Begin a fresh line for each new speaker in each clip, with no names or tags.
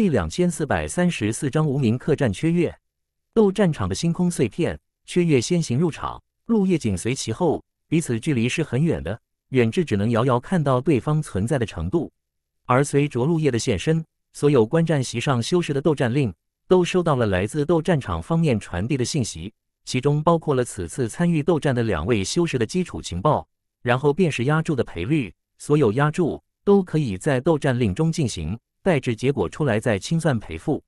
第两千四百三十四章无名客栈缺月斗战场的星空碎片，缺月先行入场，陆叶紧随其后，彼此距离是很远的，远至只能遥遥看到对方存在的程度。而随着陆叶的现身，所有观战席上修士的斗战令都收到了来自斗战场方面传递的信息，其中包括了此次参与斗战的两位修士的基础情报，然后便是压注的赔率，所有压注都可以在斗战令中进行。待至结果出来再清算赔付，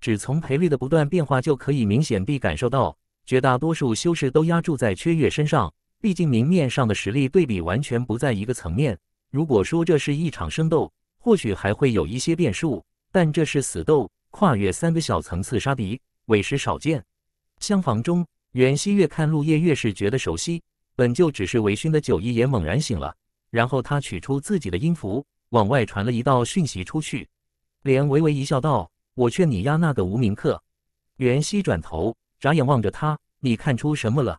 只从赔率的不断变化就可以明显地感受到，绝大多数修士都压注在缺月身上。毕竟明面上的实力对比完全不在一个层面。如果说这是一场生斗，或许还会有一些变数，但这是死斗，跨越三个小层次杀敌，委实少见。厢房中，袁熙越看陆夜越是觉得熟悉。本就只是微醺的九一也猛然醒了，然后他取出自己的音符，往外传了一道讯息出去。连微微一笑，道：“我劝你押那个无名客。”袁熙转头，眨眼望着他：“你看出什么了？”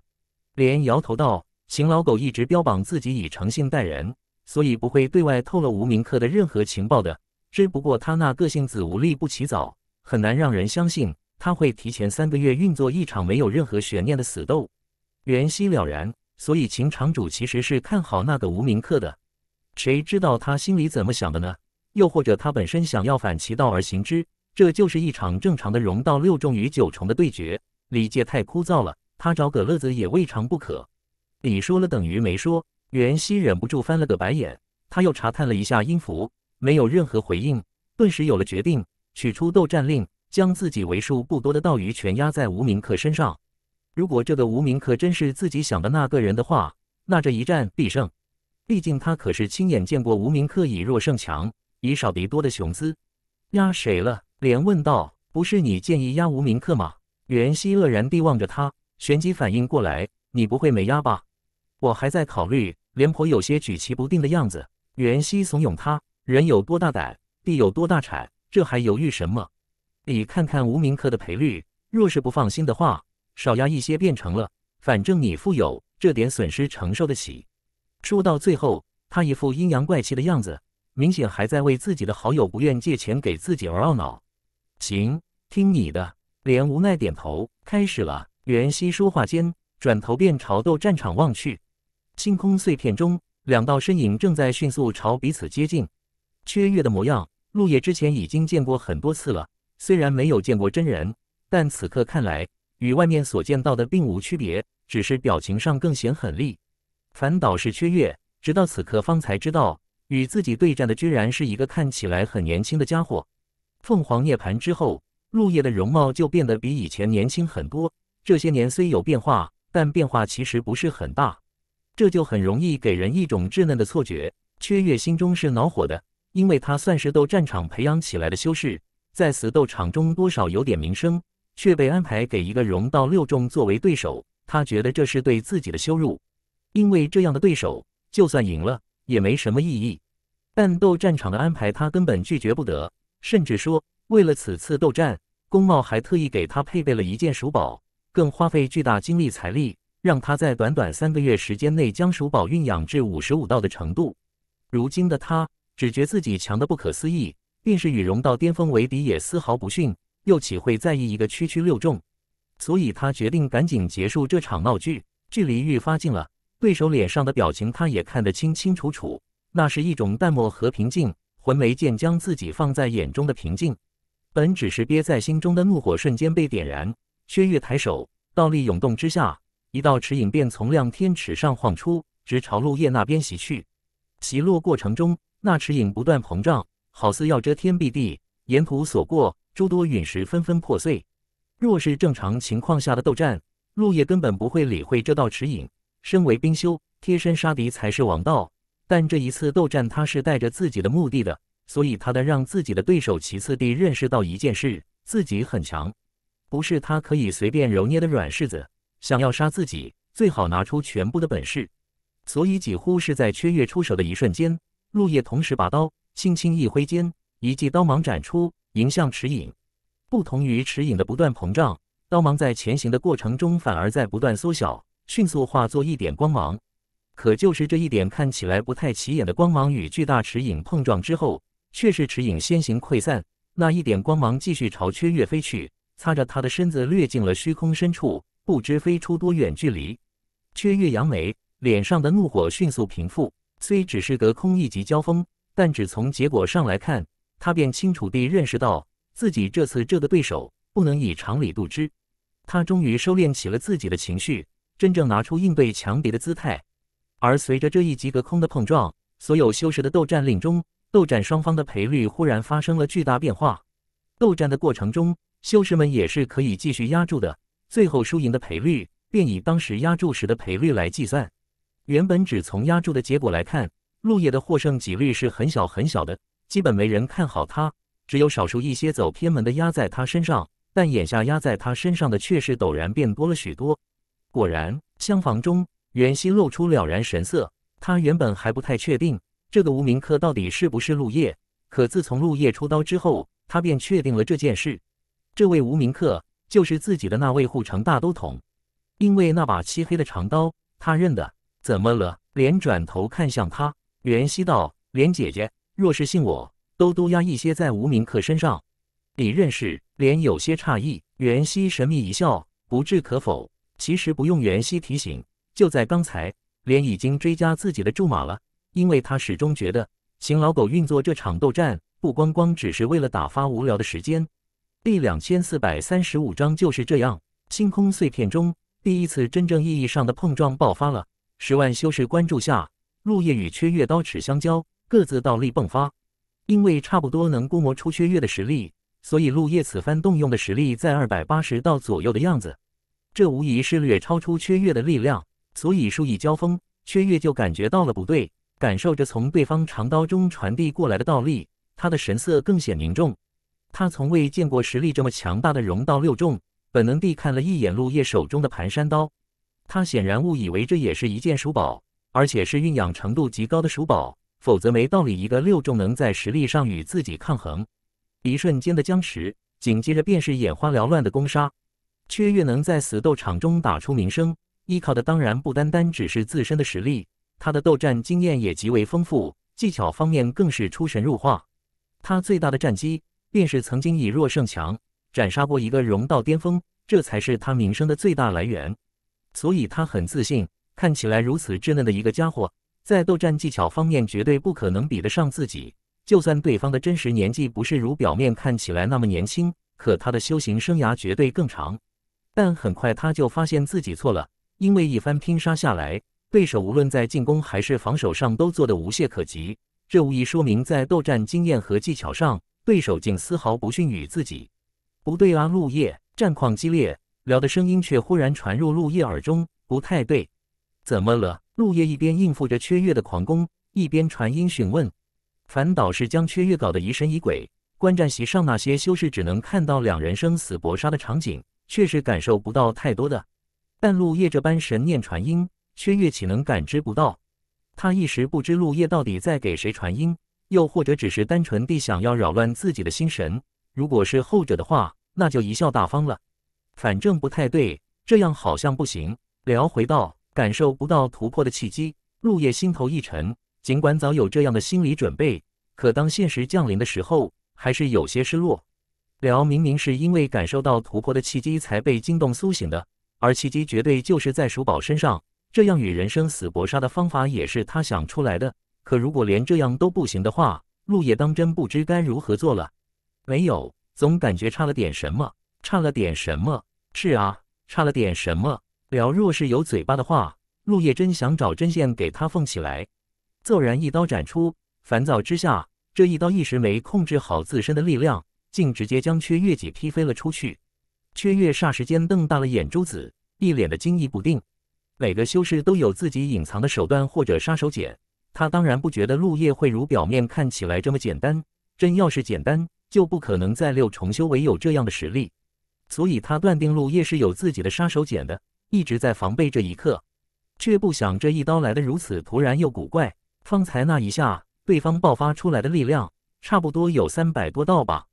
连摇头道：“秦老狗一直标榜自己以诚信待人，所以不会对外透露无名客的任何情报的。只不过他那个性子无利不起早，很难让人相信他会提前三个月运作一场没有任何悬念的死斗。”袁熙了然，所以秦场主其实是看好那个无名客的。谁知道他心里怎么想的呢？又或者他本身想要反其道而行之，这就是一场正常的融道六重与九重的对决。李界太枯燥了，他找葛乐子也未尝不可。李说了等于没说，袁熙忍不住翻了个白眼。他又查探了一下音符，没有任何回应，顿时有了决定，取出斗战令，将自己为数不多的道鱼全压在无名客身上。如果这个无名客真是自己想的那个人的话，那这一战必胜。毕竟他可是亲眼见过无名客以弱胜强。以少敌多的雄姿，压谁了？连问道：“不是你建议压无名客吗？”袁熙愕然地望着他，旋即反应过来：“你不会没压吧？”我还在考虑。廉颇有些举棋不定的样子。袁熙怂恿他：“人有多大胆，地有多大产，这还犹豫什么？你看看无名客的赔率，若是不放心的话，少压一些便成了。反正你富有，这点损失承受得起。”说到最后，他一副阴阳怪气的样子。明显还在为自己的好友不愿借钱给自己而懊恼。行，听你的。连无奈点头，开始了。袁熙说话间，转头便朝斗战场望去。星空碎片中，两道身影正在迅速朝彼此接近。缺月的模样，陆野之前已经见过很多次了。虽然没有见过真人，但此刻看来，与外面所见到的并无区别，只是表情上更显狠厉。反倒是缺月，直到此刻方才知道。与自己对战的居然是一个看起来很年轻的家伙。凤凰涅槃之后，入夜的容貌就变得比以前年轻很多。这些年虽有变化，但变化其实不是很大，这就很容易给人一种稚嫩的错觉。缺月心中是恼火的，因为他算是斗战场培养起来的修士，在死斗场中多少有点名声，却被安排给一个荣道六重作为对手，他觉得这是对自己的羞辱，因为这样的对手，就算赢了也没什么意义。但斗战场的安排，他根本拒绝不得，甚至说，为了此次斗战，宫茂还特意给他配备了一件鼠宝，更花费巨大精力财力，让他在短短三个月时间内将鼠宝运养至五十五道的程度。如今的他只觉自己强得不可思议，便是与荣道巅峰为敌也丝毫不逊，又岂会在意一个区区六重？所以，他决定赶紧结束这场闹剧。距离愈发近了，对手脸上的表情他也看得清清楚楚。那是一种淡漠和平静，魂眉剑将自己放在眼中的平静，本只是憋在心中的怒火，瞬间被点燃。薛岳抬手，道力涌动之下，一道尺影便从亮天尺上晃出，直朝陆叶那边袭去。袭落过程中，那尺影不断膨胀，好似要遮天蔽地，沿途所过诸多陨石纷纷破碎。若是正常情况下的斗战，陆叶根本不会理会这道尺影。身为冰修，贴身杀敌才是王道。但这一次斗战，他是带着自己的目的的，所以他得让自己的对手其次地认识到一件事：自己很强，不是他可以随便揉捏的软柿子。想要杀自己，最好拿出全部的本事。所以，几乎是在缺月出手的一瞬间，陆叶同时拔刀轻轻一挥间，一记刀芒斩出，迎向迟影。不同于迟影的不断膨胀，刀芒在前行的过程中反而在不断缩小，迅速化作一点光芒。可就是这一点看起来不太起眼的光芒，与巨大池影碰撞之后，却是池影先行溃散，那一点光芒继续朝缺月飞去，擦着他的身子掠进了虚空深处，不知飞出多远距离。缺月扬眉，脸上的怒火迅速平复。虽只是隔空一级交锋，但只从结果上来看，他便清楚地认识到自己这次这个对手不能以常理度之。他终于收敛起了自己的情绪，真正拿出应对强敌的姿态。而随着这一及格空的碰撞，所有修士的斗战令中，斗战双方的赔率忽然发生了巨大变化。斗战的过程中，修士们也是可以继续压注的，最后输赢的赔率便以当时压注时的赔率来计算。原本只从压注的结果来看，陆叶的获胜几率是很小很小的，基本没人看好他，只有少数一些走偏门的压在他身上。但眼下压在他身上的却是陡然变多了许多。果然，厢房中。袁熙露出了然神色，他原本还不太确定这个无名客到底是不是陆叶，可自从陆叶出刀之后，他便确定了这件事。这位无名客就是自己的那位护城大都统，因为那把漆黑的长刀，他认得。怎么了？莲转头看向他，袁熙道：“莲姐姐，若是信我，都多压一些在无名客身上。”你认识连有些诧异，袁熙神秘一笑，不置可否。其实不用袁熙提醒。就在刚才，莲已经追加自己的注码了，因为他始终觉得邢老狗运作这场斗战不光光只是为了打发无聊的时间。第两千四百三十五章就是这样。星空碎片中，第一次真正意义上的碰撞爆发了。十万修士关注下，陆夜与缺月刀齿相交，各自倒力迸发。因为差不多能估摸出缺月的实力，所以陆夜此番动用的实力在二百八十道左右的样子。这无疑是略超出缺月的力量。所以，数一交锋，阙月就感觉到了不对，感受着从对方长刀中传递过来的道力，他的神色更显凝重。他从未见过实力这么强大的容道六重，本能地看了一眼陆叶手中的盘山刀，他显然误以为这也是一件鼠宝，而且是蕴养程度极高的鼠宝，否则没道理一个六重能在实力上与自己抗衡。一瞬间的僵持，紧接着便是眼花缭乱的攻杀。阙月能在死斗场中打出名声。依靠的当然不单单只是自身的实力，他的斗战经验也极为丰富，技巧方面更是出神入化。他最大的战绩便是曾经以弱胜强，斩杀过一个荣道巅峰，这才是他名声的最大来源。所以他很自信，看起来如此稚嫩的一个家伙，在斗战技巧方面绝对不可能比得上自己。就算对方的真实年纪不是如表面看起来那么年轻，可他的修行生涯绝对更长。但很快他就发现自己错了。因为一番拼杀下来，对手无论在进攻还是防守上都做得无懈可击，这无疑说明在斗战经验和技巧上，对手竟丝毫不逊于自己。不对啊，陆叶！战况激烈，了的声音却忽然传入陆叶耳中，不太对。怎么了？陆叶一边应付着缺月的狂攻，一边传音询问，反倒是将缺月搞得疑神疑鬼。观战席上那些修士只能看到两人生死搏杀的场景，却是感受不到太多的。但陆叶这般神念传音，薛岳岂能感知不到？他一时不知陆叶到底在给谁传音，又或者只是单纯地想要扰乱自己的心神。如果是后者的话，那就贻笑大方了。反正不太对，这样好像不行。辽回道：“感受不到突破的契机。”陆叶心头一沉，尽管早有这样的心理准备，可当现实降临的时候，还是有些失落。辽明明是因为感受到突破的契机才被惊动苏醒的。而契机绝对就是在鼠宝身上，这样与人生死搏杀的方法也是他想出来的。可如果连这样都不行的话，陆夜当真不知该如何做了。没有，总感觉差了点什么，差了点什么。是啊，差了点什么。了若是有嘴巴的话，陆夜真想找针线给他缝起来。骤然一刀斩出，烦躁之下，这一刀一时没控制好自身的力量，竟直接将缺月戟劈飞了出去。缺月霎时间瞪大了眼珠子，一脸的惊疑不定。每个修士都有自己隐藏的手段或者杀手锏，他当然不觉得陆叶会如表面看起来这么简单。真要是简单，就不可能在六重修为有这样的实力。所以，他断定陆叶是有自己的杀手锏的，一直在防备这一刻。却不想这一刀来的如此突然又古怪。方才那一下，对方爆发出来的力量差不多有三百多道吧。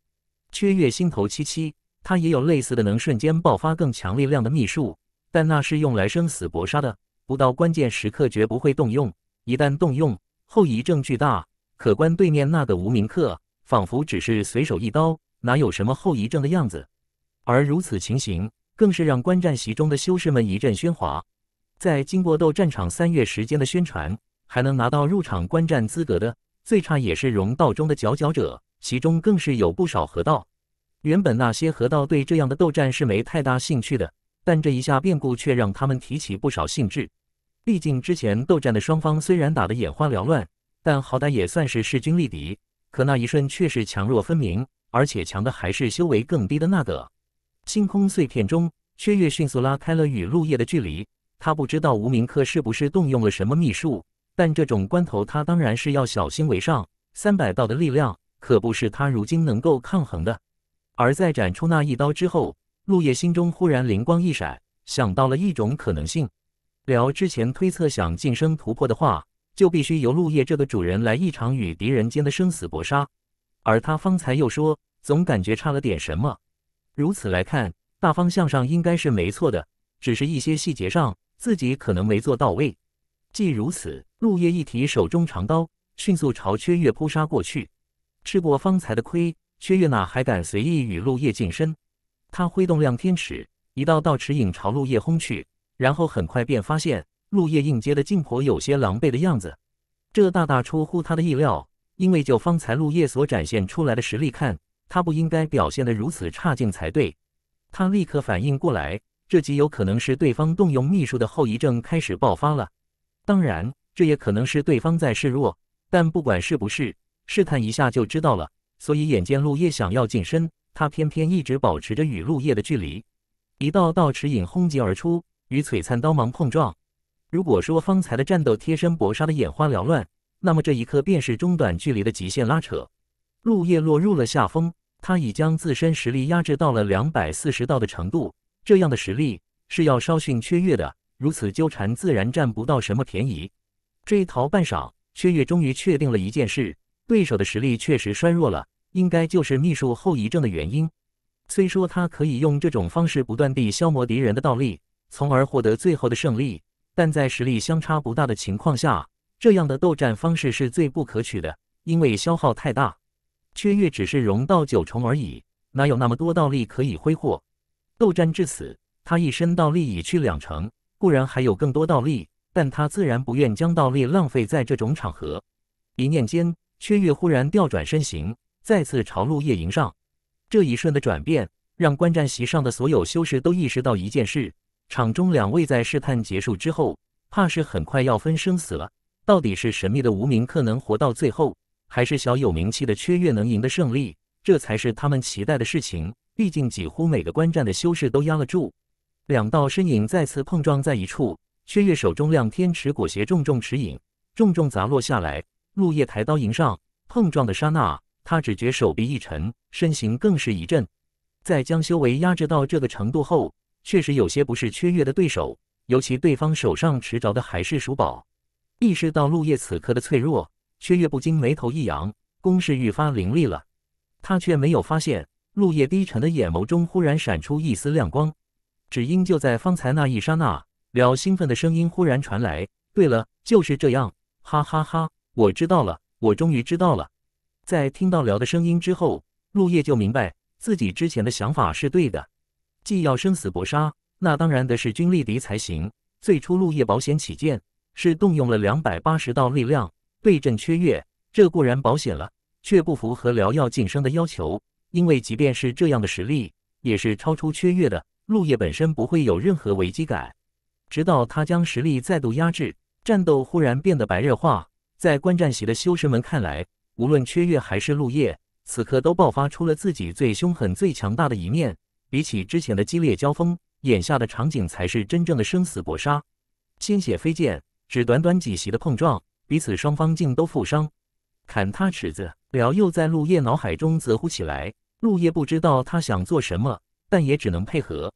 缺月心头戚戚。他也有类似的能瞬间爆发更强力量的秘术，但那是用来生死搏杀的，不到关键时刻绝不会动用。一旦动用，后遗症巨大。可观对面那个无名客，仿佛只是随手一刀，哪有什么后遗症的样子？而如此情形，更是让观战席中的修士们一阵喧哗。在经过斗战场三月时间的宣传，还能拿到入场观战资格的，最差也是荣道中的佼佼者，其中更是有不少河道。原本那些河道对这样的斗战是没太大兴趣的，但这一下变故却让他们提起不少兴致。毕竟之前斗战的双方虽然打得眼花缭乱，但好歹也算是势均力敌。可那一瞬却是强弱分明，而且强的还是修为更低的那个。星空碎片中，薛岳迅速拉开了与陆叶的距离。他不知道无名客是不是动用了什么秘术，但这种关头他当然是要小心为上。三百道的力量可不是他如今能够抗衡的。而在斩出那一刀之后，陆叶心中忽然灵光一闪，想到了一种可能性。聊之前推测想晋升突破的话，就必须由陆叶这个主人来一场与敌人间的生死搏杀。而他方才又说，总感觉差了点什么。如此来看，大方向上应该是没错的，只是一些细节上自己可能没做到位。既如此，陆叶一提手中长刀，迅速朝缺月扑杀过去。吃过方才的亏。薛月娜还敢随意与陆叶近身？他挥动亮天尺，一道道尺影朝陆叶轰去，然后很快便发现陆叶应接的劲迫有些狼狈的样子，这大大出乎他的意料。因为就方才陆叶所展现出来的实力看，他不应该表现的如此差劲才对。他立刻反应过来，这极有可能是对方动用秘术的后遗症开始爆发了。当然，这也可能是对方在示弱。但不管是不是，试探一下就知道了。所以眼见陆叶想要近身，他偏偏一直保持着与陆叶的距离。一道道齿影轰击而出，与璀璨刀芒碰撞。如果说方才的战斗贴身搏杀的眼花缭乱，那么这一刻便是中短距离的极限拉扯。陆叶落入了下风，他已将自身实力压制到了两百四十道的程度。这样的实力是要稍逊缺月的，如此纠缠自然占不到什么便宜。追逃半晌，缺月终于确定了一件事。对手的实力确实衰弱了，应该就是秘术后遗症的原因。虽说他可以用这种方式不断地消磨敌人的道力，从而获得最后的胜利，但在实力相差不大的情况下，这样的斗战方式是最不可取的，因为消耗太大。缺月只是融道九重而已，哪有那么多道力可以挥霍？斗战至此，他一身道力已去两成，固然还有更多道力，但他自然不愿将道力浪费在这种场合。一念间。缺月忽然调转身形，再次朝陆夜迎上。这一瞬的转变，让观战席上的所有修士都意识到一件事：场中两位在试探结束之后，怕是很快要分生死了。到底是神秘的无名客能活到最后，还是小有名气的缺月能赢得胜利？这才是他们期待的事情。毕竟，几乎每个观战的修士都压了住。两道身影再次碰撞在一处，缺月手中亮天尺裹挟重重持影，重重砸落下来。陆叶抬刀迎上，碰撞的刹那，他只觉手臂一沉，身形更是一震。在将修为压制到这个程度后，确实有些不是缺月的对手，尤其对方手上持着的还是鼠宝。意识到陆叶此刻的脆弱，缺月不禁眉头一扬，攻势愈发凌厉了。他却没有发现，陆叶低沉的眼眸中忽然闪出一丝亮光。只因就在方才那一刹那，了兴奋的声音忽然传来：“对了，就是这样，哈哈哈。”我知道了，我终于知道了。在听到辽的声音之后，陆叶就明白自己之前的想法是对的。既要生死搏杀，那当然得是均力敌才行。最初，陆叶保险起见，是动用了两百八十道力量对阵缺月。这固然保险了，却不符合辽要晋升的要求。因为即便是这样的实力，也是超出缺月的。陆叶本身不会有任何危机感，直到他将实力再度压制，战斗忽然变得白热化。在观战席的修士们看来，无论缺月还是陆叶，此刻都爆发出了自己最凶狠、最强大的一面。比起之前的激烈交锋，眼下的场景才是真正的生死搏杀，鲜血飞溅。只短短几席的碰撞，彼此双方竟都负伤。砍他尺子辽又在陆叶脑海中则呼起来。陆叶不知道他想做什么，但也只能配合。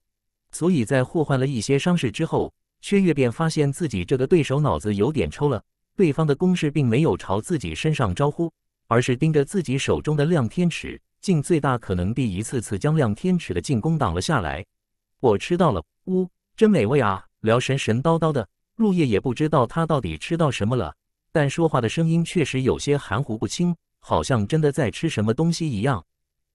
所以在互换了一些伤势之后，缺月便发现自己这个对手脑子有点抽了。对方的攻势并没有朝自己身上招呼，而是盯着自己手中的亮天尺，尽最大可能地一次次将亮天尺的进攻挡了下来。我吃到了，呜，真美味啊！聊神神叨叨的，陆夜也不知道他到底吃到什么了，但说话的声音确实有些含糊不清，好像真的在吃什么东西一样。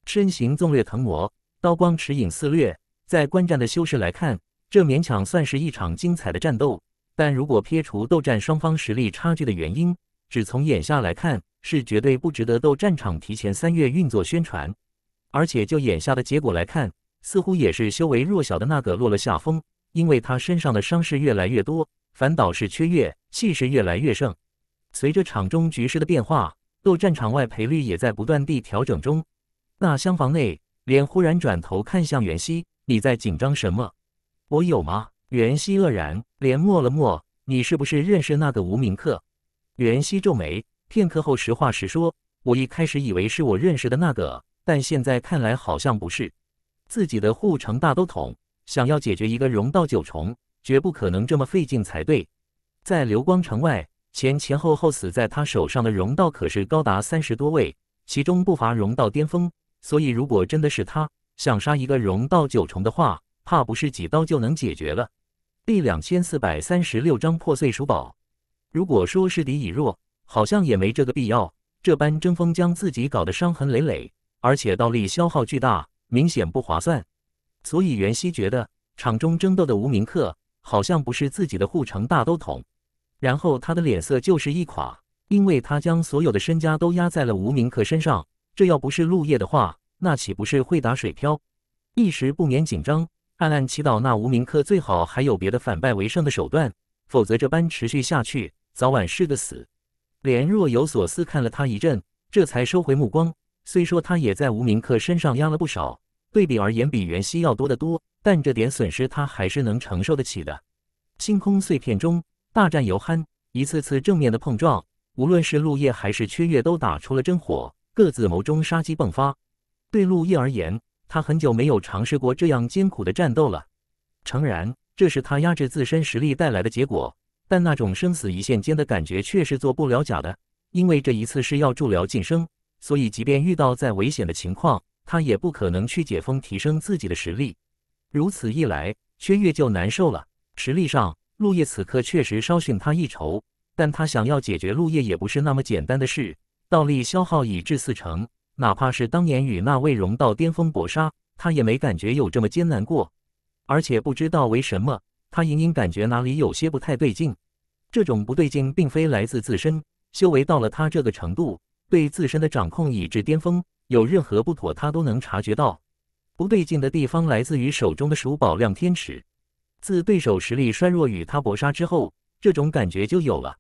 身形纵略腾挪，刀光尺影肆掠，在观战的修士来看，这勉强算是一场精彩的战斗。但如果撇除斗战双方实力差距的原因，只从眼下来看，是绝对不值得斗战场提前三月运作宣传。而且就眼下的结果来看，似乎也是修为弱小的那个落了下风，因为他身上的伤势越来越多，反倒是缺月气势越来越盛。随着场中局势的变化，斗战场外赔率也在不断地调整中。那厢房内，莲忽然转头看向袁熙：“你在紧张什么？我有吗？”袁熙愕然，连默了默。你是不是认识那个无名客？袁熙皱眉，片刻后实话实说：“我一开始以为是我认识的那个，但现在看来好像不是。自己的护城大都统想要解决一个荣道九重，绝不可能这么费劲才对。在流光城外，前前后后死在他手上的荣道可是高达三十多位，其中不乏荣道巅峰。所以，如果真的是他想杀一个荣道九重的话，怕不是几刀就能解决了。”第两千四百三十六章破碎鼠宝。如果说是敌已弱，好像也没这个必要，这般争锋将自己搞得伤痕累累，而且道力消耗巨大，明显不划算。所以袁熙觉得场中争斗的无名客好像不是自己的护城大都统，然后他的脸色就是一垮，因为他将所有的身家都压在了无名客身上，这要不是陆叶的话，那岂不是会打水漂？一时不免紧张。暗暗祈祷，那无名客最好还有别的反败为胜的手段，否则这般持续下去，早晚是个死。莲若有所思看了他一阵，这才收回目光。虽说他也在无名客身上压了不少，对比而言，比袁熙要多得多，但这点损失他还是能承受得起的。星空碎片中，大战犹酣，一次次正面的碰撞，无论是陆叶还是缺月，都打出了真火，各自眸中杀机迸发。对陆叶而言，他很久没有尝试过这样艰苦的战斗了。诚然，这是他压制自身实力带来的结果，但那种生死一线间的感觉却是做不了假的。因为这一次是要助疗晋升，所以即便遇到再危险的情况，他也不可能去解封提升自己的实力。如此一来，薛岳就难受了。实力上，陆叶此刻确实稍逊他一筹，但他想要解决陆叶也不是那么简单的事。倒立消耗已至四成。哪怕是当年与那魏荣道巅峰搏杀，他也没感觉有这么艰难过。而且不知道为什么，他隐隐感觉哪里有些不太对劲。这种不对劲并非来自自身，修为到了他这个程度，对自身的掌控已至巅峰，有任何不妥他都能察觉到。不对劲的地方来自于手中的蜀宝亮天尺。自对手实力衰弱与他搏杀之后，这种感觉就有了。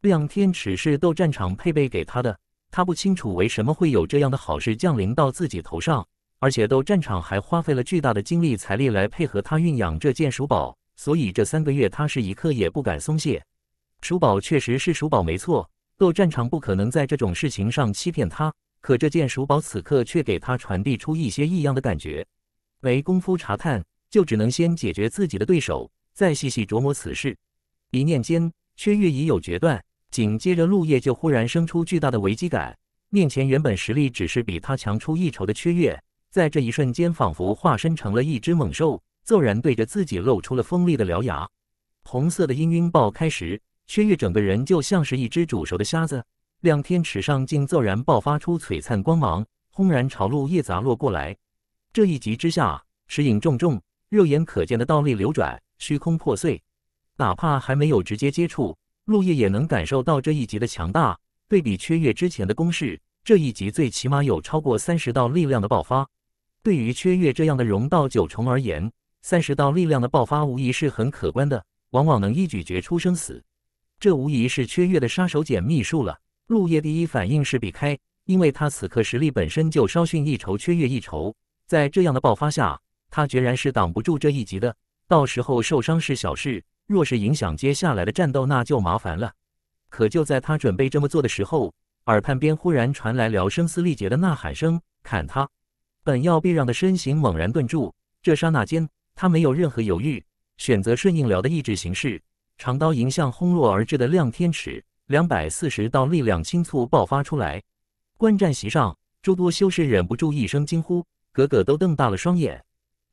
亮天尺是斗战场配备给他的。他不清楚为什么会有这样的好事降临到自己头上，而且斗战场还花费了巨大的精力财力来配合他运养这件鼠宝，所以这三个月他是一刻也不敢松懈。鼠宝确实是鼠宝，没错，斗战场不可能在这种事情上欺骗他，可这件鼠宝此刻却给他传递出一些异样的感觉。没工夫查看，就只能先解决自己的对手，再细细琢磨此事。一念间，薛岳已有决断。紧接着，陆叶就忽然生出巨大的危机感。面前原本实力只是比他强出一筹的缺月，在这一瞬间仿佛化身成了一只猛兽，骤然对着自己露出了锋利的獠牙。红色的氤氲爆开时，缺月整个人就像是一只煮熟的虾子，两天尺上竟骤然爆发出璀璨光芒，轰然朝陆叶砸落过来。这一击之下，尺影重重，肉眼可见的倒立流转，虚空破碎。哪怕还没有直接接触。陆叶也能感受到这一级的强大。对比缺月之前的攻势，这一级最起码有超过三十道力量的爆发。对于缺月这样的融道九重而言，三十道力量的爆发无疑是很可观的，往往能一举决出生死。这无疑是缺月的杀手锏秘术了。陆叶第一反应是避开，因为他此刻实力本身就稍逊一筹。缺月一筹，在这样的爆发下，他决然是挡不住这一击的。到时候受伤是小事。若是影响接下来的战斗，那就麻烦了。可就在他准备这么做的时候，耳畔边忽然传来辽声嘶力竭的呐喊声：“砍他！”本要避让的身形猛然顿住。这刹那间，他没有任何犹豫，选择顺应辽的意志行事。长刀迎向轰落而至的亮天尺，两百四十道力量倾注爆发出来。观战席上诸多修士忍不住一声惊呼，个个都瞪大了双眼。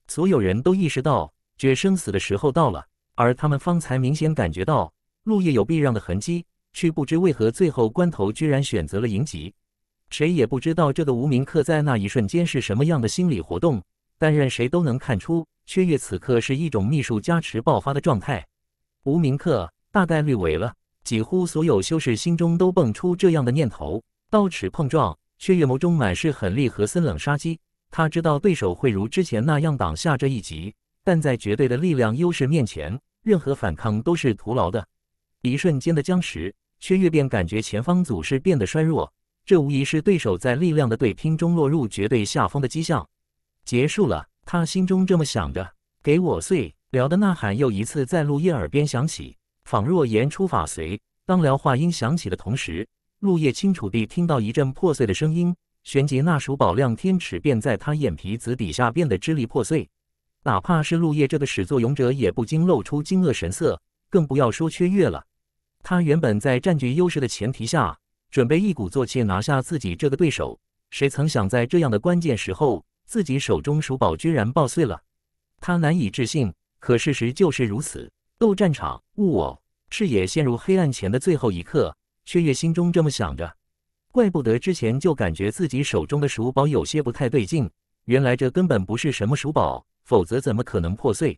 所有人都意识到，决生死的时候到了。而他们方才明显感觉到陆叶有避让的痕迹，却不知为何最后关头居然选择了迎击。谁也不知道这个无名客在那一瞬间是什么样的心理活动，但任谁都能看出，薛岳此刻是一种秘术加持爆发的状态。无名客大概率萎了几乎所有修士心中都蹦出这样的念头。刀齿碰撞，薛月眸中满是狠戾和森冷杀机。他知道对手会如之前那样挡下这一击。但在绝对的力量优势面前，任何反抗都是徒劳的。一瞬间的僵持，薛岳便感觉前方祖师变得衰弱，这无疑是对手在力量的对拼中落入绝对下风的迹象。结束了，他心中这么想着。给我碎！辽的呐喊又一次在陆叶耳边响起，仿若言出法随。当辽话音响起的同时，陆叶清楚地听到一阵破碎的声音，旋即那鼠宝亮天尺便在他眼皮子底下变得支离破碎。哪怕是陆夜这个始作俑者也不禁露出惊愕神色，更不要说缺月了。他原本在占据优势的前提下，准备一鼓作气拿下自己这个对手，谁曾想在这样的关键时候，自己手中鼠宝居然爆碎了。他难以置信，可事实就是如此。斗战场，物我视野陷入黑暗前的最后一刻，缺月心中这么想着。怪不得之前就感觉自己手中的鼠宝有些不太对劲，原来这根本不是什么鼠宝。否则怎么可能破碎？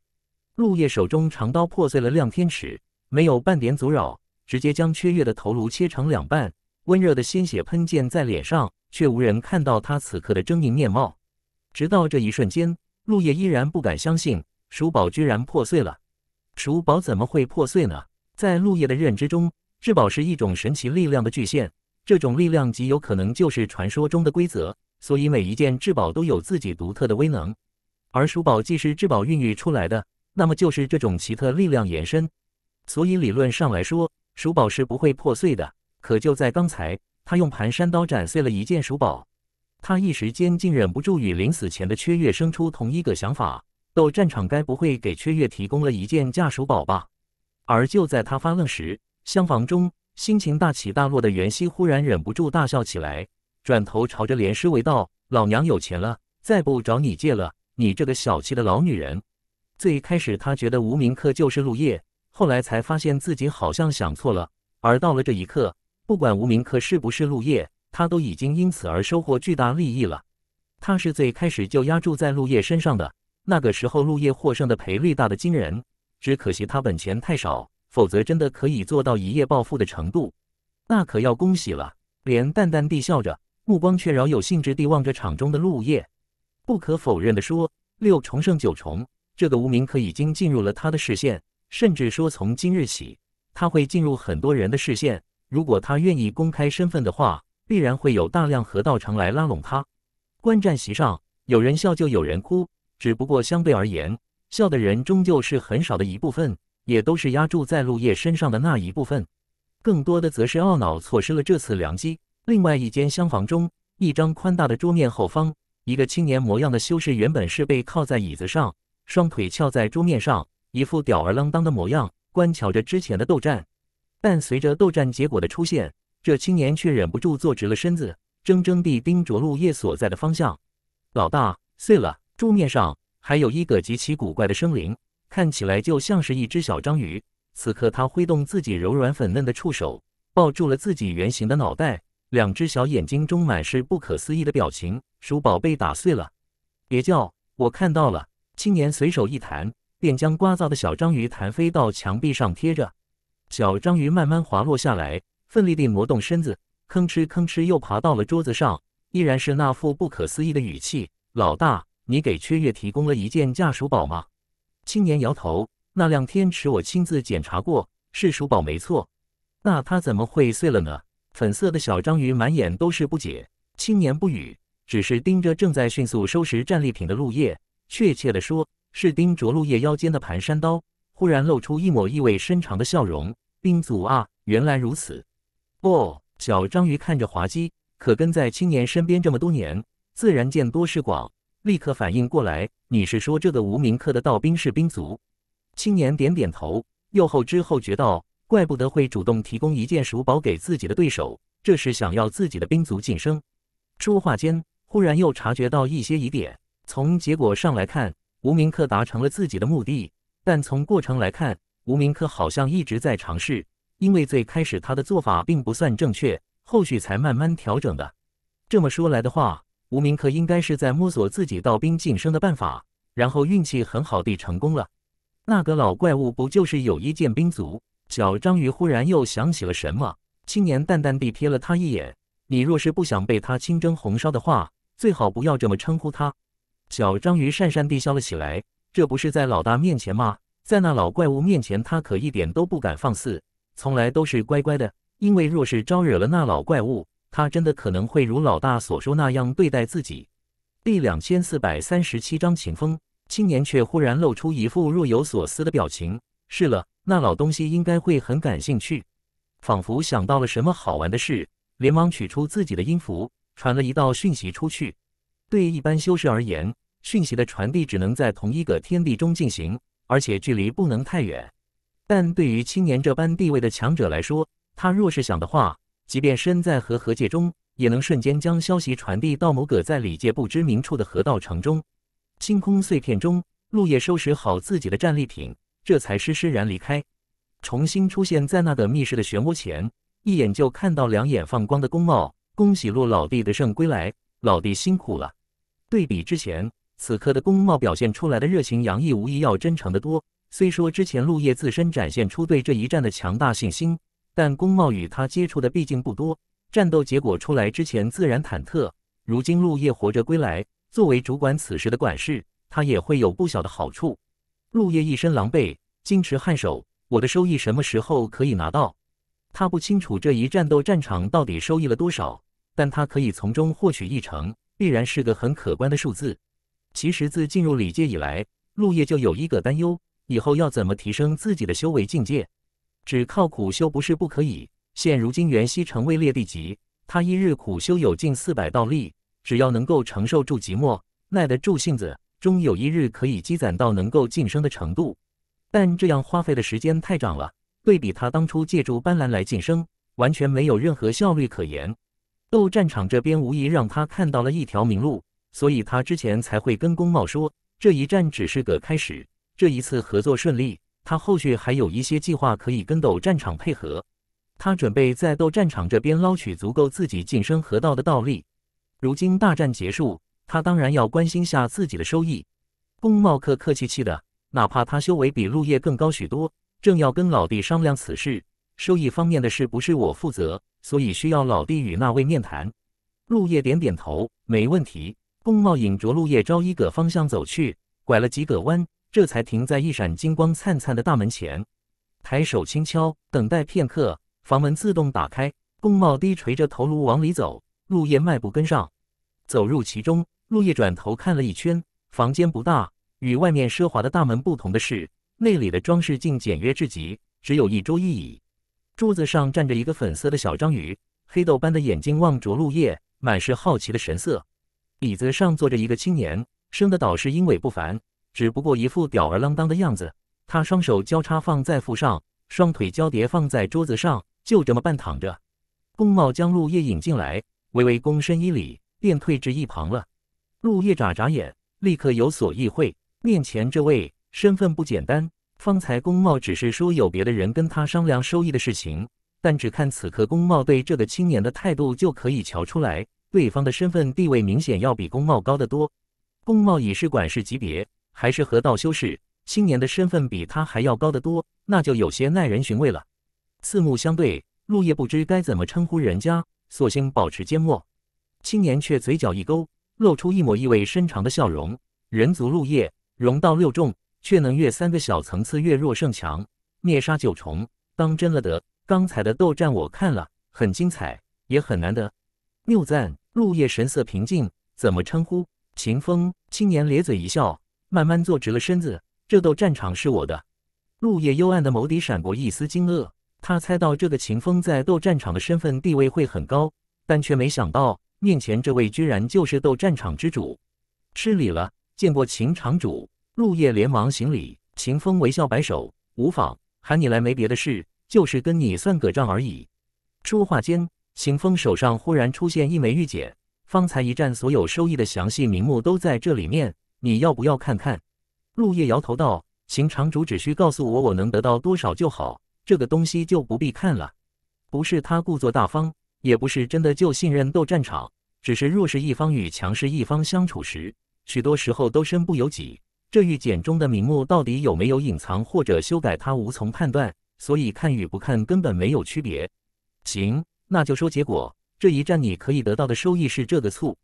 陆叶手中长刀破碎了，亮天尺没有半点阻扰，直接将缺月的头颅切成两半，温热的鲜血喷溅在脸上，却无人看到他此刻的狰狞面貌。直到这一瞬间，陆叶依然不敢相信，鼠宝居然破碎了。鼠宝怎么会破碎呢？在陆叶的认知中，至宝是一种神奇力量的具现，这种力量极有可能就是传说中的规则，所以每一件至宝都有自己独特的威能。而鼠宝既是至宝孕育出来的，那么就是这种奇特力量延伸，所以理论上来说，鼠宝是不会破碎的。可就在刚才，他用盘山刀斩碎了一件鼠宝，他一时间竟忍不住与临死前的缺月生出同一个想法：斗战场该不会给缺月提供了一件假鼠宝吧？而就在他发愣时，厢房中心情大起大落的袁熙忽然忍不住大笑起来，转头朝着连师伟道：“老娘有钱了，再不找你借了。”你这个小气的老女人！最开始她觉得无名客就是陆叶，后来才发现自己好像想错了。而到了这一刻，不管无名客是不是陆叶，她都已经因此而收获巨大利益了。她是最开始就压注在陆叶身上的，那个时候陆叶获胜的赔率大的惊人。只可惜他本钱太少，否则真的可以做到一夜暴富的程度。那可要恭喜了。连淡淡地笑着，目光却饶有兴致地望着场中的陆叶。不可否认地说，六重胜九重，这个无名可已经进入了他的视线，甚至说从今日起，他会进入很多人的视线。如果他愿意公开身份的话，必然会有大量河道城来拉拢他。观战席上有人笑就有人哭，只不过相对而言，笑的人终究是很少的一部分，也都是压住在陆叶身上的那一部分，更多的则是懊恼错失了这次良机。另外一间厢房中，一张宽大的桌面后方。一个青年模样的修士原本是被靠在椅子上，双腿翘在桌面上，一副吊儿郎当的模样，观瞧着之前的斗战。但随着斗战结果的出现，这青年却忍不住坐直了身子，怔怔地盯着陆叶所在的方向。老大碎了！桌面上还有一个极其古怪的生灵，看起来就像是一只小章鱼。此刻，他挥动自己柔软粉嫩的触手，抱住了自己圆形的脑袋。两只小眼睛中满是不可思议的表情，鼠宝被打碎了。别叫，我看到了。青年随手一弹，便将刮噪的小章鱼弹飞到墙壁上贴着。小章鱼慢慢滑落下来，奋力地挪动身子，吭哧吭哧又爬到了桌子上，依然是那副不可思议的语气。老大，你给缺月提供了一件嫁鼠宝吗？青年摇头，那两天池我亲自检查过，是鼠宝没错。那它怎么会碎了呢？粉色的小章鱼满眼都是不解，青年不语，只是盯着正在迅速收拾战利品的陆叶，确切的说是盯着陆叶腰间的盘山刀，忽然露出一抹意味深长的笑容。兵卒啊，原来如此。哦，小章鱼看着滑稽，可跟在青年身边这么多年，自然见多识广，立刻反应过来，你是说这个无名客的道兵是兵卒？青年点点头，又后知后觉道。怪不得会主动提供一件鼠宝给自己的对手，这是想要自己的兵卒晋升。说话间，忽然又察觉到一些疑点。从结果上来看，无名客达成了自己的目的，但从过程来看，无名客好像一直在尝试，因为最开始他的做法并不算正确，后续才慢慢调整的。这么说来的话，无名客应该是在摸索自己到兵晋升的办法，然后运气很好地成功了。那个老怪物不就是有一件兵卒？小章鱼忽然又想起了什么，青年淡淡地瞥了他一眼：“你若是不想被他清蒸红烧的话，最好不要这么称呼他。”小章鱼讪讪地笑了起来。这不是在老大面前吗？在那老怪物面前，他可一点都不敢放肆，从来都是乖乖的。因为若是招惹了那老怪物，他真的可能会如老大所说那样对待自己。第两千四百三十七章，秦风青年却忽然露出一副若有所思的表情。是了。那老东西应该会很感兴趣，仿佛想到了什么好玩的事，连忙取出自己的音符，传了一道讯息出去。对一般修士而言，讯息的传递只能在同一个天地中进行，而且距离不能太远。但对于青年这般地位的强者来说，他若是想的话，即便身在河河界中，也能瞬间将消息传递到某个在里界不知名处的河道城中。星空碎片中，陆叶收拾好自己的战利品。这才施施然离开，重新出现在那个密室的漩涡前，一眼就看到两眼放光的宫茂。恭喜陆老弟的胜归来，老弟辛苦了。对比之前，此刻的宫茂表现出来的热情洋溢，无疑要真诚得多。虽说之前陆叶自身展现出对这一战的强大信心，但宫茂与他接触的毕竟不多，战斗结果出来之前自然忐忑。如今陆叶活着归来，作为主管此时的管事，他也会有不小的好处。陆叶一身狼狈，矜持颔首。我的收益什么时候可以拿到？他不清楚这一战斗战场到底收益了多少，但他可以从中获取一成，必然是个很可观的数字。其实自进入礼界以来，陆叶就有一个担忧：以后要怎么提升自己的修为境界？只靠苦修不是不可以。现如今元熙城位列地级，他一日苦修有近四百道力，只要能够承受住寂寞，耐得住性子。终有一日可以积攒到能够晋升的程度，但这样花费的时间太长了。对比他当初借助斑斓来晋升，完全没有任何效率可言。斗战场这边无疑让他看到了一条明路，所以他之前才会跟宫茂说，这一战只是个开始。这一次合作顺利，他后续还有一些计划可以跟斗战场配合。他准备在斗战场这边捞取足够自己晋升河道的道力。如今大战结束。他当然要关心下自己的收益。贡茂客客气气的，哪怕他修为比陆叶更高许多，正要跟老弟商量此事，收益方面的事不是我负责，所以需要老弟与那位面谈。陆叶点点头，没问题。贡茂引着陆叶朝一个方向走去，拐了几个弯，这才停在一闪金光灿灿的大门前，抬手轻敲，等待片刻，房门自动打开。贡茂低垂着头颅往里走，陆叶迈步跟上，走入其中。陆叶转头看了一圈，房间不大，与外面奢华的大门不同的是，内里的装饰竟简约至极，只有一桌一椅。桌子上站着一个粉色的小章鱼，黑豆般的眼睛望着陆叶，满是好奇的神色。椅子上坐着一个青年，生的倒是英伟不凡，只不过一副吊儿郎当的样子。他双手交叉放在腹上，双腿交叠放在桌子上，就这么半躺着。龚茂将陆叶引进来，微微躬身一礼，便退至一旁了。陆叶眨眨眼，立刻有所意会。面前这位身份不简单。方才宫茂只是说有别的人跟他商量收益的事情，但只看此刻宫茂对这个青年的态度，就可以瞧出来，对方的身份地位明显要比宫茂高得多。宫茂已是管事级别，还是河道修士，青年的身份比他还要高得多，那就有些耐人寻味了。四目相对，陆叶不知该怎么称呼人家，索性保持缄默。青年却嘴角一勾。露出一抹意味深长的笑容。人族陆叶融道六重，却能越三个小层次，越弱胜强，灭杀九重，当真了得！刚才的斗战我看了，很精彩，也很难得。谬赞。陆叶神色平静，怎么称呼？秦风。青年咧嘴一笑，慢慢坐直了身子。这斗战场是我的。陆叶幽暗的眸底闪过一丝惊愕，他猜到这个秦风在斗战场的身份地位会很高，但却没想到。面前这位居然就是斗战场之主，失礼了，见过秦场主。陆夜连忙行礼。秦风微笑摆手，无妨，喊你来没别的事，就是跟你算个账而已。说话间，秦风手上忽然出现一枚玉简，方才一战所有收益的详细名目都在这里面，你要不要看看？陆夜摇头道：“秦场主只需告诉我我能得到多少就好，这个东西就不必看了。”不是他故作大方。也不是真的就信任斗战场，只是弱势一方与强势一方相处时，许多时候都身不由己。这玉简中的名目到底有没有隐藏或者修改，他无从判断，所以看与不看根本没有区别。行，那就说结果。这一战你可以得到的收益是这个醋。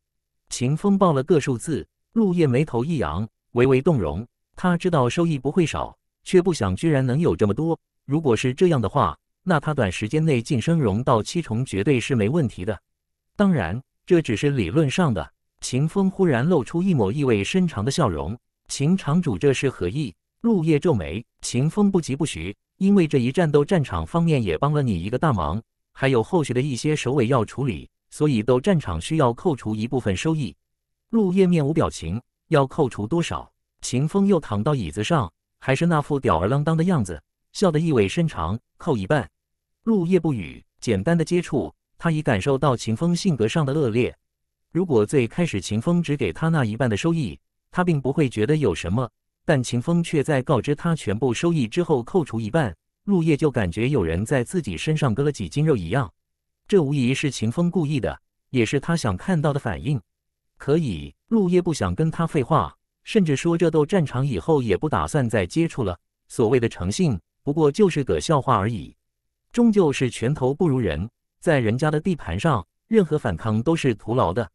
秦风报了个数字，陆叶眉头一扬，微微动容。他知道收益不会少，却不想居然能有这么多。如果是这样的话，那他短时间内晋升融到七重绝对是没问题的，当然这只是理论上的。秦风忽然露出一抹意味深长的笑容：“秦场主这是何意？”陆夜皱眉。秦风不疾不徐：“因为这一战斗战场方面也帮了你一个大忙，还有后续的一些首尾要处理，所以斗战场需要扣除一部分收益。”陆夜面无表情：“要扣除多少？”秦风又躺到椅子上，还是那副吊儿郎当的样子。笑得意味深长，扣一半。入夜不语，简单的接触，他已感受到秦风性格上的恶劣。如果最开始秦风只给他那一半的收益，他并不会觉得有什么，但秦风却在告知他全部收益之后扣除一半，入夜就感觉有人在自己身上割了几斤肉一样。这无疑是秦风故意的，也是他想看到的反应。可以，入夜不想跟他废话，甚至说这斗战场以后也不打算再接触了。所谓的诚信。不过就是个笑话而已，终究是拳头不如人，在人家的地盘上，任何反抗都是徒劳的。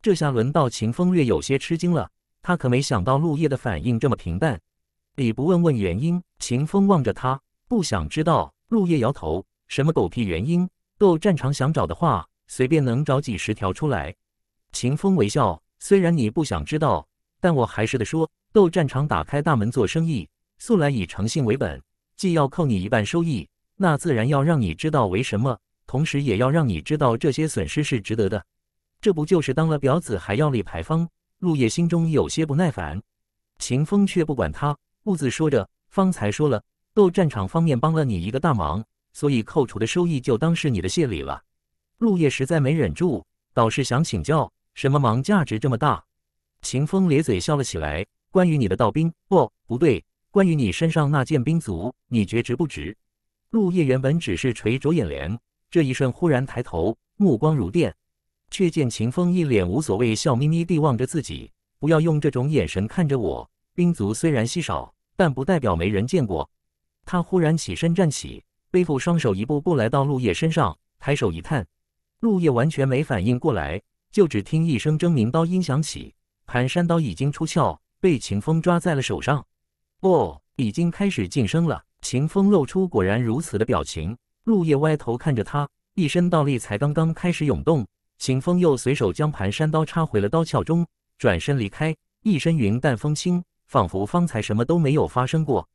这下轮到秦风略有些吃惊了，他可没想到陆叶的反应这么平淡。你不问问原因？秦风望着他，不想知道。陆叶摇头：“什么狗屁原因？斗战场想找的话，随便能找几十条出来。”秦风微笑：“虽然你不想知道，但我还是得说，斗战场打开大门做生意，素来以诚信为本。”既要扣你一半收益，那自然要让你知道为什么，同时也要让你知道这些损失是值得的。这不就是当了婊子还要立牌坊？陆叶心中有些不耐烦，秦风却不管他，兀自说着：“方才说了，斗战场方面帮了你一个大忙，所以扣除的收益就当是你的谢礼了。”陆叶实在没忍住，倒是想请教，什么忙价值这么大？秦风咧嘴笑了起来：“关于你的道兵，哦，不对。”关于你身上那件冰族，你觉值不值？陆叶原本只是垂着眼帘，这一瞬忽然抬头，目光如电，却见秦风一脸无所谓，笑眯眯地望着自己。不要用这种眼神看着我。冰族虽然稀少，但不代表没人见过。他忽然起身站起，背负双手，一步步来到陆叶身上，抬手一探。陆叶完全没反应过来，就只听一声狰狞刀音响起，盘山刀已经出鞘，被秦风抓在了手上。哦，已经开始晋升了。秦风露出果然如此的表情。陆叶歪头看着他，一身道力才刚刚开始涌动。秦风又随手将盘山刀插回了刀鞘中，转身离开，一身云淡风轻，仿佛方才什么都没有发生过。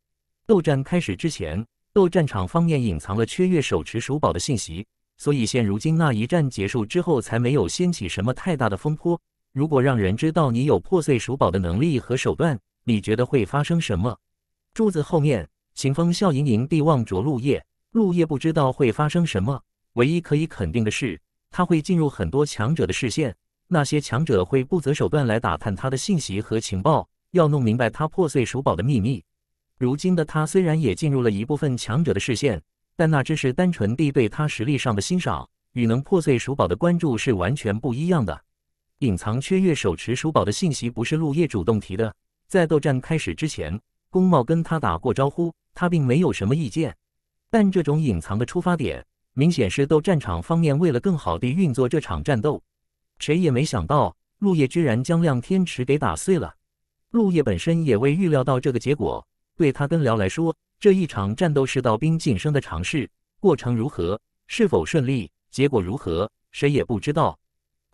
斗战开始之前，斗战场方面隐藏了缺月手持鼠宝的信息，所以现如今那一战结束之后，才没有掀起什么太大的风波。如果让人知道你有破碎鼠宝的能力和手段，你觉得会发生什么？柱子后面，秦风笑盈盈地望着陆叶。陆叶不知道会发生什么，唯一可以肯定的是，他会进入很多强者的视线。那些强者会不择手段来打探他的信息和情报，要弄明白他破碎鼠宝的秘密。如今的他虽然也进入了一部分强者的视线，但那只是单纯地对他实力上的欣赏，与能破碎鼠宝的关注是完全不一样的。隐藏缺月手持鼠宝的信息不是陆叶主动提的。在斗战开始之前，宫茂跟他打过招呼，他并没有什么意见。但这种隐藏的出发点，明显是斗战场方面为了更好地运作这场战斗。谁也没想到，陆叶居然将亮天池给打碎了。陆叶本身也未预料到这个结果。对他跟辽来说，这一场战斗是道兵晋升的尝试，过程如何，是否顺利，结果如何，谁也不知道。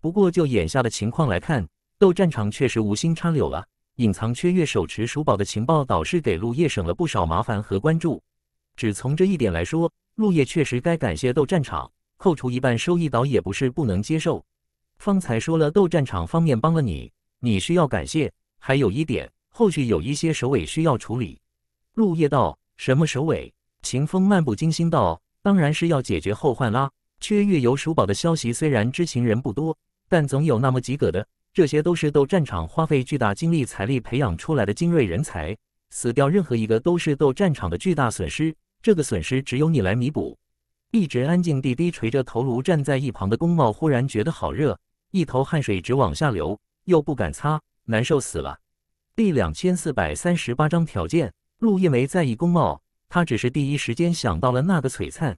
不过就眼下的情况来看，斗战场确实无心插柳了。隐藏缺月手持鼠宝的情报，倒是给陆叶省了不少麻烦和关注。只从这一点来说，陆叶确实该感谢斗战场，扣除一半收益倒也不是不能接受。方才说了，斗战场方面帮了你，你需要感谢。还有一点，后续有一些首尾需要处理。陆叶道：“什么首尾？”秦风漫不经心道：“当然是要解决后患啦。”缺月有鼠宝的消息，虽然知情人不多，但总有那么几个的。这些都是斗战场花费巨大精力财力培养出来的精锐人才，死掉任何一个都是斗战场的巨大损失，这个损失只有你来弥补。一直安静地低垂着头颅站在一旁的宫茂忽然觉得好热，一头汗水直往下流，又不敢擦，难受死了。第两千四百三十八章条件。陆叶没在意宫茂，他只是第一时间想到了那个璀璨，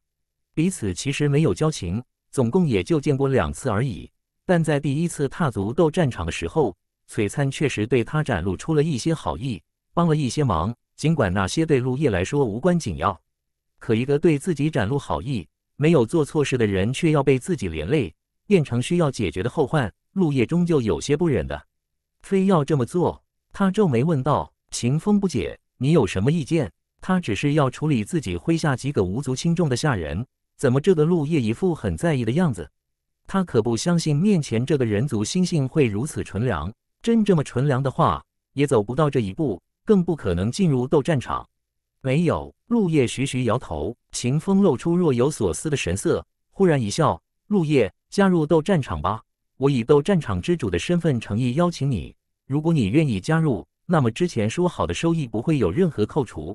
彼此其实没有交情，总共也就见过两次而已。但在第一次踏足斗战场的时候，璀璨确实对他展露出了一些好意，帮了一些忙。尽管那些对陆叶来说无关紧要，可一个对自己展露好意、没有做错事的人，却要被自己连累，变成需要解决的后患，陆叶终究有些不忍的，非要这么做。他皱眉问道：“秦风不解，你有什么意见？”他只是要处理自己麾下几个无足轻重的下人，怎么这个陆叶一副很在意的样子？他可不相信面前这个人族心性会如此纯良，真这么纯良的话，也走不到这一步，更不可能进入斗战场。没有。陆叶徐徐摇头，秦风露出若有所思的神色，忽然一笑：“陆叶，加入斗战场吧，我以斗战场之主的身份诚意邀请你。如果你愿意加入，那么之前说好的收益不会有任何扣除。”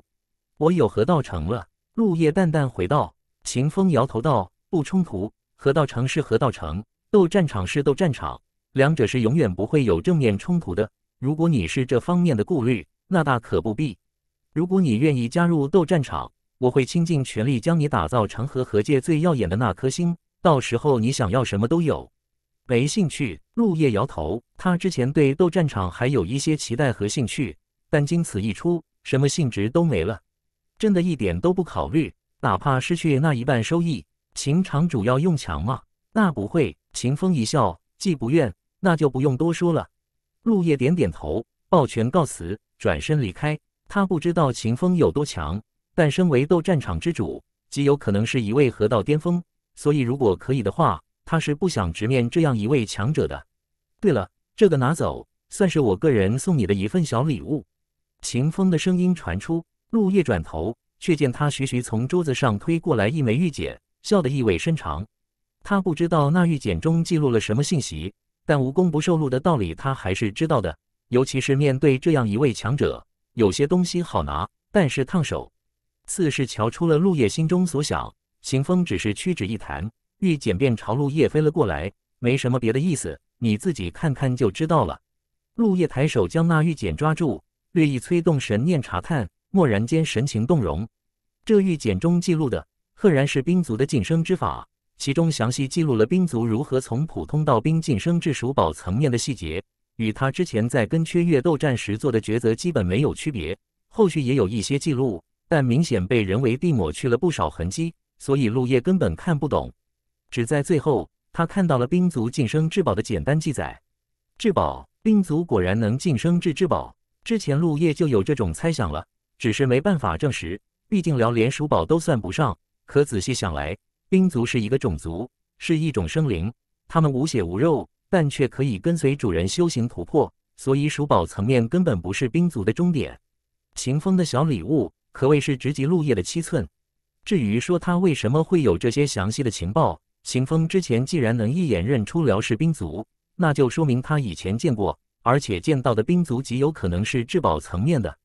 我有何道成了。陆叶淡淡回道。秦风摇头道：“不冲突。”河道城是河道城，斗战场是斗战场，两者是永远不会有正面冲突的。如果你是这方面的顾虑，那大可不必。如果你愿意加入斗战场，我会倾尽全力将你打造成和河界最耀眼的那颗星，到时候你想要什么都有。没兴趣，陆叶摇头。他之前对斗战场还有一些期待和兴趣，但经此一出，什么兴致都没了，真的一点都不考虑，哪怕失去那一半收益。秦场主要用强吗？那不会。秦风一笑，既不愿，那就不用多说了。陆叶点点头，抱拳告辞，转身离开。他不知道秦风有多强，但身为斗战场之主，极有可能是一位河道巅峰，所以如果可以的话，他是不想直面这样一位强者的。对了，这个拿走，算是我个人送你的一份小礼物。秦风的声音传出，陆叶转头，却见他徐徐从桌子上推过来一枚玉简。笑的意味深长，他不知道那玉简中记录了什么信息，但无功不受禄的道理他还是知道的。尤其是面对这样一位强者，有些东西好拿，但是烫手。刺是瞧出了陆叶心中所想，行风只是屈指一弹，玉简便朝陆叶飞了过来，没什么别的意思，你自己看看就知道了。陆叶抬手将那玉简抓住，略一催动神念查看，蓦然间神情动容，这玉简中记录的。赫然是兵族的晋升之法，其中详细记录了兵族如何从普通到兵晋升至属宝层面的细节，与他之前在跟缺月斗战时做的抉择基本没有区别。后续也有一些记录，但明显被人为地抹去了不少痕迹，所以陆叶根本看不懂。只在最后，他看到了兵族晋升至宝的简单记载。至宝，兵族果然能晋升至至宝，之前陆叶就有这种猜想了，只是没办法证实，毕竟辽连蜀宝都算不上。可仔细想来，冰族是一个种族，是一种生灵。他们无血无肉，但却可以跟随主人修行突破，所以属宝层面根本不是冰族的终点。秦风的小礼物可谓是直击陆叶的七寸。至于说他为什么会有这些详细的情报，秦风之前既然能一眼认出辽氏冰族，那就说明他以前见过，而且见到的冰族极有可能是至宝层面的。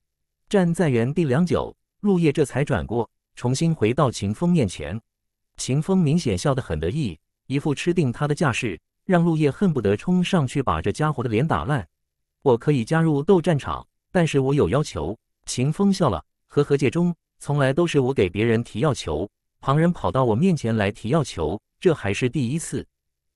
站在原地良久，陆叶这才转过。重新回到秦风面前，秦风明显笑得很得意，一副吃定他的架势，让陆叶恨不得冲上去把这家伙的脸打烂。我可以加入斗战场，但是我有要求。秦风笑了，和何界中从来都是我给别人提要求，旁人跑到我面前来提要求，这还是第一次。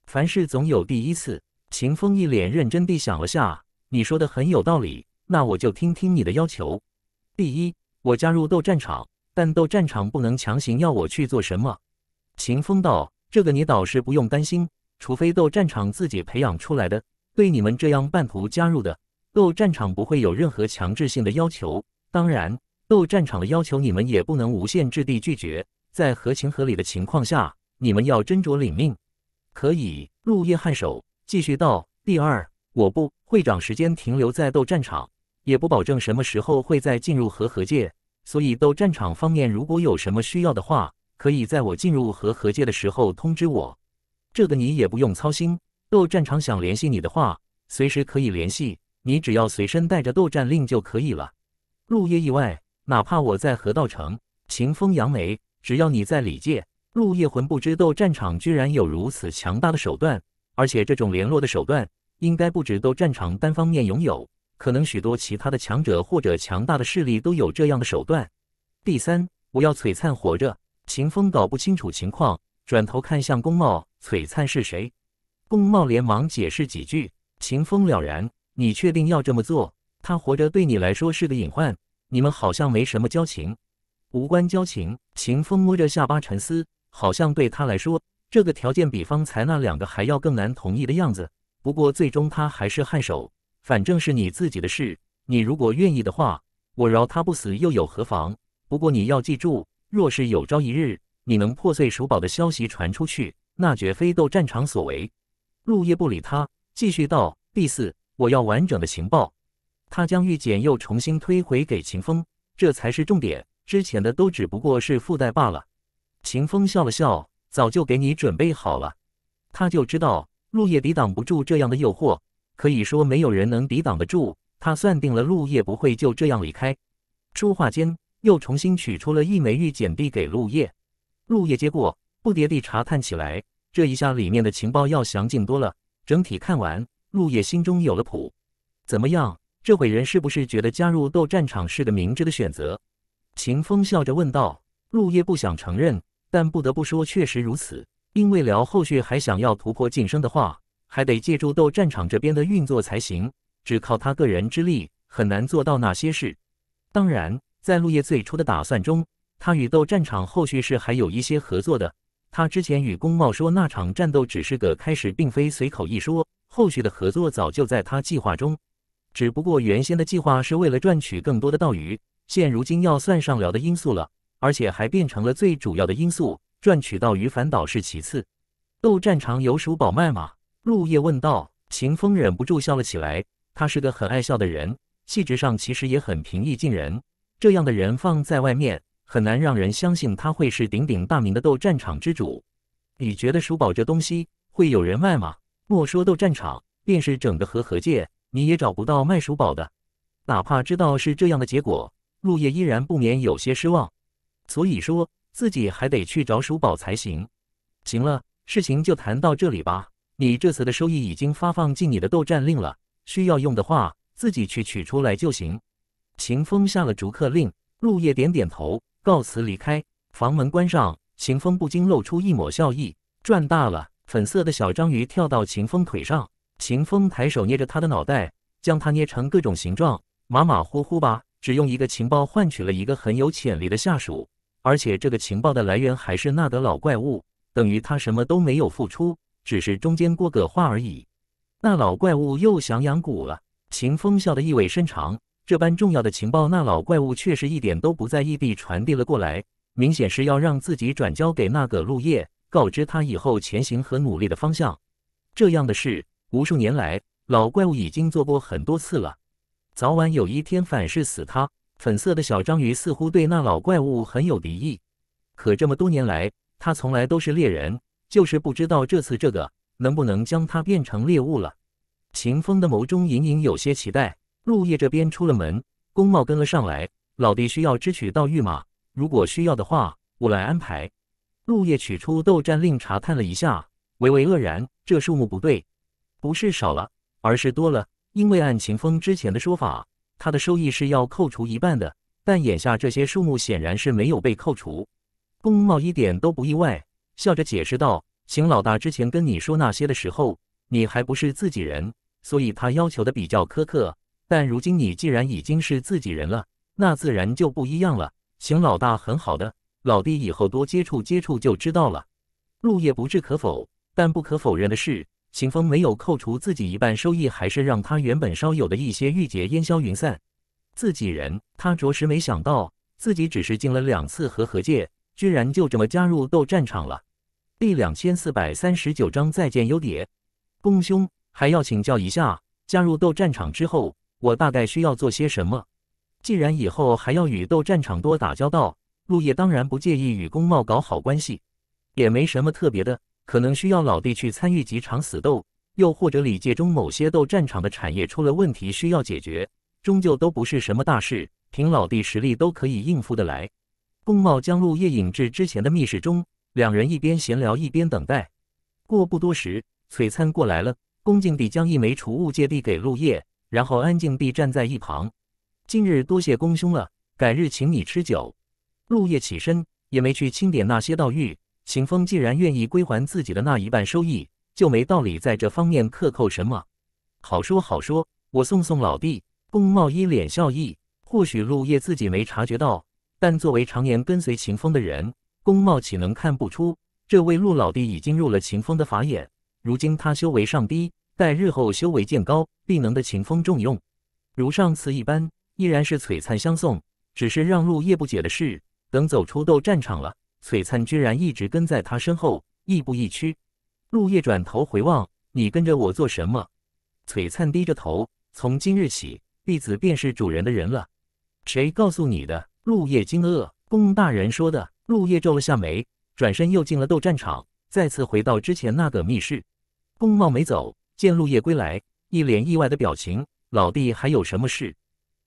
凡事总有第一次。秦风一脸认真地想了下，你说的很有道理，那我就听听你的要求。第一，我加入斗战场。但斗战场不能强行要我去做什么？秦风道：“这个你倒是不用担心，除非斗战场自己培养出来的。对你们这样半途加入的斗战场，不会有任何强制性的要求。当然，斗战场的要求你们也不能无限制地拒绝，在合情合理的情况下，你们要斟酌领命。”可以。陆夜颔首，继续道：“第二，我不会长时间停留在斗战场，也不保证什么时候会再进入和合界。”所以斗战场方面，如果有什么需要的话，可以在我进入和合界的时候通知我。这个你也不用操心。斗战场想联系你的话，随时可以联系你，只要随身带着斗战令就可以了。陆叶意外，哪怕我在河道城，秦风扬眉，只要你在里界，陆叶魂不知斗战场居然有如此强大的手段，而且这种联络的手段，应该不止斗战场单方面拥有。可能许多其他的强者或者强大的势力都有这样的手段。第三，我要璀璨活着。秦风搞不清楚情况，转头看向宫茂：“璀璨是谁？”宫茂连忙解释几句。秦风了然：“你确定要这么做？他活着对你来说是个隐患。你们好像没什么交情。”无关交情。秦风摸着下巴沉思，好像对他来说，这个条件比方才那两个还要更难同意的样子。不过最终他还是颔首。反正是你自己的事，你如果愿意的话，我饶他不死又有何妨？不过你要记住，若是有朝一日你能破碎鼠堡的消息传出去，那绝非斗战场所为。陆叶不理他，继续道：“第四，我要完整的情报。”他将玉简又重新推回给秦风，这才是重点，之前的都只不过是附带罢了。秦风笑了笑，早就给你准备好了，他就知道陆叶抵挡不住这样的诱惑。可以说没有人能抵挡得住。他算定了陆叶不会就这样离开。说话间，又重新取出了一枚玉简币给陆叶。陆叶接过，不迭地查看起来。这一下里面的情报要详尽多了。整体看完，陆叶心中有了谱。怎么样，这会人是不是觉得加入斗战场是个明智的选择？秦风笑着问道。陆叶不想承认，但不得不说确实如此。因为聊后续还想要突破晋升的话。还得借助斗战场这边的运作才行，只靠他个人之力很难做到那些事。当然，在陆叶最初的打算中，他与斗战场后续是还有一些合作的。他之前与工茂说那场战斗只是个开始，并非随口一说，后续的合作早就在他计划中。只不过原先的计划是为了赚取更多的道鱼，现如今要算上聊的因素了，而且还变成了最主要的因素，赚取道鱼反倒是其次。斗战场有鼠宝卖吗？陆叶问道，秦风忍不住笑了起来。他是个很爱笑的人，气质上其实也很平易近人。这样的人放在外面，很难让人相信他会是鼎鼎大名的斗战场之主。你觉得鼠宝这东西会有人卖吗？莫说斗战场，便是整个和和界，你也找不到卖鼠宝的。哪怕知道是这样的结果，陆叶依然不免有些失望。所以说，自己还得去找鼠宝才行。行了，事情就谈到这里吧。你这次的收益已经发放进你的斗战令了，需要用的话自己去取出来就行。秦风下了逐客令，陆夜点点头，告辞离开。房门关上，秦风不禁露出一抹笑意，赚大了。粉色的小章鱼跳到秦风腿上，秦风抬手捏着他的脑袋，将他捏成各种形状。马马虎虎吧，只用一个情报换取了一个很有潜力的下属，而且这个情报的来源还是那个老怪物，等于他什么都没有付出。只是中间过个话而已。那老怪物又想养蛊了。秦风笑得意味深长。这般重要的情报，那老怪物却是一点都不在意地传递了过来，明显是要让自己转交给那个陆叶，告知他以后前行和努力的方向。这样的事，无数年来，老怪物已经做过很多次了。早晚有一天反噬死他。粉色的小章鱼似乎对那老怪物很有敌意，可这么多年来，他从来都是猎人。就是不知道这次这个能不能将他变成猎物了。秦风的眸中隐隐有些期待。陆叶这边出了门，宫茂跟了上来。老弟需要支取道玉吗？如果需要的话，我来安排。陆叶取出斗战令，查看了一下，微微愕然：这数目不对，不是少了，而是多了。因为按秦风之前的说法，他的收益是要扣除一半的，但眼下这些数目显然是没有被扣除。宫茂一点都不意外。笑着解释道：“邢老大之前跟你说那些的时候，你还不是自己人，所以他要求的比较苛刻。但如今你既然已经是自己人了，那自然就不一样了。邢老大很好的，老弟以后多接触接触就知道了。”陆叶不置可否，但不可否认的是，邢风没有扣除自己一半收益，还是让他原本稍有的一些郁结烟消云散。自己人，他着实没想到，自己只是进了两次和合界，居然就这么加入斗战场了。第两千四百三十九章再见优蝶。公兄还要请教一下，加入斗战场之后，我大概需要做些什么？既然以后还要与斗战场多打交道，陆叶当然不介意与公茂搞好关系，也没什么特别的，可能需要老弟去参与几场死斗，又或者礼界中某些斗战场的产业出了问题需要解决，终究都不是什么大事，凭老弟实力都可以应付得来。公茂将陆叶引至之前的密室中。两人一边闲聊一边等待。过不多时，璀璨过来了，恭敬地将一枚储物戒递给陆叶，然后安静地站在一旁。今日多谢公兄了，改日请你吃酒。陆叶起身，也没去清点那些道玉。秦风既然愿意归还自己的那一半收益，就没道理在这方面克扣什么。好说好说，我送送老弟。龚茂一脸笑意，或许陆叶自己没察觉到，但作为常年跟随秦风的人。公茂岂能看不出，这位陆老弟已经入了秦风的法眼。如今他修为尚低，待日后修为渐高，必能得秦风重用。如上次一般，依然是璀璨相送。只是让陆叶不解的是，等走出斗战场了，璀璨居然一直跟在他身后，亦步亦趋。陆叶转头回望：“你跟着我做什么？”璀璨低着头：“从今日起，弟子便是主人的人了。”“谁告诉你的？”陆叶惊愕。公大人说的。陆叶皱了下眉，转身又进了斗战场，再次回到之前那个密室。公茂没走，见陆叶归来，一脸意外的表情：“老弟，还有什么事？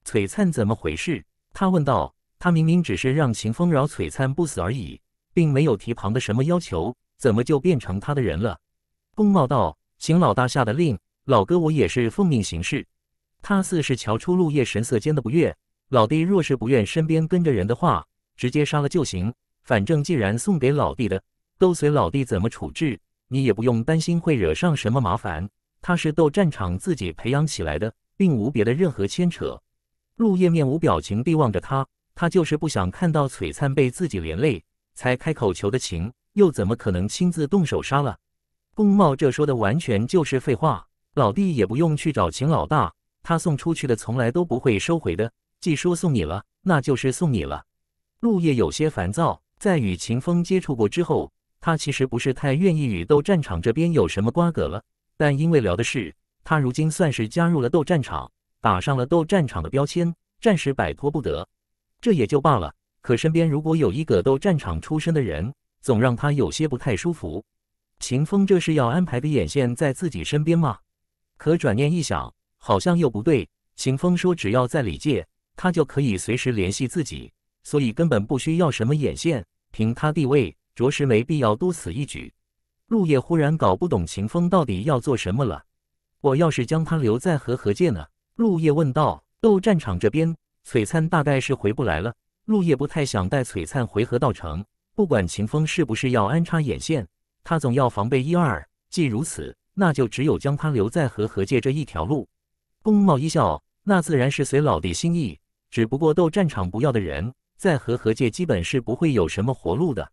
璀璨怎么回事？”他问道。他明明只是让秦风饶璀璨不死而已，并没有提旁的什么要求，怎么就变成他的人了？公茂道：“秦老大下的令，老哥我也是奉命行事。”他似是瞧出陆叶神色间的不悦：“老弟若是不愿身边跟着人的话，直接杀了就行。”反正既然送给老弟的，都随老弟怎么处置，你也不用担心会惹上什么麻烦。他是斗战场自己培养起来的，并无别的任何牵扯。陆叶面无表情地望着他，他就是不想看到璀璨被自己连累，才开口求的情，又怎么可能亲自动手杀了？风茂这说的完全就是废话，老弟也不用去找秦老大，他送出去的从来都不会收回的。既说送你了，那就是送你了。陆叶有些烦躁。在与秦风接触过之后，他其实不是太愿意与斗战场这边有什么瓜葛了。但因为聊的是，他如今算是加入了斗战场，打上了斗战场的标签，暂时摆脱不得。这也就罢了。可身边如果有一个斗战场出身的人，总让他有些不太舒服。秦风这是要安排的眼线在自己身边吗？可转念一想，好像又不对。秦风说，只要在里界，他就可以随时联系自己。所以根本不需要什么眼线，凭他地位，着实没必要多此一举。陆叶忽然搞不懂秦风到底要做什么了。我要是将他留在和和界呢？陆叶问道。斗战场这边，璀璨大概是回不来了。陆叶不太想带璀璨回河道城。不管秦风是不是要安插眼线，他总要防备一二。既如此，那就只有将他留在和和界这一条路。公茂一笑，那自然是随老弟心意。只不过斗战场不要的人。在和合界基本是不会有什么活路的，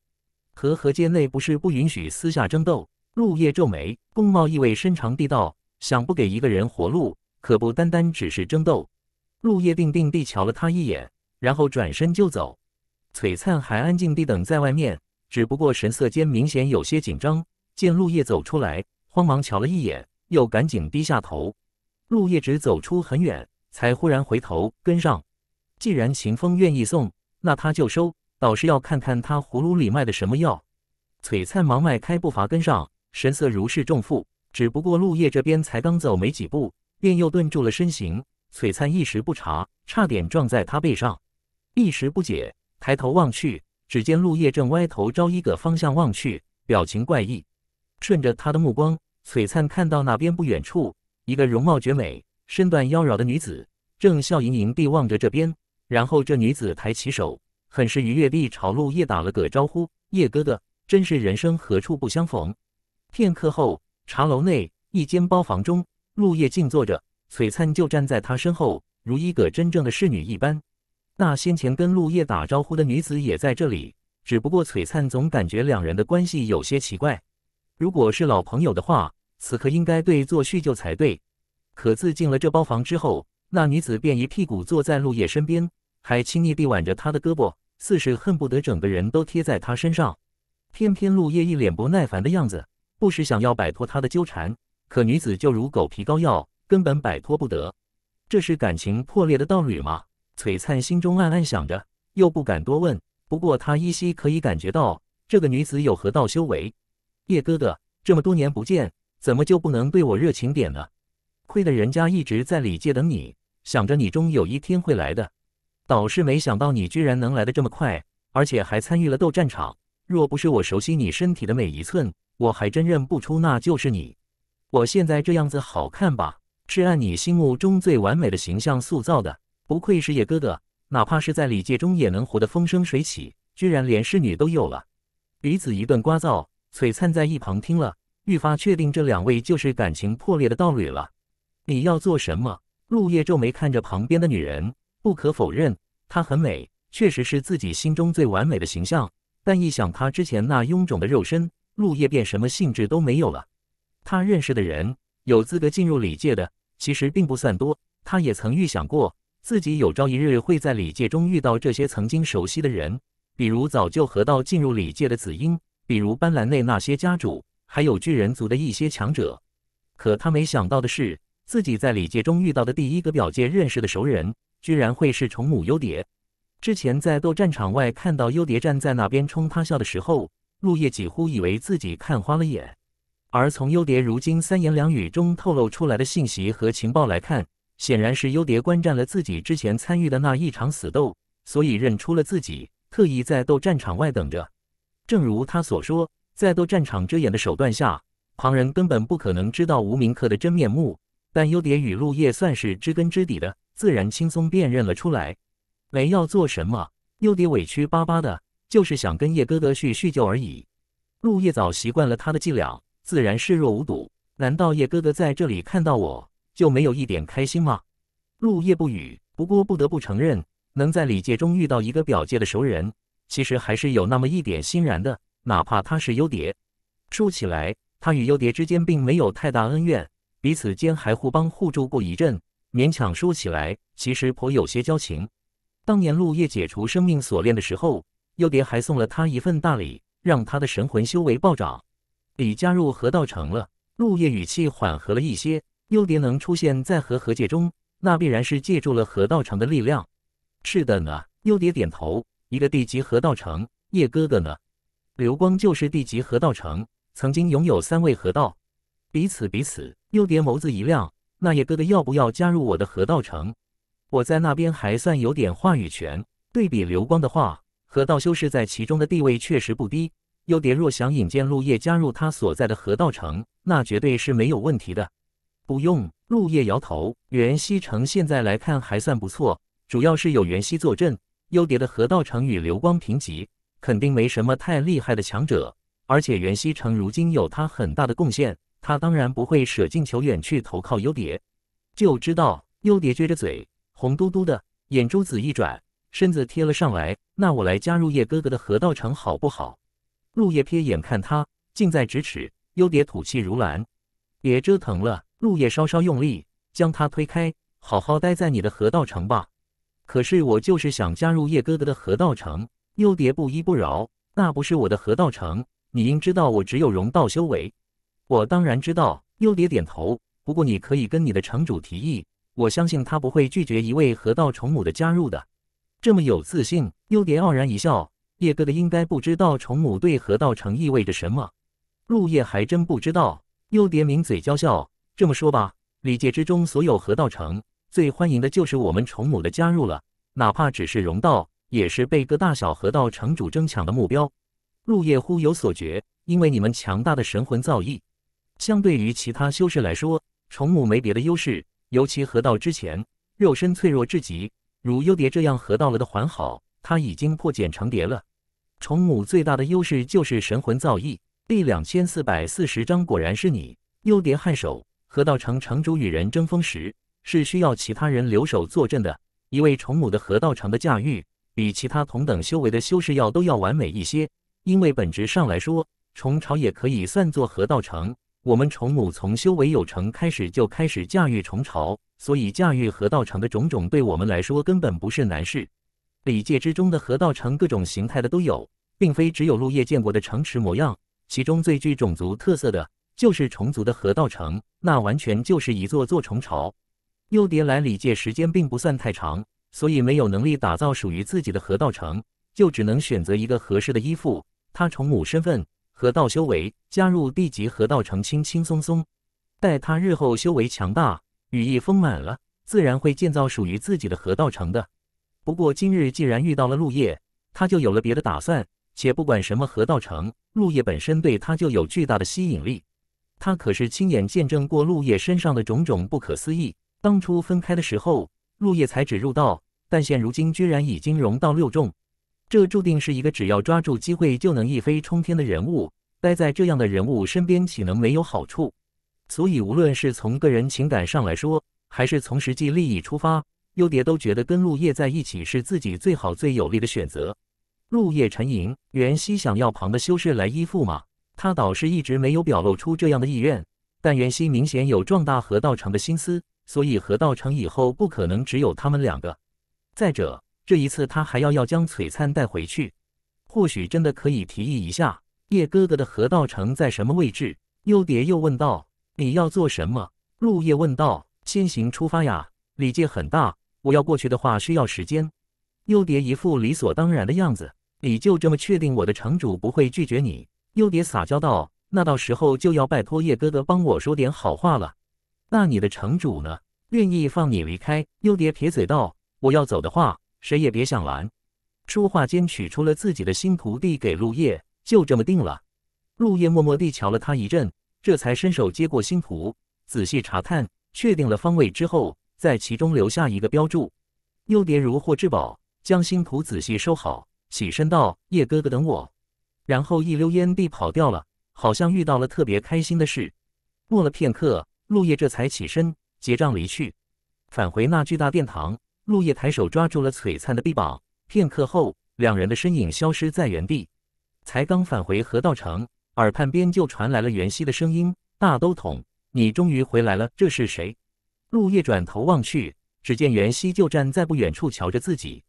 和合界内不是不允许私下争斗。陆夜皱眉，共贸意味深长地道：“想不给一个人活路，可不单单只是争斗。”陆夜定定地瞧了他一眼，然后转身就走。璀璨还安静地等在外面，只不过神色间明显有些紧张。见陆夜走出来，慌忙瞧了一眼，又赶紧低下头。陆夜只走出很远，才忽然回头跟上。既然秦风愿意送，那他就收，倒是要看看他葫芦里卖的什么药。璀璨忙迈开步伐跟上，神色如释重负。只不过陆叶这边才刚走没几步，便又顿住了身形。璀璨一时不察，差点撞在他背上，一时不解，抬头望去，只见陆叶正歪头朝一个方向望去，表情怪异。顺着他的目光，璀璨看到那边不远处一个容貌绝美、身段妖娆的女子，正笑盈盈地望着这边。然后这女子抬起手，很是愉悦地朝陆叶打了个招呼：“叶哥哥，真是人生何处不相逢。”片刻后，茶楼内一间包房中，陆叶静坐着，璀璨就站在他身后，如一个真正的侍女一般。那先前跟陆叶打招呼的女子也在这里，只不过璀璨总感觉两人的关系有些奇怪。如果是老朋友的话，此刻应该对坐叙旧才对。可自进了这包房之后，那女子便一屁股坐在陆叶身边。还轻昵地挽着他的胳膊，似是恨不得整个人都贴在他身上。偏偏陆叶一脸不耐烦的样子，不时想要摆脱他的纠缠，可女子就如狗皮膏药，根本摆脱不得。这是感情破裂的道理吗？璀璨心中暗暗想着，又不敢多问。不过他依稀可以感觉到，这个女子有何道修为？叶哥哥，这么多年不见，怎么就不能对我热情点呢？亏得人家一直在里界等你，想着你终有一天会来的。倒是没想到你居然能来的这么快，而且还参与了斗战场。若不是我熟悉你身体的每一寸，我还真认不出那就是你。我现在这样子好看吧？是按你心目中最完美的形象塑造的。不愧是叶哥哥，哪怕是在礼界中也能活得风生水起，居然连侍女都有了。彼此一顿聒噪，璀璨在一旁听了，愈发确定这两位就是感情破裂的道侣了。你要做什么？陆叶皱眉看着旁边的女人。不可否认，她很美，确实是自己心中最完美的形象。但一想她之前那臃肿的肉身，陆叶便什么兴致都没有了。他认识的人有资格进入礼界的，其实并不算多。他也曾预想过，自己有朝一日会在礼界中遇到这些曾经熟悉的人，比如早就合道进入礼界的紫英，比如斑斓内那些家主，还有巨人族的一些强者。可他没想到的是，自己在礼界中遇到的第一个表界认识的熟人。居然会是虫母幽蝶！之前在斗战场外看到幽蝶站在那边冲他笑的时候，陆叶几乎以为自己看花了眼。而从幽蝶如今三言两语中透露出来的信息和情报来看，显然是优蝶观战了自己之前参与的那一场死斗，所以认出了自己，特意在斗战场外等着。正如他所说，在斗战场遮掩的手段下，旁人根本不可能知道无名客的真面目。但优蝶与陆叶算是知根知底的。自然轻松辨认了出来。没要做什么，幽蝶委屈巴巴的，就是想跟叶哥哥叙叙旧而已。陆叶早习惯了他的伎俩，自然视若无睹。难道叶哥哥在这里看到我就没有一点开心吗？陆叶不语。不过不得不承认，能在礼界中遇到一个表界的熟人，其实还是有那么一点欣然的。哪怕他是幽蝶，说起来，他与幽蝶之间并没有太大恩怨，彼此间还互帮互助过一阵。勉强说起来，其实颇有些交情。当年陆叶解除生命锁链的时候，幽蝶还送了他一份大礼，让他的神魂修为暴涨。已加入河道城了。陆叶语气缓和了一些。幽蝶能出现在河河界中，那必然是借助了河道城的力量。是的呢。幽蝶点头。一个地级河道城，叶哥哥呢？流光就是地级河道城，曾经拥有三位河道。彼此彼此。幽蝶眸子一亮。那叶哥哥要不要加入我的河道城？我在那边还算有点话语权。对比流光的话，河道修士在其中的地位确实不低。幽蝶若想引荐陆叶加入他所在的河道城，那绝对是没有问题的。不用，陆叶摇头。元熙城现在来看还算不错，主要是有元熙坐镇。幽蝶的河道城与流光平级，肯定没什么太厉害的强者。而且元熙城如今有他很大的贡献。他当然不会舍近求远去投靠幽蝶，就知道幽蝶撅着嘴，红嘟嘟的眼珠子一转，身子贴了上来。那我来加入叶哥哥的河道城好不好？陆叶瞥眼看他，近在咫尺，幽蝶吐气如兰，别折腾了。陆叶稍稍用力将他推开，好好待在你的河道城吧。可是我就是想加入叶哥哥的河道城。幽蝶不依不饶，那不是我的河道城，你应知道我只有容道修为。我当然知道，幽蝶点头。不过你可以跟你的城主提议，我相信他不会拒绝一位河道宠母的加入的。这么有自信，幽蝶傲然一笑。叶哥的应该不知道宠母对河道城意味着什么。入夜还真不知道，幽蝶抿嘴娇笑。这么说吧，礼界之中所有河道城最欢迎的就是我们宠母的加入了，哪怕只是荣道，也是被各大小河道城主争抢的目标。入夜忽有所觉，因为你们强大的神魂造诣。相对于其他修士来说，虫母没别的优势，尤其河道之前，肉身脆弱至极。如幽蝶这样河道了的还好，他已经破茧成蝶了。虫母最大的优势就是神魂造诣。第两千四百四十章果然是你，幽蝶颔首。河道城城主与人争锋时，是需要其他人留守坐镇的。一位虫母的河道城的驾驭，比其他同等修为的修士要都要完美一些，因为本质上来说，虫巢也可以算作河道城。我们虫母从修为有成开始就开始驾驭虫巢，所以驾驭河道城的种种对我们来说根本不是难事。里界之中的河道城各种形态的都有，并非只有陆叶建国的城池模样。其中最具种族特色的，就是虫族的河道城，那完全就是一座座虫巢。幼蝶来里界时间并不算太长，所以没有能力打造属于自己的河道城，就只能选择一个合适的依附。他虫母身份。河道修为加入地级河道城，轻轻松松。待他日后修为强大，羽翼丰满了，自然会建造属于自己的河道城的。不过今日既然遇到了陆叶，他就有了别的打算。且不管什么河道城，陆叶本身对他就有巨大的吸引力。他可是亲眼见证过陆叶身上的种种不可思议。当初分开的时候，陆叶才只入道，但现如今居然已经融道六重。这注定是一个只要抓住机会就能一飞冲天的人物，待在这样的人物身边，岂能没有好处？所以，无论是从个人情感上来说，还是从实际利益出发，优蝶都觉得跟陆叶在一起是自己最好、最有利的选择。陆叶沉吟：“袁熙想要旁的修士来依附吗？他倒是一直没有表露出这样的意愿，但袁熙明显有壮大河道城的心思，所以河道城以后不可能只有他们两个。再者，”这一次他还要要将璀璨带回去，或许真的可以提议一下叶哥哥的河道城在什么位置。幽蝶又问道：“你要做什么？”陆叶问道：“先行出发呀，礼界很大，我要过去的话需要时间。”幽蝶一副理所当然的样子：“你就这么确定我的城主不会拒绝你？”幽蝶撒娇道：“那到时候就要拜托叶哥哥帮我说点好话了。”“那你的城主呢？愿意放你离开？”幽蝶撇嘴道：“我要走的话。”谁也别想拦。说话间，取出了自己的星图，递给陆叶，就这么定了。陆叶默默地瞧了他一阵，这才伸手接过星图，仔细查探，确定了方位之后，在其中留下一个标注。幽蝶如获至宝，将星图仔细收好，起身道：“叶哥哥，等我。”然后一溜烟地跑掉了，好像遇到了特别开心的事。过了片刻，陆叶这才起身结账离去，返回那巨大殿堂。陆叶抬手抓住了璀璨的臂膀，片刻后，两人的身影消失在原地。才刚返回河道城，耳畔边就传来了袁熙的声音：“大都统，你终于回来了。”这是谁？陆叶转头望去，只见袁熙就站在不远处瞧着自己。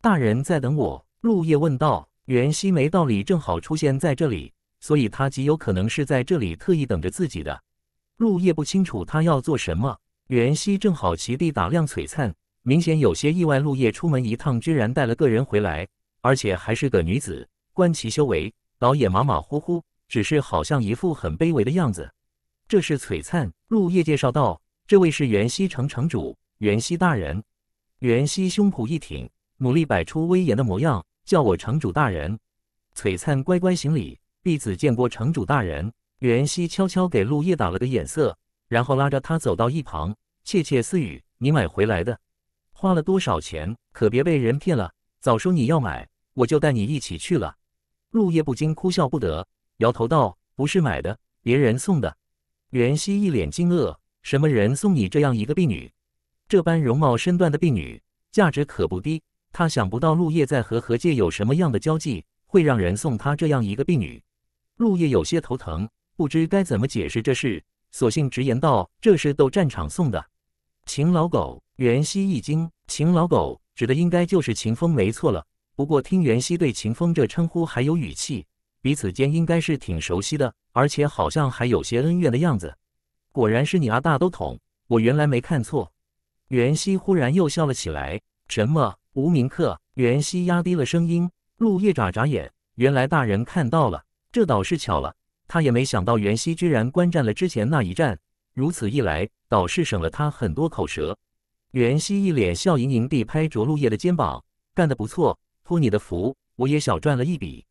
大人在等我。”陆叶问道。袁熙没道理正好出现在这里，所以他极有可能是在这里特意等着自己的。陆叶不清楚他要做什么。袁熙正好齐地打量璀璨。明显有些意外，陆叶出门一趟，居然带了个人回来，而且还是个女子。观其修为，老也马马虎虎，只是好像一副很卑微的样子。这是璀璨，陆叶介绍道：“这位是元熙城城主，元熙大人。”元熙胸脯一挺，努力摆出威严的模样：“叫我城主大人。”璀璨乖乖行礼：“弟子见过城主大人。”元熙悄悄给陆夜打了个眼色，然后拉着他走到一旁，窃窃私语：“你买回来的。”花了多少钱？可别被人骗了！早说你要买，我就带你一起去了。陆叶不禁哭笑不得，摇头道：“不是买的，别人送的。”袁熙一脸惊愕：“什么人送你这样一个婢女？这般容貌身段的婢女，价值可不低。”他想不到陆叶在和何界有什么样的交际，会让人送他这样一个婢女。陆叶有些头疼，不知该怎么解释这事，索性直言道：“这是斗战场送的。”秦老狗。袁熙一惊，秦老狗指的应该就是秦风，没错了。不过听袁熙对秦风这称呼还有语气，彼此间应该是挺熟悉的，而且好像还有些恩怨的样子。果然是你啊，大都统，我原来没看错。袁熙忽然又笑了起来。什么？无名客？袁熙压低了声音。陆叶眨眨眼，原来大人看到了。这倒是巧了，他也没想到袁熙居然观战了之前那一战。如此一来，倒是省了他很多口舌。袁熙一脸笑盈盈地拍着陆叶的肩膀，干得不错，托你的福，我也小赚了一笔。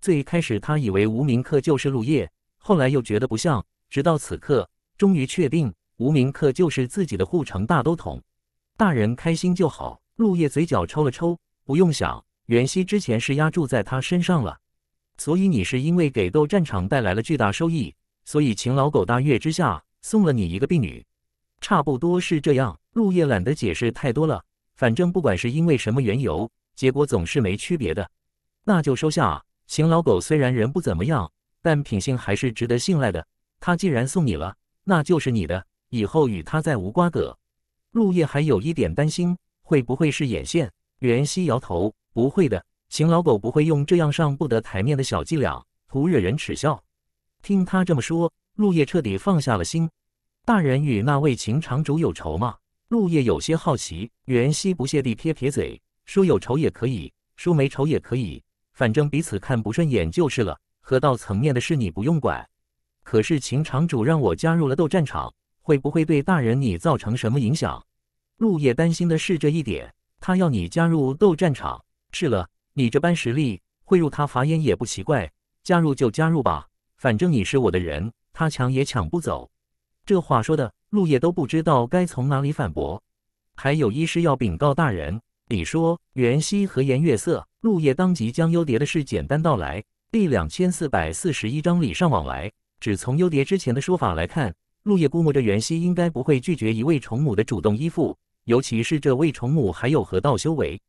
最开始他以为无名客就是陆叶，后来又觉得不像，直到此刻，终于确定无名客就是自己的护城大都统。大人开心就好。陆叶嘴角抽了抽，不用想，袁熙之前是压注在他身上了，所以你是因为给斗战场带来了巨大收益，所以秦老狗大悦之下送了你一个婢女。差不多是这样，陆夜懒得解释太多了。反正不管是因为什么缘由，结果总是没区别的。那就收下啊。邢老狗虽然人不怎么样，但品性还是值得信赖的。他既然送你了，那就是你的，以后与他再无瓜葛。陆夜还有一点担心，会不会是眼线？袁熙摇头，不会的，邢老狗不会用这样上不得台面的小伎俩，徒惹人耻笑。听他这么说，陆夜彻底放下了心。大人与那位秦场主有仇吗？陆叶有些好奇。袁熙不屑地撇撇嘴，说：“有仇也可以说，没仇也可以，反正彼此看不顺眼就是了。河道层面的事你不用管。可是秦场主让我加入了斗战场，会不会对大人你造成什么影响？”陆叶担心的是这一点。他要你加入斗战场，是了，你这般实力，会入他法眼也不奇怪。加入就加入吧，反正你是我的人，他抢也抢不走。这话说的，陆叶都不知道该从哪里反驳。还有一师要禀告大人。你说，袁熙和颜悦色，陆叶当即将幽蝶的事简单道来。第两千四百四十一章礼尚往来。只从幽蝶之前的说法来看，陆叶估摸着袁熙应该不会拒绝一位宠母的主动依附，尤其是这位宠母还有河道修为。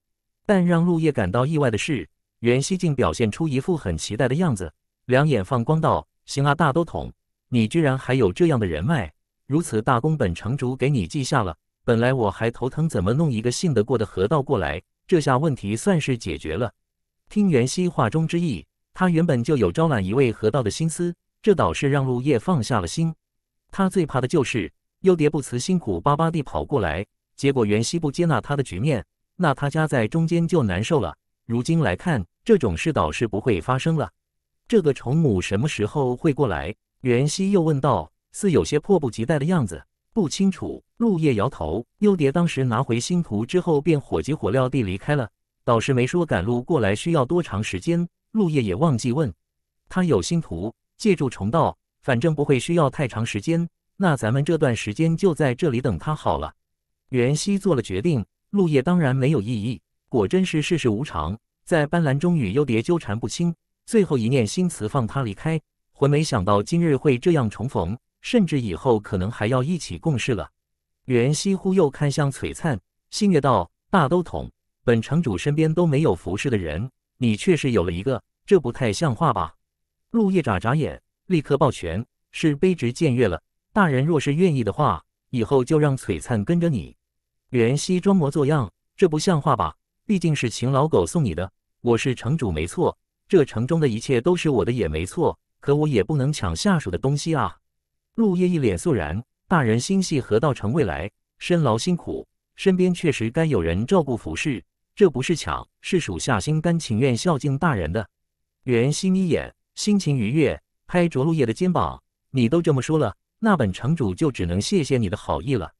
但让陆叶感到意外的是，袁熙竟表现出一副很期待的样子，两眼放光道：“行啊，大都统。”你居然还有这样的人脉，如此大功本城主给你记下了。本来我还头疼怎么弄一个信得过的河道过来，这下问题算是解决了。听袁熙话中之意，他原本就有招揽一位河道的心思，这倒是让陆叶放下了心。他最怕的就是又蝶不辞辛苦巴巴地跑过来，结果袁熙不接纳他的局面，那他夹在中间就难受了。如今来看，这种事倒是不会发生了。这个虫母什么时候会过来？袁熙又问道，似有些迫不及待的样子。不清楚，陆叶摇头。幽蝶当时拿回星图之后，便火急火燎地离开了。导师没说赶路过来需要多长时间，陆叶也忘记问。他有星图，借助重道，反正不会需要太长时间。那咱们这段时间就在这里等他好了。袁熙做了决定，陆叶当然没有异议。果真是世事无常，在斑斓中与幽蝶纠缠不清，最后一念心慈，放他离开。我没想到今日会这样重逢，甚至以后可能还要一起共事了。袁熙忽又看向璀璨，戏谑道：“大都统，本城主身边都没有服侍的人，你却是有了一个，这不太像话吧？”陆夜眨眨眼，立刻抱拳：“是卑职僭越了，大人若是愿意的话，以后就让璀璨跟着你。”袁熙装模作样：“这不像话吧？毕竟是秦老狗送你的，我是城主没错，这城中的一切都是我的也没错。”可我也不能抢下属的东西啊！陆叶一脸肃然，大人心系河道城未来，身劳辛苦，身边确实该有人照顾服侍。这不是抢，是属下心甘情愿孝敬大人的。袁熙眯眼，心情愉悦，拍着陆叶的肩膀：“你都这么说了，那本城主就只能谢谢你的好意了。”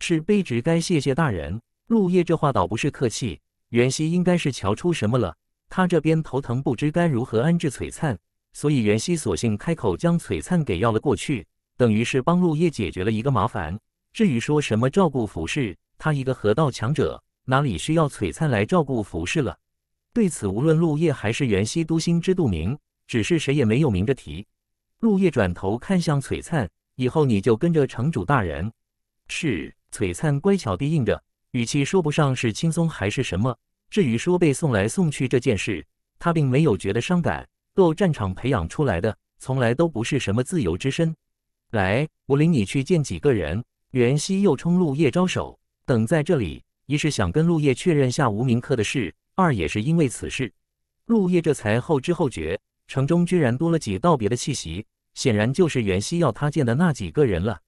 是卑职该谢谢大人。陆叶这话倒不是客气，袁熙应该是瞧出什么了，他这边头疼，不知该如何安置璀璨。所以袁熙索性开口将璀璨给要了过去，等于是帮陆叶解决了一个麻烦。至于说什么照顾服饰，他一个河道强者哪里需要璀璨来照顾服饰了？对此，无论陆叶还是袁熙都心知肚明，只是谁也没有明着提。陆叶转头看向璀璨，以后你就跟着城主大人。是，璀璨乖巧地应着，语气说不上是轻松还是什么。至于说被送来送去这件事，他并没有觉得伤感。够战场培养出来的，从来都不是什么自由之身。来，我领你去见几个人。袁熙又冲陆叶招手，等在这里，一是想跟陆叶确认下无名客的事，二也是因为此事。陆叶这才后知后觉，城中居然多了几道别的气息，显然就是袁熙要他见的那几个人了。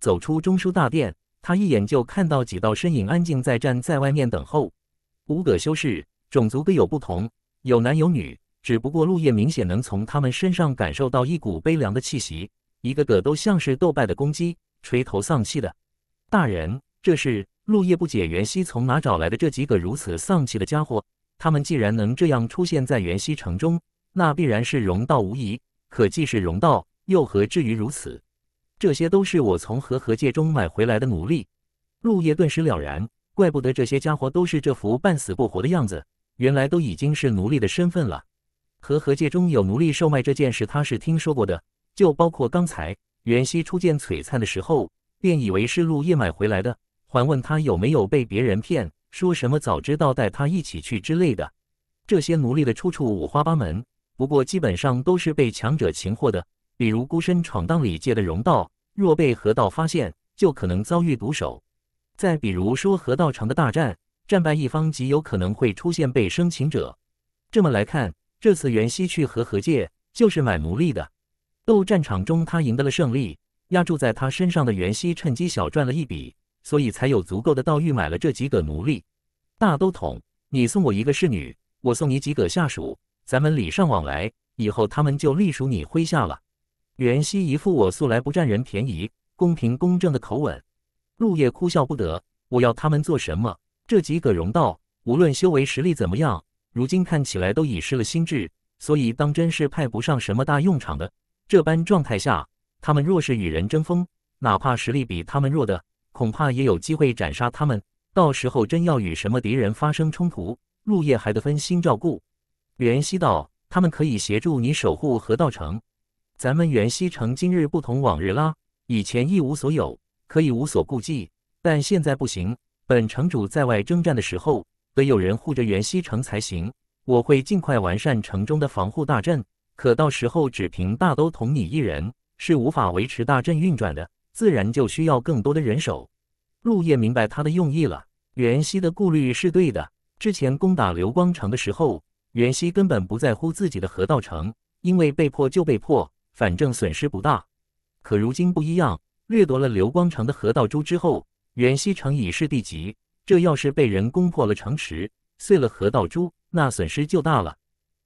走出中枢大殿，他一眼就看到几道身影安静在站在外面等候。五葛修士，种族各有不同，有男有女。只不过陆叶明显能从他们身上感受到一股悲凉的气息，一个个都像是斗败的公鸡，垂头丧气的。大人，这是陆叶不解，袁熙从哪找来的这几个如此丧气的家伙？他们既然能这样出现在袁熙城中，那必然是荣道无疑。可既是荣道，又何至于如此？这些都是我从和合界中买回来的奴隶。陆叶顿时了然，怪不得这些家伙都是这副半死不活的样子，原来都已经是奴隶的身份了。和河界中有奴隶售卖这件事，他是听说过的。就包括刚才袁熙初见璀璨的时候，便以为是陆夜买回来的，还问他有没有被别人骗，说什么早知道带他一起去之类的。这些奴隶的出处五花八门，不过基本上都是被强者擒获的。比如孤身闯荡里界的容道，若被河道发现，就可能遭遇毒手；再比如说河道长的大战，战败一方极有可能会出现被生擒者。这么来看。这次袁熙去河河界就是买奴隶的。斗战场中他赢得了胜利，押注在他身上的袁熙趁机小赚了一笔，所以才有足够的道玉买了这几个奴隶。大都统，你送我一个侍女，我送你几个下属，咱们礼尚往来，以后他们就隶属你麾下了。袁熙一副我素来不占人便宜、公平公正的口吻。陆叶哭笑不得，我要他们做什么？这几个容道，无论修为实力怎么样。如今看起来都已失了心智，所以当真是派不上什么大用场的。这般状态下，他们若是与人争锋，哪怕实力比他们弱的，恐怕也有机会斩杀他们。到时候真要与什么敌人发生冲突，陆夜还得分心照顾。袁熙道：“他们可以协助你守护河道城。咱们袁熙城今日不同往日了，以前一无所有，可以无所顾忌，但现在不行。本城主在外征战的时候。”得有人护着袁熙城才行。我会尽快完善城中的防护大阵，可到时候只凭大都统你一人是无法维持大阵运转的，自然就需要更多的人手。陆夜明白他的用意了。袁熙的顾虑是对的。之前攻打流光城的时候，袁熙根本不在乎自己的河道城，因为被迫就被迫，反正损失不大。可如今不一样，掠夺了流光城的河道珠之后，袁熙城已是地级。这要是被人攻破了城池，碎了河道珠，那损失就大了。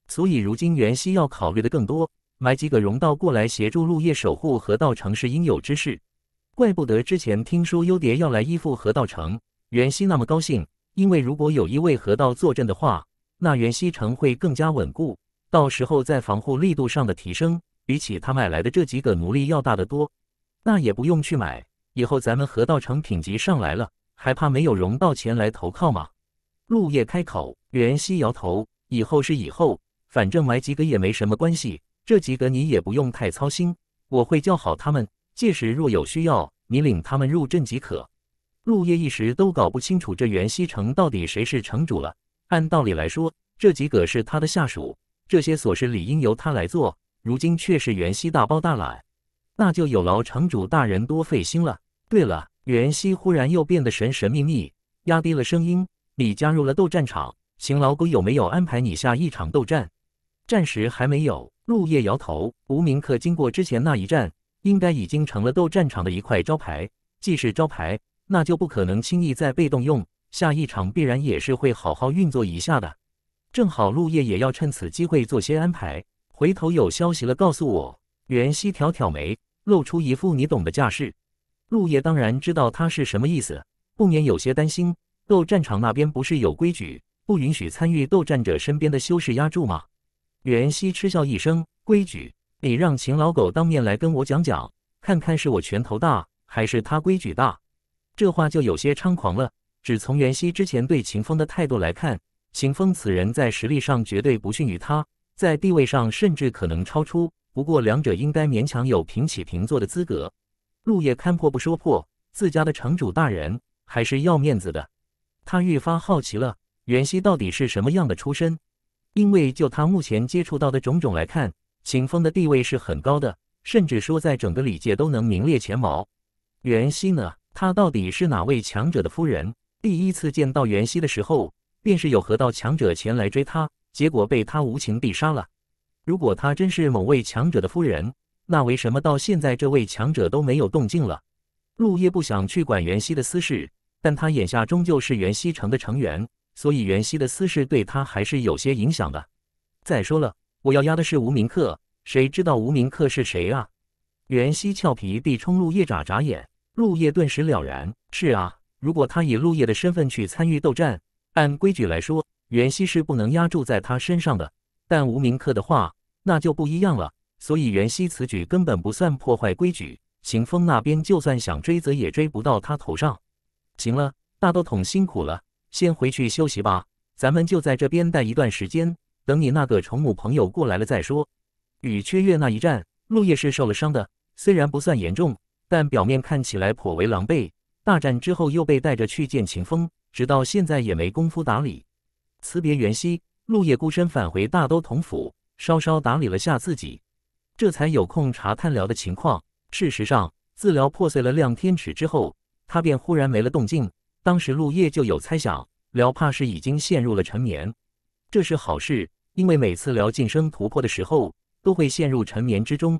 所以如今袁熙要考虑的更多，买几个河道过来协助陆夜守护河道城是应有之事。怪不得之前听说幽蝶要来依附河道城，袁熙那么高兴，因为如果有一位河道坐镇的话，那袁熙城会更加稳固。到时候在防护力度上的提升，比起他买来的这几个奴隶要大得多。那也不用去买，以后咱们河道城品级上来了。还怕没有融到钱来投靠吗？陆叶开口，袁熙摇头。以后是以后，反正埋几个也没什么关系，这几个你也不用太操心，我会教好他们。届时若有需要，你领他们入阵即可。陆叶一时都搞不清楚这袁熙城到底谁是城主了。按道理来说，这几个是他的下属，这些琐事理应由他来做。如今却是袁熙大包大揽，那就有劳城主大人多费心了。对了。袁熙忽然又变得神神秘秘，压低了声音：“你加入了斗战场，邢老狗有没有安排你下一场斗战？暂时还没有。”陆叶摇头。无名客经过之前那一战，应该已经成了斗战场的一块招牌。既是招牌，那就不可能轻易再被动用。下一场必然也是会好好运作一下的。正好陆叶也要趁此机会做些安排，回头有消息了告诉我。袁熙挑挑眉，露出一副你懂的架势。陆叶当然知道他是什么意思，不免有些担心。斗战场那边不是有规矩，不允许参与斗战者身边的修士压住吗？袁熙嗤笑一声：“规矩？你让秦老狗当面来跟我讲讲，看看是我拳头大，还是他规矩大？”这话就有些猖狂了。只从袁熙之前对秦风的态度来看，秦风此人在实力上绝对不逊于他，在地位上甚至可能超出。不过两者应该勉强有平起平坐的资格。陆叶看破不说破，自家的城主大人还是要面子的。他愈发好奇了，袁熙到底是什么样的出身？因为就他目前接触到的种种来看，秦风的地位是很高的，甚至说在整个礼界都能名列前茅。袁熙呢，他到底是哪位强者的夫人？第一次见到袁熙的时候，便是有河道强者前来追他，结果被他无情地杀了。如果他真是某位强者的夫人，那为什么到现在这位强者都没有动静了？陆叶不想去管袁熙的私事，但他眼下终究是袁熙城的成员，所以袁熙的私事对他还是有些影响的。再说了，我要压的是无名客，谁知道无名客是谁啊？袁熙俏皮地冲陆叶眨眨眼，陆叶顿时了然。是啊，如果他以陆叶的身份去参与斗战，按规矩来说，袁熙是不能压住在他身上的。但无名客的话，那就不一样了。所以袁熙此举根本不算破坏规矩，秦风那边就算想追责也追不到他头上。行了，大都统辛苦了，先回去休息吧。咱们就在这边待一段时间，等你那个宠母朋友过来了再说。与缺月那一战，陆叶是受了伤的，虽然不算严重，但表面看起来颇为狼狈。大战之后又被带着去见秦风，直到现在也没功夫打理。辞别袁熙，陆叶孤身返回大都统府，稍稍打理了下自己。这才有空查探辽的情况。事实上，自辽破碎了亮天尺之后，他便忽然没了动静。当时陆叶就有猜想，辽怕是已经陷入了沉眠。这是好事，因为每次辽晋升突破的时候，都会陷入沉眠之中。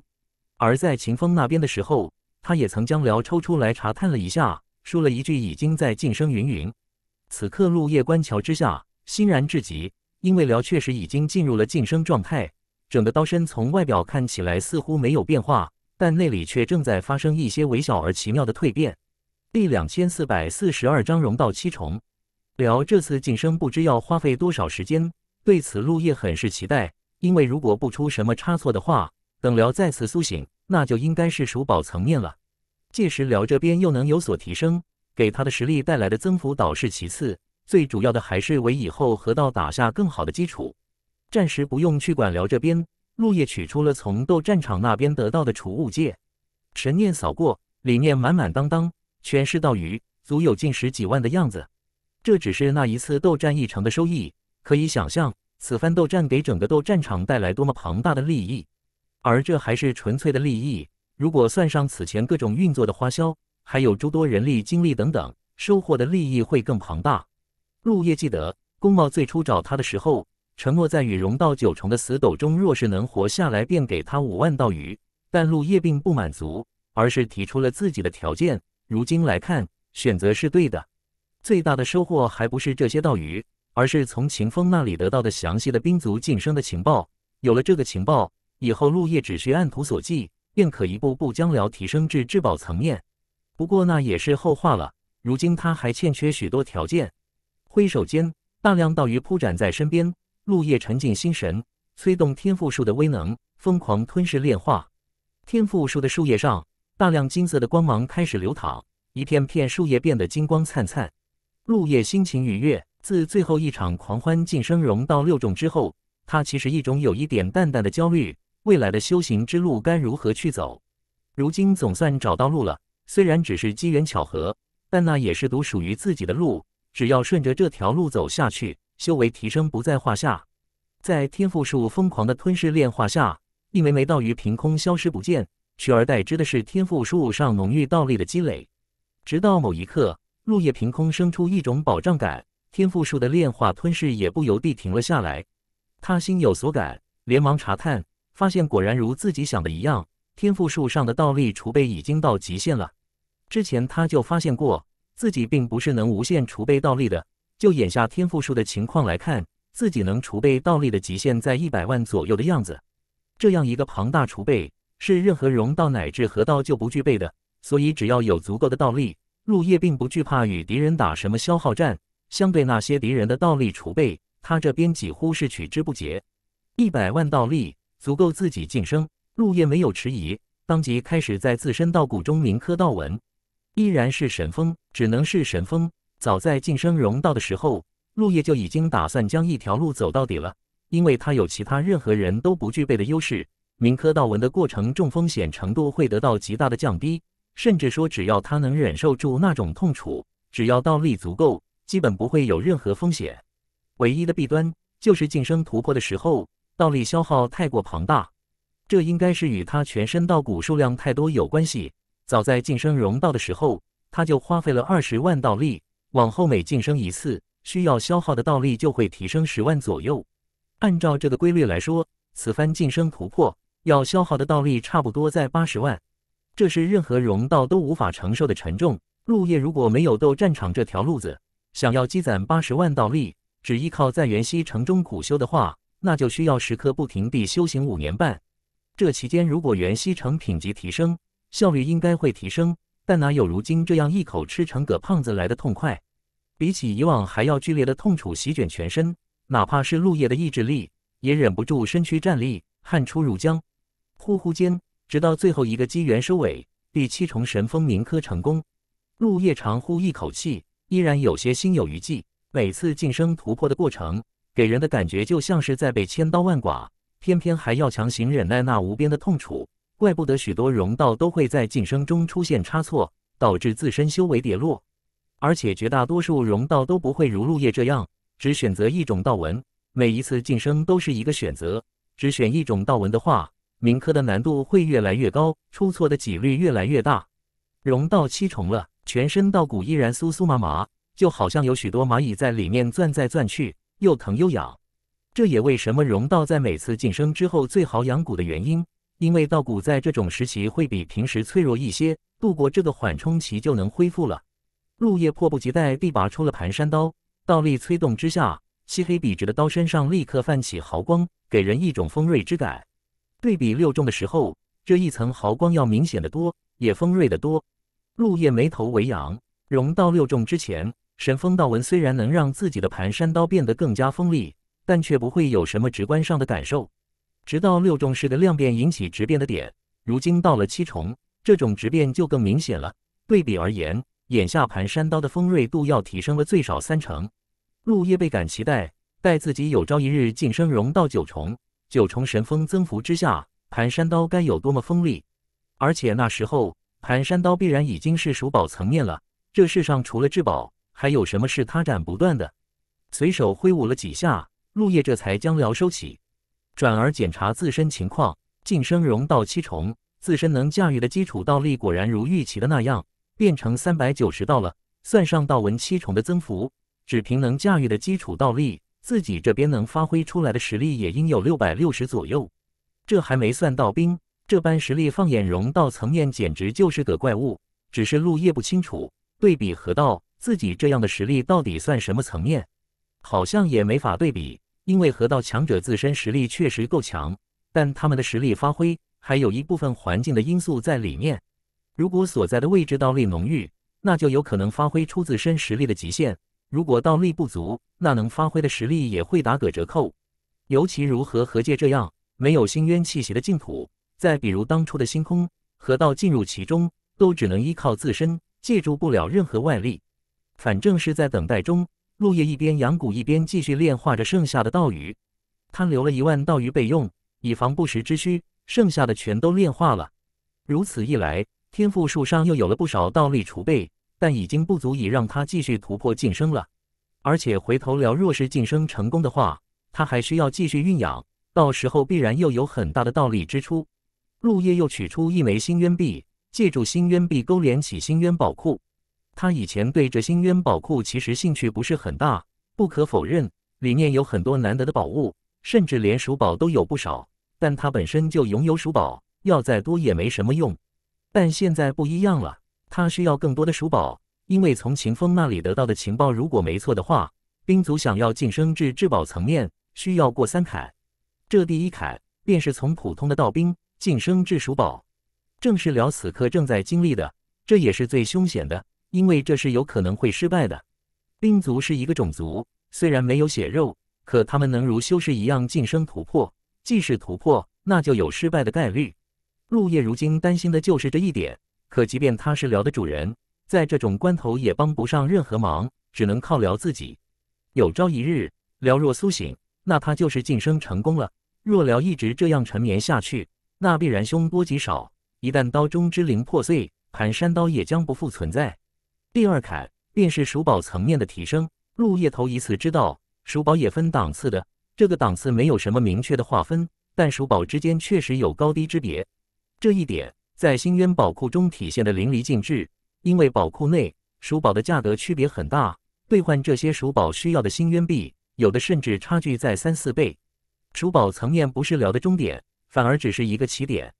而在秦风那边的时候，他也曾将辽抽出来查探了一下，说了一句已经在晋升云云。此刻陆叶观瞧之下，欣然至极，因为辽确实已经进入了晋升状态。整个刀身从外表看起来似乎没有变化，但内里却正在发生一些微小而奇妙的蜕变。第两千四百四十二章融道七重，辽这次晋升不知要花费多少时间，对此陆叶很是期待。因为如果不出什么差错的话，等辽再次苏醒，那就应该是属宝层面了。届时辽这边又能有所提升，给他的实力带来的增幅倒是其次，最主要的还是为以后河道打下更好的基础。暂时不用去管聊这边，陆叶取出了从斗战场那边得到的储物戒，神念扫过，里面满满当当，全是道鱼，足有近十几万的样子。这只是那一次斗战一成的收益，可以想象此番斗战给整个斗战场带来多么庞大的利益。而这还是纯粹的利益，如果算上此前各种运作的花销，还有诸多人力精力等等，收获的利益会更庞大。陆叶记得，宫茂最初找他的时候。承诺在与荣道九重的死斗中，若是能活下来，便给他五万道鱼。但陆叶并不满足，而是提出了自己的条件。如今来看，选择是对的。最大的收获还不是这些道鱼，而是从秦风那里得到的详细的兵族晋升的情报。有了这个情报以后，陆叶只需按图索骥，便可一步步将辽提升至至宝层面。不过那也是后话了，如今他还欠缺许多条件。挥手间，大量道鱼铺展在身边。陆叶沉静心神，催动天赋树的威能，疯狂吞噬炼化。天赋树的树叶上，大量金色的光芒开始流淌，一片片树叶变得金光灿灿。陆叶心情愉悦。自最后一场狂欢晋升融到六重之后，他其实一种有一点淡淡的焦虑：未来的修行之路该如何去走？如今总算找到路了，虽然只是机缘巧合，但那也是独属于自己的路。只要顺着这条路走下去。修为提升不在话下，在天赋树疯狂的吞噬炼化下，一枚枚道鱼凭空消失不见，取而代之的是天赋树上浓郁道力的积累。直到某一刻，落叶凭空生出一种保障感，天赋树的炼化吞噬也不由地停了下来。他心有所感，连忙查探，发现果然如自己想的一样，天赋树上的道力储备已经到极限了。之前他就发现过，自己并不是能无限储备道力的。就眼下天赋树的情况来看，自己能储备道力的极限在一百万左右的样子。这样一个庞大储备，是任何容道乃至河道就不具备的。所以只要有足够的道力，陆叶并不惧怕与敌人打什么消耗战。相对那些敌人的道力储备，他这边几乎是取之不竭。一百万道力足够自己晋升。陆叶没有迟疑，当即开始在自身道骨中铭刻道纹，依然是神风，只能是神风。早在晋升荣道的时候，陆叶就已经打算将一条路走到底了，因为他有其他任何人都不具备的优势。铭科道文的过程中，风险程度会得到极大的降低，甚至说只要他能忍受住那种痛楚，只要道力足够，基本不会有任何风险。唯一的弊端就是晋升突破的时候，道力消耗太过庞大，这应该是与他全身道骨数量太多有关系。早在晋升荣道的时候，他就花费了二十万道力。往后每晋升一次，需要消耗的道力就会提升十万左右。按照这个规律来说，此番晋升突破要消耗的道力差不多在八十万，这是任何荣道都无法承受的沉重。陆叶如果没有斗战场这条路子，想要积攒八十万道力，只依靠在元西城中苦修的话，那就需要时刻不停地修行五年半。这期间，如果元熙城品级提升，效率应该会提升。但哪有如今这样一口吃成个胖子来的痛快？比起以往还要剧烈的痛楚席卷全身，哪怕是陆叶的意志力，也忍不住身躯站立，汗出如浆。呼呼间，直到最后一个机缘收尾，第七重神风铭刻成功。陆叶长呼一口气，依然有些心有余悸。每次晋升突破的过程，给人的感觉就像是在被千刀万剐，偏偏还要强行忍耐那无边的痛楚。怪不得许多容道都会在晋升中出现差错，导致自身修为跌落。而且绝大多数容道都不会如陆叶这样，只选择一种道文。每一次晋升都是一个选择，只选一种道文的话，铭刻的难度会越来越高，出错的几率越来越大。容道七重了，全身道骨依然酥酥麻麻，就好像有许多蚂蚁在里面钻来钻去，又疼又痒。这也为什么容道在每次晋升之后最好养骨的原因。因为稻谷在这种时期会比平时脆弱一些，度过这个缓冲期就能恢复了。陆叶迫不及待地拔出了盘山刀，倒立催动之下，漆黑笔直的刀身上立刻泛起毫光，给人一种锋锐之感。对比六重的时候，这一层毫光要明显的多，也锋锐的多。陆叶眉头微扬，融道六重之前，神风道纹虽然能让自己的盘山刀变得更加锋利，但却不会有什么直观上的感受。直到六重式的量变引起质变的点，如今到了七重，这种质变就更明显了。对比而言，眼下盘山刀的锋锐度要提升了最少三成。陆叶倍感期待，待自己有朝一日晋升融到九重，九重神锋增幅之下，盘山刀该有多么锋利？而且那时候，盘山刀必然已经是属宝层面了。这世上除了至宝，还有什么是他斩不断的？随手挥舞了几下，陆叶这才将刀收起。转而检查自身情况，晋升融道七重，自身能驾驭的基础道力果然如预期的那样，变成三百九十道了。算上道文七重的增幅，只凭能驾驭的基础道力，自己这边能发挥出来的实力也应有六百六十左右。这还没算到兵，这般实力放眼融道层面，简直就是个怪物。只是陆叶不清楚，对比河道，自己这样的实力到底算什么层面，好像也没法对比。因为河道强者自身实力确实够强，但他们的实力发挥还有一部分环境的因素在里面。如果所在的位置道力浓郁，那就有可能发挥出自身实力的极限；如果道力不足，那能发挥的实力也会打个折扣。尤其如和河界这样没有星渊气息的净土，再比如当初的星空河道进入其中，都只能依靠自身，借助不了任何外力。反正是在等待中。陆叶一边养蛊，一边继续炼化着剩下的道鱼。他留了一万道鱼备用，以防不时之需。剩下的全都炼化了。如此一来，天赋树上又有了不少道力储备，但已经不足以让他继续突破晋升了。而且回头聊，若是晋升成功的话，他还需要继续运养，到时候必然又有很大的道力支出。陆叶又取出一枚星渊币，借助星渊币勾连起星渊宝库。他以前对这星渊宝库其实兴趣不是很大，不可否认，里面有很多难得的宝物，甚至连鼠宝都有不少。但他本身就拥有鼠宝，要再多也没什么用。但现在不一样了，他需要更多的鼠宝，因为从秦风那里得到的情报，如果没错的话，兵族想要晋升至至宝层面，需要过三坎。这第一坎便是从普通的道兵晋升至鼠宝，正是聊此刻正在经历的，这也是最凶险的。因为这是有可能会失败的。冰族是一个种族，虽然没有血肉，可他们能如修士一样晋升突破。既是突破，那就有失败的概率。陆叶如今担心的就是这一点。可即便他是辽的主人，在这种关头也帮不上任何忙，只能靠辽自己。有朝一日，辽若苏醒，那他就是晋升成功了。若辽一直这样沉眠下去，那必然凶多吉少。一旦刀中之灵破碎，盘山刀也将不复存在。第二坎便是鼠宝层面的提升。入夜头一次知道鼠宝也分档次的，这个档次没有什么明确的划分，但鼠宝之间确实有高低之别。这一点在星渊宝库中体现的淋漓尽致，因为宝库内鼠宝的价格区别很大，兑换这些鼠宝需要的星渊币，有的甚至差距在三四倍。鼠宝层面不是聊的终点，反而只是一个起点。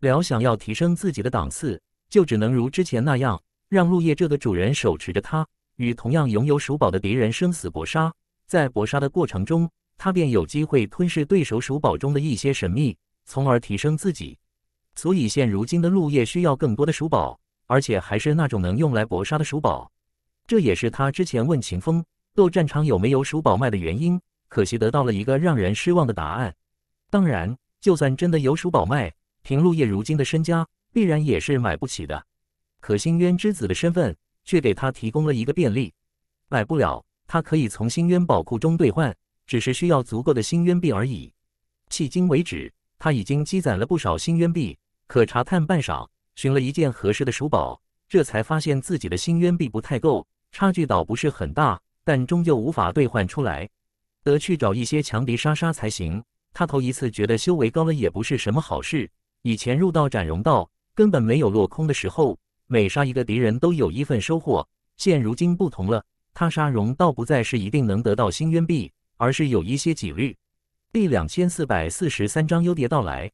聊想要提升自己的档次，就只能如之前那样。让陆叶这个主人手持着它，与同样拥有鼠宝的敌人生死搏杀。在搏杀的过程中，他便有机会吞噬对手鼠宝中的一些神秘，从而提升自己。所以，现如今的陆叶需要更多的鼠宝，而且还是那种能用来搏杀的鼠宝。这也是他之前问秦风斗战场有没有鼠宝卖的原因。可惜得到了一个让人失望的答案。当然，就算真的有鼠宝卖，凭陆叶如今的身家，必然也是买不起的。可星渊之子的身份却给他提供了一个便利，买不了，他可以从星渊宝库中兑换，只是需要足够的星渊币而已。迄今为止，他已经积攒了不少星渊币。可查探半晌，寻了一件合适的书宝，这才发现自己的星渊币不太够，差距倒不是很大，但终究无法兑换出来，得去找一些强敌杀杀才行。他头一次觉得修为高了也不是什么好事，以前入道斩荣道根本没有落空的时候。每杀一个敌人都有一份收获。现如今不同了，他杀荣倒不再是一定能得到星渊币，而是有一些几率。第两千四百四十三章优蝶到来。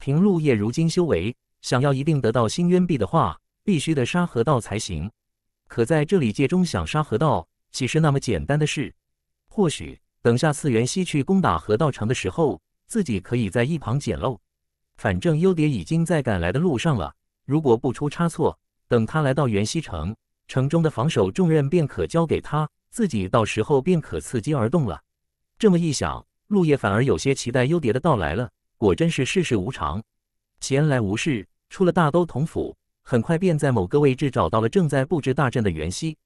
平陆夜如今修为，想要一定得到星渊币的话，必须得杀河道才行。可在这里界中想杀河道，岂是那么简单的事？或许等下次元西去攻打河道城的时候，自己可以在一旁捡漏。反正优蝶已经在赶来的路上了，如果不出差错。等他来到元溪城，城中的防守重任便可交给他自己，到时候便可伺机而动了。这么一想，陆叶反而有些期待幽蝶的到来了。果真是世事无常。闲来无事，出了大都统府，很快便在某个位置找到了正在布置大阵的元溪。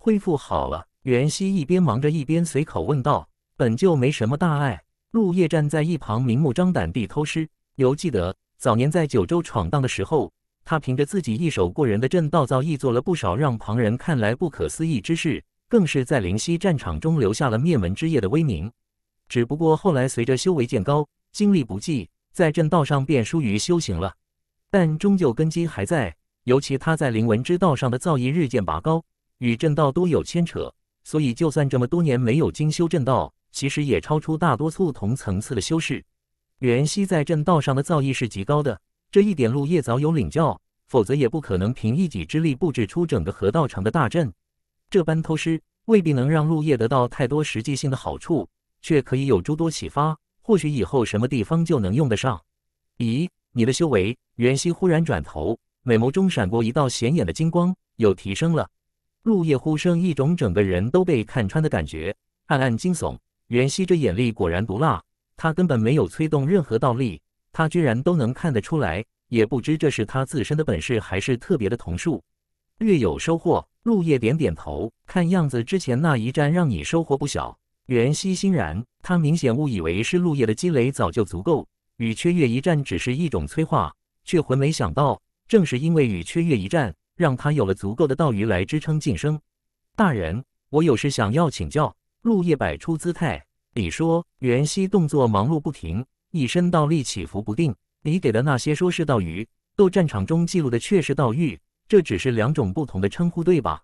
恢复好了，元熙一边忙着一边随口问道：“本就没什么大碍。”陆叶站在一旁，明目张胆地偷师。犹记得早年在九州闯荡的时候。他凭着自己一手过人的阵道造诣，做了不少让旁人看来不可思议之事，更是在灵犀战场中留下了灭门之夜的威名。只不过后来随着修为渐高，精力不济，在阵道上便疏于修行了。但终究根基还在，尤其他在灵文之道上的造诣日渐拔高，与阵道多有牵扯，所以就算这么多年没有精修阵道，其实也超出大多数同层次的修士。袁熙在阵道上的造诣是极高的。这一点，陆叶早有领教，否则也不可能凭一己之力布置出整个河道城的大阵。这般偷师，未必能让陆叶得到太多实际性的好处，却可以有诸多启发，或许以后什么地方就能用得上。咦，你的修为？袁熙忽然转头，美眸中闪过一道显眼的金光，又提升了。陆叶呼声一种整个人都被看穿的感觉，暗暗惊悚。袁熙这眼力果然毒辣，他根本没有催动任何道力。他居然都能看得出来，也不知这是他自身的本事还是特别的瞳术。略有收获，陆叶点点头。看样子之前那一战让你收获不小。袁熙欣然，他明显误以为是陆叶的积累早就足够，与缺月一战只是一种催化，却浑没想到，正是因为与缺月一战，让他有了足够的道鱼来支撑晋升。大人，我有事想要请教。陆叶摆出姿态。你说。袁熙动作忙碌不停。一身倒立起伏不定，你给的那些说是道鱼，斗战场中记录的却是道玉，这只是两种不同的称呼，对吧？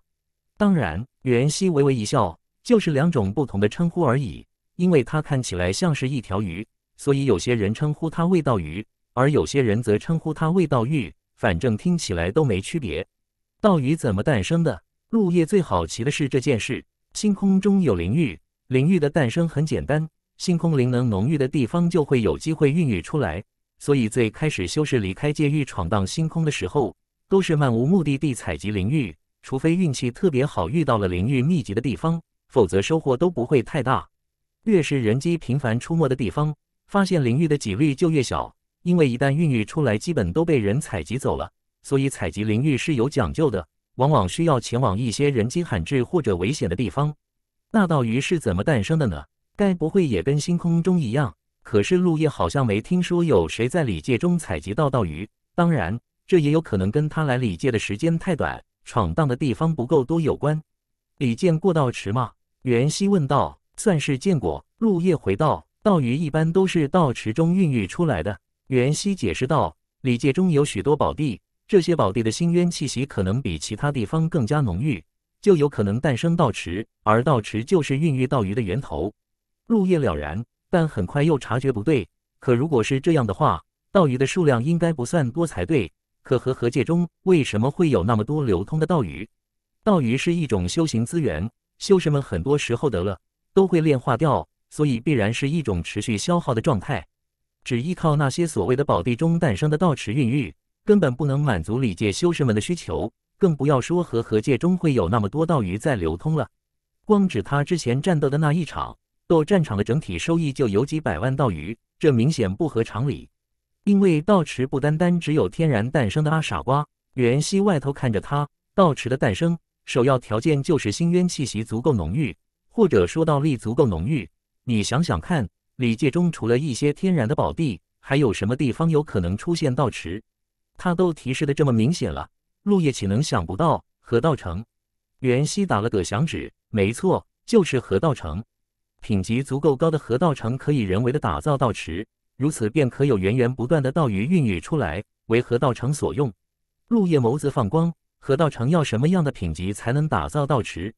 当然，袁熙微微一笑，就是两种不同的称呼而已。因为他看起来像是一条鱼，所以有些人称呼他为道鱼，而有些人则称呼他为道玉，反正听起来都没区别。道鱼怎么诞生的？陆叶最好奇的是这件事。星空中有灵玉，灵玉的诞生很简单。星空灵能浓郁的地方，就会有机会孕育出来。所以，最开始修士离开界域闯荡星空的时候，都是漫无目的地采集灵玉，除非运气特别好遇到了灵玉密集的地方，否则收获都不会太大。越是人机频繁出没的地方，发现灵玉的几率就越小，因为一旦孕育出来，基本都被人采集走了。所以，采集灵玉是有讲究的，往往需要前往一些人迹罕至或者危险的地方。那道鱼是怎么诞生的呢？该不会也跟星空中一样？可是陆叶好像没听说有谁在礼界中采集到道鱼。当然，这也有可能跟他来礼界的时间太短，闯荡的地方不够多有关。李见过道池吗？袁熙问道。算是见过。陆叶回道。道鱼一般都是道池中孕育出来的。袁熙解释道。礼界中有许多宝地，这些宝地的星渊气息可能比其他地方更加浓郁，就有可能诞生道池，而道池就是孕育道鱼的源头。陆叶了然，但很快又察觉不对。可如果是这样的话，道鱼的数量应该不算多才对。可和合界中为什么会有那么多流通的道鱼？道鱼是一种修行资源，修士们很多时候得了都会炼化掉，所以必然是一种持续消耗的状态。只依靠那些所谓的宝地中诞生的道池孕育，根本不能满足礼界修士们的需求，更不要说和合界中会有那么多道鱼在流通了。光指他之前战斗的那一场。斗战场的整体收益就有几百万道鱼，这明显不合常理。因为道池不单单只有天然诞生的。阿傻瓜，袁熙外头看着他，道池的诞生首要条件就是星渊气息足够浓郁，或者说道力足够浓郁。你想想看，里界中除了一些天然的宝地，还有什么地方有可能出现道池？他都提示的这么明显了，陆叶岂能想不到河道城？袁熙打了个响指，没错，就是河道城。品级足够高的河道城可以人为的打造道池，如此便可有源源不断的道鱼孕育出来，为河道城所用。陆叶眸子放光，河道城要什么样的品级才能打造道池？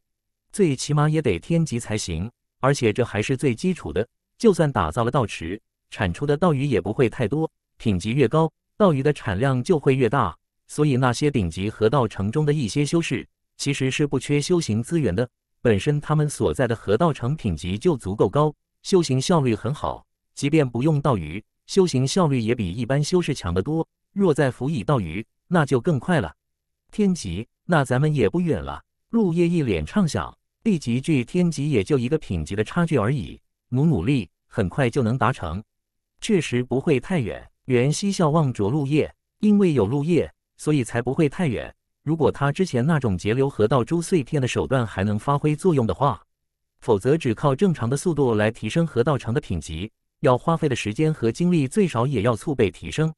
最起码也得天级才行。而且这还是最基础的，就算打造了道池，产出的道鱼也不会太多。品级越高，道鱼的产量就会越大。所以那些顶级河道城中的一些修士，其实是不缺修行资源的。本身他们所在的河道成品级就足够高，修行效率很好，即便不用道鱼，修行效率也比一般修士强得多。若再辅以道鱼，那就更快了。天级，那咱们也不远了。陆叶一脸畅想，地级距天级也就一个品级的差距而已，努努力，很快就能达成。确实不会太远。袁熙笑望着陆叶，因为有陆叶，所以才不会太远。如果他之前那种截留河道珠碎片的手段还能发挥作用的话，否则只靠正常的速度来提升河道城的品级，要花费的时间和精力最少也要数倍提升。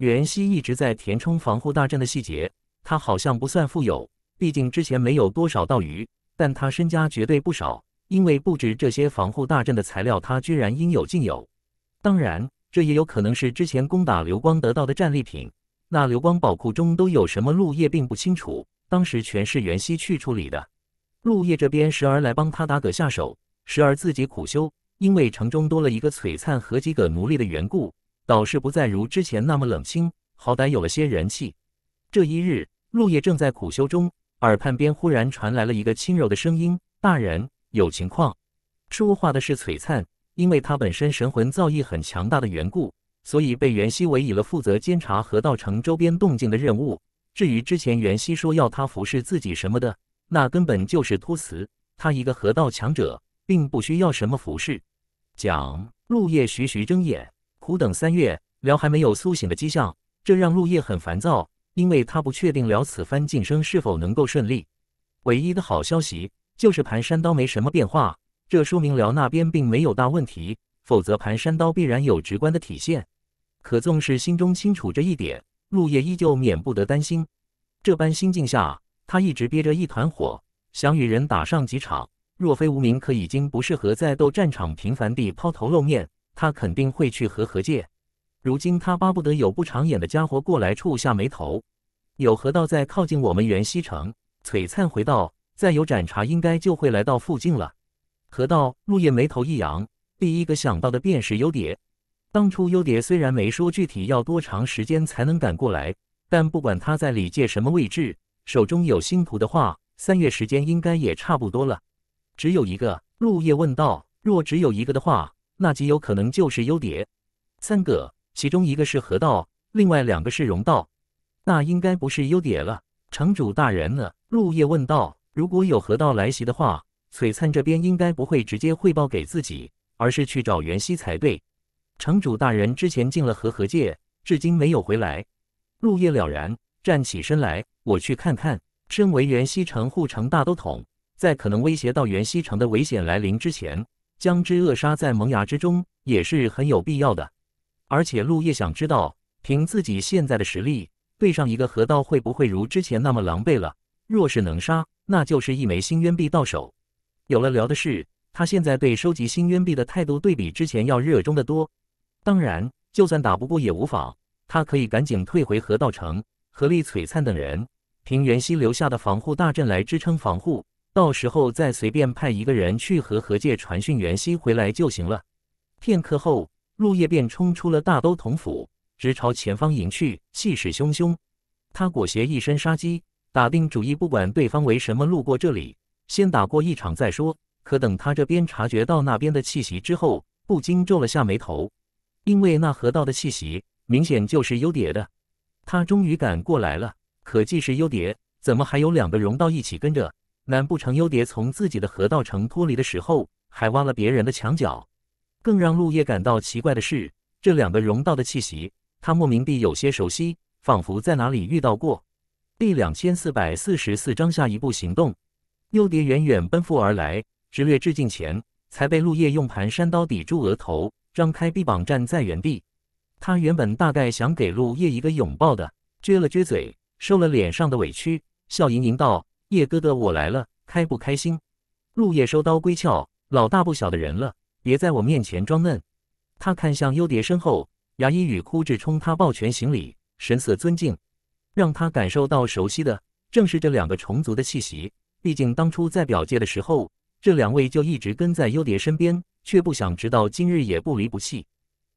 袁熙一直在填充防护大阵的细节，他好像不算富有，毕竟之前没有多少道鱼，但他身家绝对不少，因为不止这些防护大阵的材料，他居然应有尽有。当然，这也有可能是之前攻打流光得到的战利品。那流光宝库中都有什么？陆叶并不清楚，当时全是袁熙去处理的。陆叶这边时而来帮他打个下手，时而自己苦修。因为城中多了一个璀璨和几个奴隶的缘故，倒是不再如之前那么冷清，好歹有了些人气。这一日，陆叶正在苦修中，耳畔边忽然传来了一个轻柔的声音：“大人，有情况。”说话的是璀璨，因为他本身神魂造诣很强大的缘故。所以被袁熙委以了负责监察河道城周边动静的任务。至于之前袁熙说要他服侍自己什么的，那根本就是托辞。他一个河道强者，并不需要什么服侍。讲陆夜徐徐睁眼，苦等三月，辽还没有苏醒的迹象，这让陆夜很烦躁，因为他不确定辽此番晋升是否能够顺利。唯一的好消息就是盘山刀没什么变化，这说明辽那边并没有大问题，否则盘山刀必然有直观的体现。可纵是心中清楚这一点，陆叶依旧免不得担心。这般心境下，他一直憋着一团火，想与人打上几场。若非无名，可已经不适合在斗战场频繁地抛头露面，他肯定会去和何界。如今他巴不得有不长眼的家伙过来触下眉头。有河道在靠近我们元西城，璀璨回道，再有盏茶应该就会来到附近了。河道，陆叶眉头一扬，第一个想到的便是幽蝶。当初优蝶虽然没说具体要多长时间才能赶过来，但不管他在里界什么位置，手中有星图的话，三月时间应该也差不多了。只有一个，陆叶问道：“若只有一个的话，那极有可能就是优蝶。”三个，其中一个是河道，另外两个是容道，那应该不是优蝶了。城主大人呢？陆叶问道：“如果有河道来袭的话，璀璨这边应该不会直接汇报给自己，而是去找袁熙才对。”城主大人之前进了河河界，至今没有回来。陆夜了然站起身来，我去看看。身为元西城护城大都统，在可能威胁到元西城的危险来临之前，将之扼杀在萌芽之中，也是很有必要的。而且陆夜想知道，凭自己现在的实力，对上一个河道会不会如之前那么狼狈了？若是能杀，那就是一枚星渊币到手。有了聊的事，他现在对收集星渊币的态度，对比之前要热衷得多。当然，就算打不过也无妨，他可以赶紧退回河道城，合力璀璨等人凭袁熙留下的防护大阵来支撑防护，到时候再随便派一个人去和河界传讯袁熙回来就行了。片刻后，陆叶便冲出了大都统府，直朝前方迎去，气势汹汹。他裹挟一身杀机，打定主意，不管对方为什么路过这里，先打过一场再说。可等他这边察觉到那边的气息之后，不禁皱了下眉头。因为那河道的气息明显就是幽蝶的，他终于赶过来了。可既是幽蝶，怎么还有两个溶道一起跟着？难不成幽蝶从自己的河道城脱离的时候，还挖了别人的墙角？更让陆叶感到奇怪的是，这两个溶道的气息，他莫名地有些熟悉，仿佛在哪里遇到过。第两千四百四十四章下一步行动。幽蝶远远奔赴而来，直掠至近前，才被陆叶用盘山刀抵住额头。张开臂膀站在原地，他原本大概想给陆叶一个拥抱的，撅了撅嘴，受了脸上的委屈，笑盈盈道：“叶哥哥，我来了，开不开心？”陆叶收刀归鞘，老大不小的人了，别在我面前装嫩。他看向幽蝶身后，牙医与枯枝冲他抱拳行礼，神色尊敬，让他感受到熟悉的，正是这两个虫族的气息。毕竟当初在表界的时候，这两位就一直跟在幽蝶身边。却不想，直到今日也不离不弃。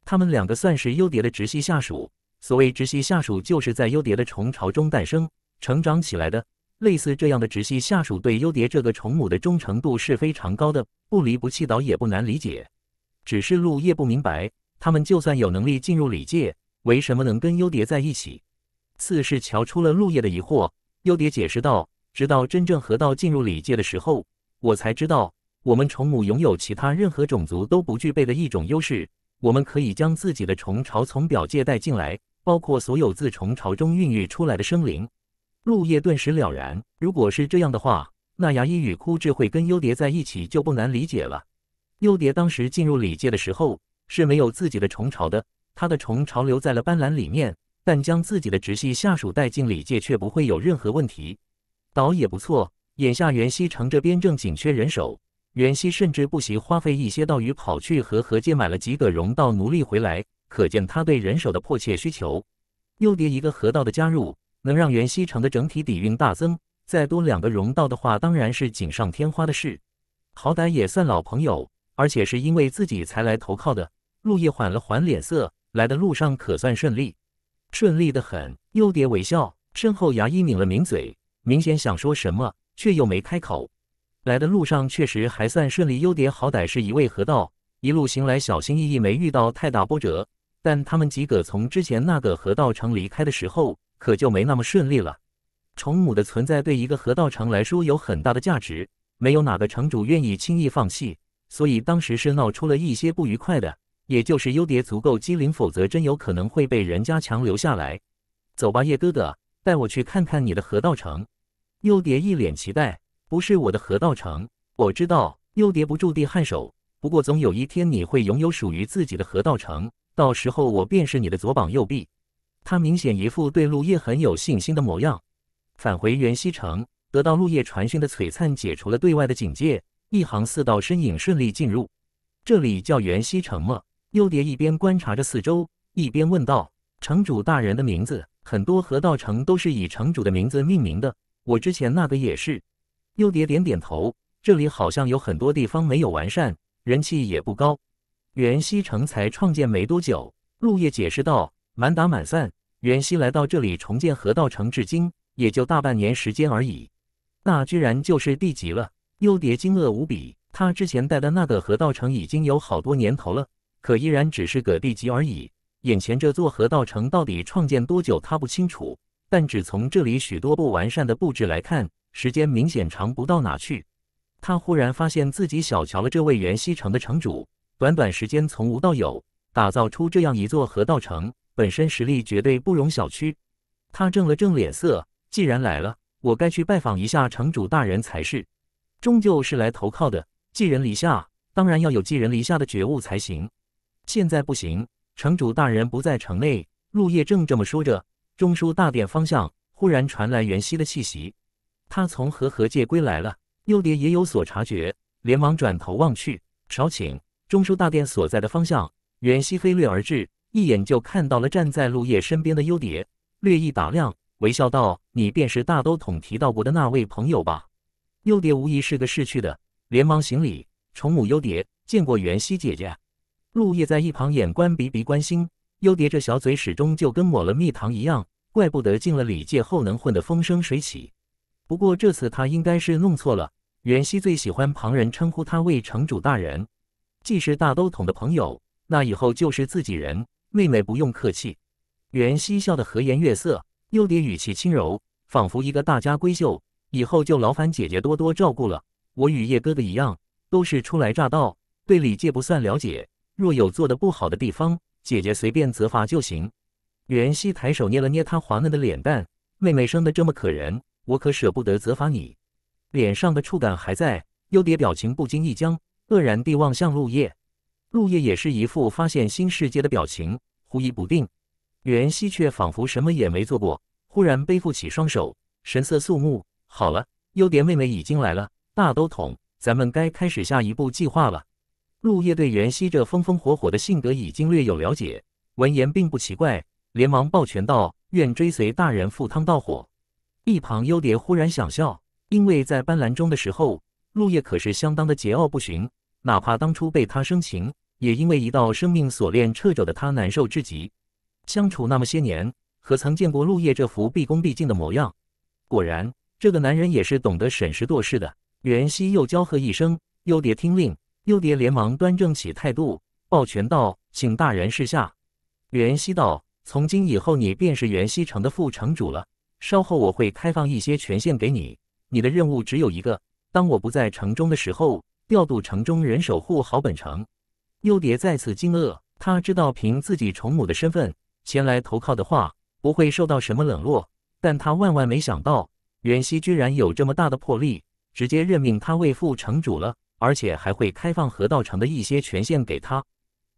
他们两个算是优蝶的直系下属。所谓直系下属，就是在优蝶的虫巢中诞生、成长起来的。类似这样的直系下属，对优蝶这个虫母的忠诚度是非常高的，不离不弃倒也不难理解。只是陆叶不明白，他们就算有能力进入里界，为什么能跟优蝶在一起？次是瞧出了陆叶的疑惑，优蝶解释道：“直到真正合道进入里界的时候，我才知道。”我们虫母拥有其他任何种族都不具备的一种优势，我们可以将自己的虫巢从表界带进来，包括所有自虫巢中孕育出来的生灵。陆叶顿时了然，如果是这样的话，那牙医与枯智会跟幽蝶在一起就不难理解了。幽蝶当时进入里界的时候是没有自己的虫巢的，他的虫巢留在了斑斓里面，但将自己的直系下属带进里界却不会有任何问题。倒也不错，眼下袁熙城这边正紧缺人手。袁熙甚至不惜花费一些道玉，跑去和何间买了几个容道奴隶回来，可见他对人手的迫切需求。又叠一个河道的加入，能让袁熙城的整体底蕴大增。再多两个容道的话，当然是锦上添花的事。好歹也算老朋友，而且是因为自己才来投靠的。陆叶缓了缓脸色，来的路上可算顺利，顺利的很。又叠微笑，身后牙医抿了抿嘴，明显想说什么，却又没开口。来的路上确实还算顺利，优蝶好歹是一位河道，一路行来小心翼翼，没遇到太大波折。但他们几个从之前那个河道城离开的时候，可就没那么顺利了。虫母的存在对一个河道城来说有很大的价值，没有哪个城主愿意轻易放弃，所以当时是闹出了一些不愉快的。也就是优蝶足够机灵，否则真有可能会被人家强留下来。走吧，叶哥哥，带我去看看你的河道城。优蝶一脸期待。不是我的河道城，我知道。幽蝶不住地颔首，不过总有一天你会拥有属于自己的河道城，到时候我便是你的左膀右臂。他明显一副对陆叶很有信心的模样。返回元西城，得到陆叶传讯的璀璨解除了对外的警戒，一行四道身影顺利进入。这里叫元西城吗？幽蝶一边观察着四周，一边问道：“城主大人的名字，很多河道城都是以城主的名字命名的，我之前那个也是。”幽蝶点点头，这里好像有很多地方没有完善，人气也不高。袁熙成才创建没多久，陆叶解释道：“满打满算，袁熙来到这里重建河道城，至今也就大半年时间而已。那居然就是地级了？”幽蝶惊愕无比，他之前带的那个河道城已经有好多年头了，可依然只是个地级而已。眼前这座河道城到底创建多久，他不清楚，但只从这里许多不完善的布置来看。时间明显长不到哪去，他忽然发现自己小瞧了这位元溪城的城主。短短时间从无到有，打造出这样一座河道城，本身实力绝对不容小觑。他正了正脸色，既然来了，我该去拜访一下城主大人才是。终究是来投靠的，寄人篱下，当然要有寄人篱下的觉悟才行。现在不行，城主大人不在城内。陆叶正这么说着，中枢大殿方向忽然传来元熙的气息。他从和合界归来了，幽蝶也有所察觉，连忙转头望去。少顷，中枢大殿所在的方向，袁熙飞掠而至，一眼就看到了站在陆叶身边的幽蝶，略一打量，微笑道：“你便是大都统提到过的那位朋友吧？”幽蝶无疑是个逝去的，连忙行礼：“崇母幽蝶，见过袁熙姐姐。”陆叶在一旁眼观鼻，鼻关心，幽蝶这小嘴始终就跟抹了蜜糖一样，怪不得进了礼界后能混得风生水起。不过这次他应该是弄错了。袁熙最喜欢旁人称呼他为城主大人。既是大都统的朋友，那以后就是自己人。妹妹不用客气。袁熙笑得和颜悦色，又得语气轻柔，仿佛一个大家闺秀。以后就劳烦姐姐多多照顾了。我与叶哥哥一样，都是初来乍到，对礼界不算了解。若有做的不好的地方，姐姐随便责罚就行。袁熙抬手捏了捏他滑嫩的脸蛋，妹妹生的这么可人。我可舍不得责罚你，脸上的触感还在，优蝶表情不经意僵，愕然地望向陆叶。陆叶也是一副发现新世界的表情，狐疑不定。袁熙却仿佛什么也没做过，忽然背负起双手，神色肃穆。好了，优蝶妹妹已经来了，大都统，咱们该开始下一步计划了。陆叶对袁熙这风风火火的性格已经略有了解，闻言并不奇怪，连忙抱拳道：“愿追随大人，赴汤蹈火。”一旁幽蝶忽然想笑，因为在斑斓中的时候，陆叶可是相当的桀骜不驯，哪怕当初被他生擒，也因为一道生命锁链掣肘的他难受至极。相处那么些年，何曾见过陆叶这副毕恭毕敬的模样？果然，这个男人也是懂得审时度势的。袁熙又娇喝一声：“幽蝶，听令！”幽蝶连忙端正起态度，抱拳道：“请大人示下。”袁熙道：“从今以后，你便是袁熙城的副城主了。”稍后我会开放一些权限给你，你的任务只有一个：当我不在城中的时候，调度城中人守护好本城。幽蝶再次惊愕，他知道凭自己宠母的身份前来投靠的话，不会受到什么冷落，但他万万没想到，袁熙居然有这么大的魄力，直接任命他为副城主了，而且还会开放河道城的一些权限给他。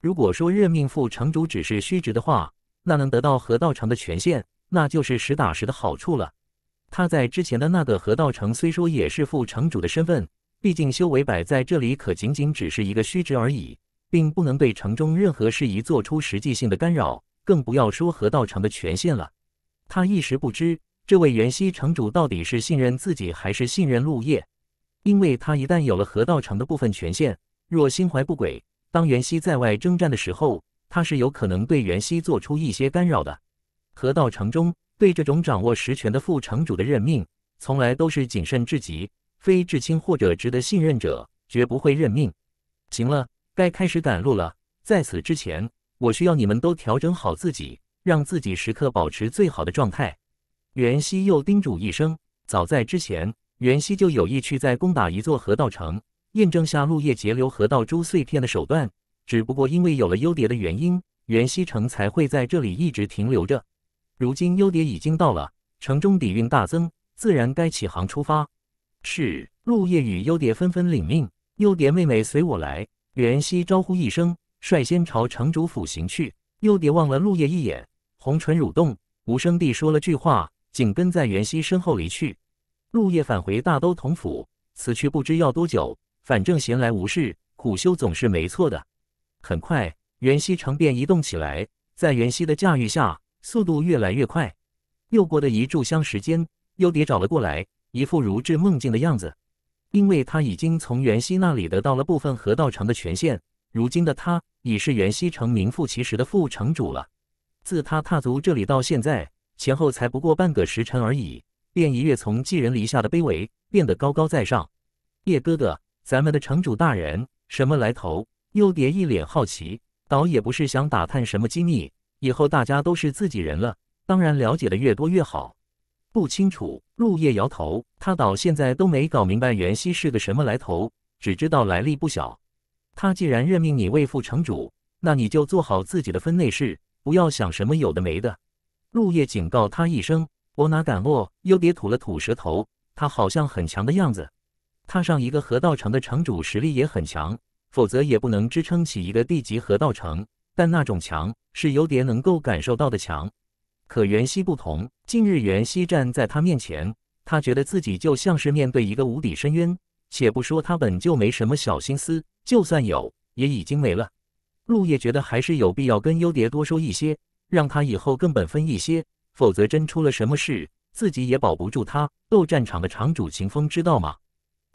如果说任命副城主只是虚职的话，那能得到河道城的权限？那就是实打实的好处了。他在之前的那个河道城虽说也是副城主的身份，毕竟修为摆在这里，可仅仅只是一个虚职而已，并不能对城中任何事宜做出实际性的干扰，更不要说河道城的权限了。他一时不知这位元熙城主到底是信任自己还是信任陆叶，因为他一旦有了河道城的部分权限，若心怀不轨，当元熙在外征战的时候，他是有可能对元熙做出一些干扰的。河道城中对这种掌握实权的副城主的任命，从来都是谨慎至极，非至亲或者值得信任者绝不会任命。行了，该开始赶路了。在此之前，我需要你们都调整好自己，让自己时刻保持最好的状态。袁熙又叮嘱一声。早在之前，袁熙就有意去在攻打一座河道城，验证下陆叶截留河道珠碎片的手段。只不过因为有了幽蝶的原因，袁熙城才会在这里一直停留着。如今优蝶已经到了城中，底蕴大增，自然该起航出发。是，陆叶与优蝶纷纷领命。优蝶妹妹，随我来。袁熙招呼一声，率先朝城主府行去。优蝶望了陆叶一眼，红唇蠕动，无声地说了句话，紧跟在袁熙身后离去。陆叶返回大都统府，此去不知要多久，反正闲来无事，苦修总是没错的。很快，袁熙城便移动起来，在袁熙的驾驭下。速度越来越快，又过了一炷香时间，优蝶找了过来，一副如置梦境的样子。因为他已经从元熙那里得到了部分河道城的权限，如今的他已是元熙城名副其实的副城主了。自他踏足这里到现在，前后才不过半个时辰而已，便一跃从寄人篱下的卑微变得高高在上。叶哥哥，咱们的城主大人什么来头？优蝶一脸好奇，倒也不是想打探什么机密。以后大家都是自己人了，当然了解的越多越好。不清楚，陆叶摇头，他到现在都没搞明白袁熙是个什么来头，只知道来历不小。他既然任命你为副城主，那你就做好自己的分内事，不要想什么有的没的。陆叶警告他一声：“我哪敢哦！”优蝶吐了吐舌头，他好像很强的样子。踏上一个河道城的城主，实力也很强，否则也不能支撑起一个地级河道城。但那种强是优蝶能够感受到的强，可袁熙不同。近日袁熙站在他面前，他觉得自己就像是面对一个无底深渊。且不说他本就没什么小心思，就算有，也已经没了。陆叶觉得还是有必要跟优蝶多说一些，让他以后更本分一些，否则真出了什么事，自己也保不住他。斗战场的场主秦风知道吗？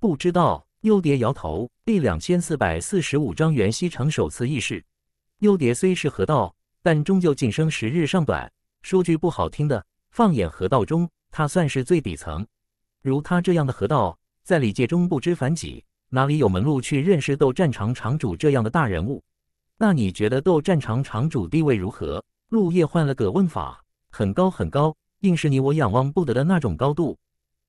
不知道。优蝶摇头。第两千四百四十五章袁熙城首次议事。幽蝶虽是河道，但终究晋升时日尚短。说句不好听的，放眼河道中，他算是最底层。如他这样的河道，在礼界中不知凡几，哪里有门路去认识斗战场场主这样的大人物？那你觉得斗战场场主地位如何？陆叶换了个问法，很高很高，硬是你我仰望不得的那种高度。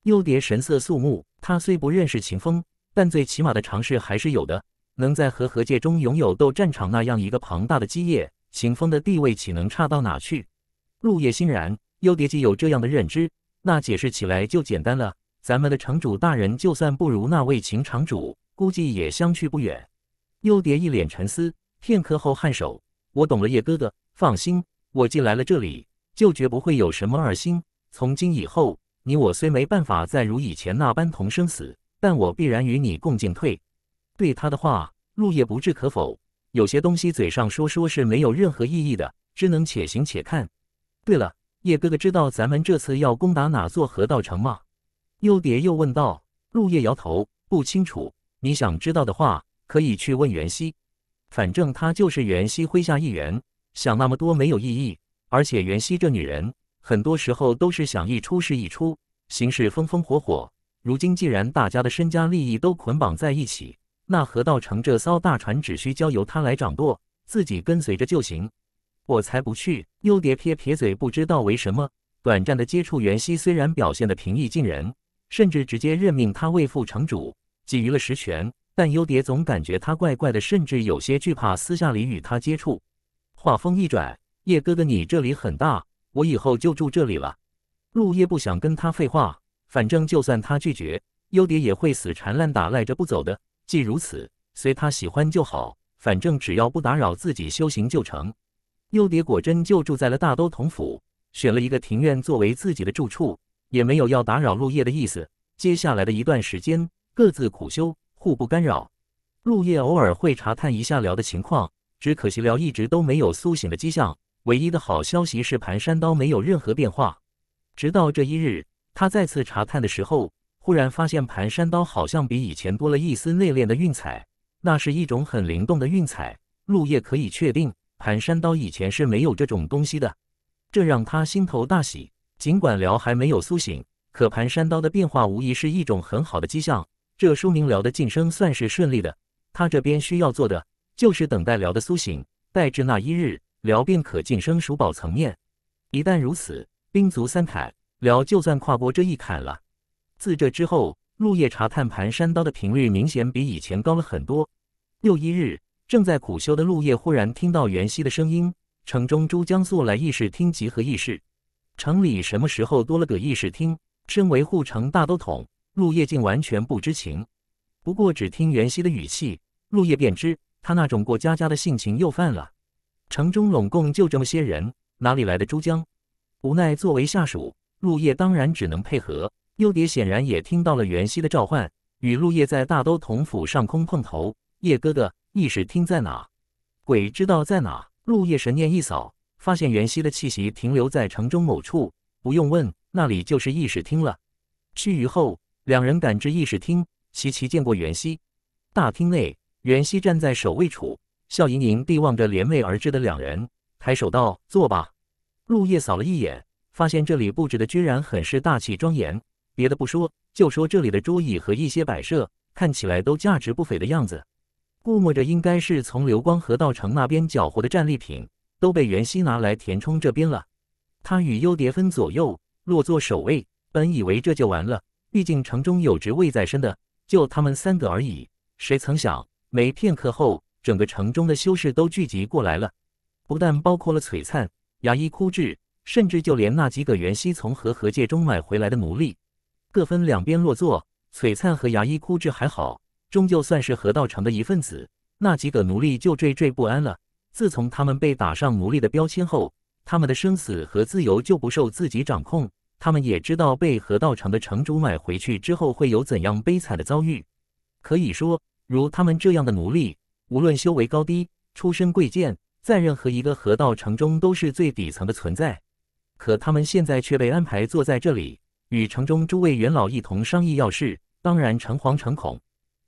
幽蝶神色肃穆，他虽不认识秦风，但最起码的尝试还是有的。能在和合界中拥有斗战场那样一个庞大的基业，秦风的地位岂能差到哪去？陆叶欣然，幽蝶既有这样的认知，那解释起来就简单了。咱们的城主大人就算不如那位秦城主，估计也相去不远。幽蝶一脸沉思，片刻后颔首：“我懂了，叶哥哥，放心，我既来了这里，就绝不会有什么二心。从今以后，你我虽没办法再如以前那般同生死，但我必然与你共进退。”对他的话，陆叶不置可否。有些东西嘴上说说是没有任何意义的，只能且行且看。对了，叶哥哥知道咱们这次要攻打哪座河道城吗？又蝶又问道。陆夜摇头，不清楚。你想知道的话，可以去问袁熙，反正他就是袁熙麾下一员，想那么多没有意义，而且袁熙这女人，很多时候都是想一出是一出，行事风风火火。如今既然大家的身家利益都捆绑在一起，那河道城这艘大船只需交由他来掌舵，自己跟随着就行。我才不去。幽蝶撇撇嘴，不知道为什么。短暂的接触，袁熙虽然表现得平易近人，甚至直接任命他为副城主，给予了实权，但幽蝶总感觉他怪怪的，甚至有些惧怕。私下里与他接触。话锋一转，叶哥哥，你这里很大，我以后就住这里了。陆叶不想跟他废话，反正就算他拒绝，幽蝶也会死缠烂打，赖着不走的。既如此，随他喜欢就好，反正只要不打扰自己修行就成。幽蝶果真就住在了大都统府，选了一个庭院作为自己的住处，也没有要打扰陆叶的意思。接下来的一段时间，各自苦修，互不干扰。陆叶偶尔会查探一下辽的情况，只可惜辽一直都没有苏醒的迹象。唯一的好消息是盘山刀没有任何变化。直到这一日，他再次查探的时候。忽然发现盘山刀好像比以前多了一丝内敛的韵彩，那是一种很灵动的韵彩。陆叶可以确定，盘山刀以前是没有这种东西的，这让他心头大喜。尽管辽还没有苏醒，可盘山刀的变化无疑是一种很好的迹象。这说明辽的晋升算是顺利的。他这边需要做的就是等待辽的苏醒，待至那一日，辽便可晋升蜀宝层面。一旦如此，兵足三坎，辽就算跨过这一坎了。自这之后，陆夜查探盘山刀的频率明显比以前高了很多。又一日，正在苦修的陆夜忽然听到袁熙的声音：“城中珠江素来议事厅集合议事，城里什么时候多了个议事厅？”身为护城大都统，陆夜竟完全不知情。不过只听袁熙的语气，陆夜便知他那种过家家的性情又犯了。城中拢共就这么些人，哪里来的珠江？无奈作为下属，陆夜当然只能配合。幽蝶显然也听到了袁熙的召唤，与陆叶在大都统府上空碰头。叶哥哥，议事厅在哪？鬼知道在哪。陆叶神念一扫，发现袁熙的气息停留在城中某处，不用问，那里就是议事厅了。须臾后，两人赶至议事厅，齐齐见过袁熙。大厅内，袁熙站在守卫处，笑盈盈地望着联袂而至的两人，抬手道：“坐吧。”陆叶扫了一眼，发现这里布置的居然很是大气庄严。别的不说，就说这里的桌椅和一些摆设，看起来都价值不菲的样子。估摸着应该是从流光河道城那边缴获的战利品，都被袁熙拿来填充这边了。他与幽蝶分左右落座守卫，本以为这就完了，毕竟城中有职位在身的就他们三个而已。谁曾想，没片刻后，整个城中的修士都聚集过来了，不但包括了璀璨、牙医枯智，甚至就连那几个袁熙从河河界中买回来的奴隶。各分两边落座，璀璨和牙医枯枝还好，终究算是河道城的一份子。那几个奴隶就惴惴不安了。自从他们被打上奴隶的标签后，他们的生死和自由就不受自己掌控。他们也知道被河道城的城主买回去之后会有怎样悲惨的遭遇。可以说，如他们这样的奴隶，无论修为高低、出身贵贱，在任何一个河道城中都是最底层的存在。可他们现在却被安排坐在这里。与城中诸位元老一同商议要事，当然诚惶诚恐。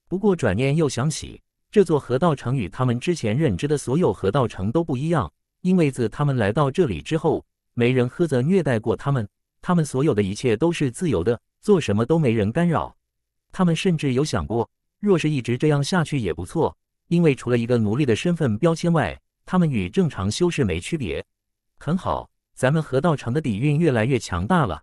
不过转念又想起，这座河道城与他们之前认知的所有河道城都不一样。因为自他们来到这里之后，没人苛责虐待过他们，他们所有的一切都是自由的，做什么都没人干扰。他们甚至有想过，若是一直这样下去也不错，因为除了一个奴隶的身份标签外，他们与正常修士没区别。很好，咱们河道城的底蕴越来越强大了。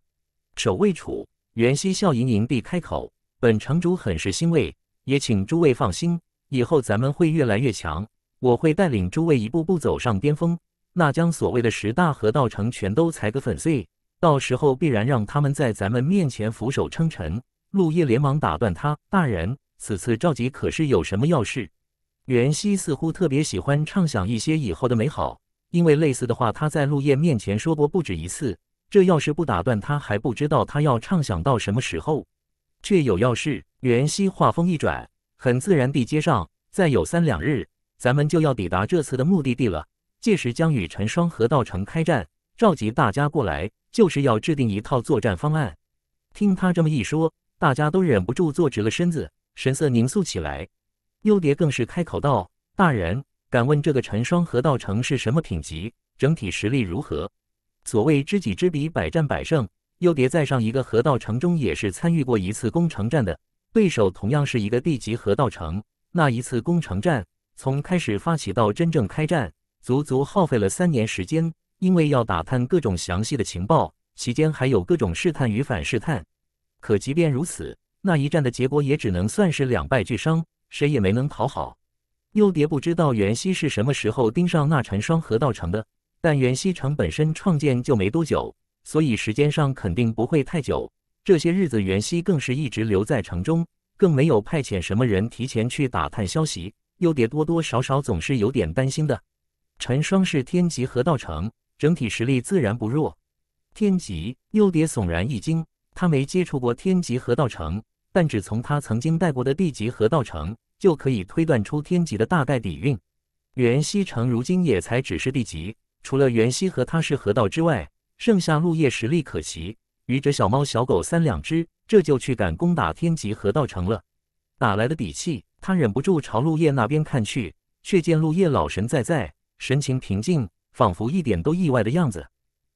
守卫楚，袁熙笑盈盈地开口：“本城主很是欣慰，也请诸位放心，以后咱们会越来越强。我会带领诸位一步步走上巅峰，那将所谓的十大河道城全都踩个粉碎。到时候必然让他们在咱们面前俯首称臣。”陆叶连忙打断他：“大人，此次召集可是有什么要事？”袁熙似乎特别喜欢畅想一些以后的美好，因为类似的话他在陆叶面前说过不止一次。这要是不打断他，还不知道他要畅想到什么时候。却有要事，袁熙话锋一转，很自然地接上：“再有三两日，咱们就要抵达这次的目的地了。届时将与陈双河道城开战，召集大家过来，就是要制定一套作战方案。”听他这么一说，大家都忍不住坐直了身子，神色凝肃起来。幽蝶更是开口道：“大人，敢问这个陈双河道城是什么品级？整体实力如何？”所谓知己知彼，百战百胜。又叠在上一个河道城中也是参与过一次攻城战的，对手同样是一个地级河道城。那一次攻城战，从开始发起到真正开战，足足耗费了三年时间，因为要打探各种详细的情报，期间还有各种试探与反试探。可即便如此，那一战的结果也只能算是两败俱伤，谁也没能讨好。又蝶不知道袁熙是什么时候盯上那陈双河道城的。但袁熙城本身创建就没多久，所以时间上肯定不会太久。这些日子，袁熙更是一直留在城中，更没有派遣什么人提前去打探消息。幽蝶多多少少总是有点担心的。陈双是天级河道城，整体实力自然不弱。天级，幽蝶悚然一惊。他没接触过天级河道城，但只从他曾经带过的地级河道城就可以推断出天级的大概底蕴。袁熙城如今也才只是地级。除了袁熙和他是河道之外，剩下陆叶实力可及，余者小猫小狗三两只，这就去敢攻打天极河道城了？哪来的底气？他忍不住朝陆叶那边看去，却见陆叶老神在在，神情平静，仿佛一点都意外的样子。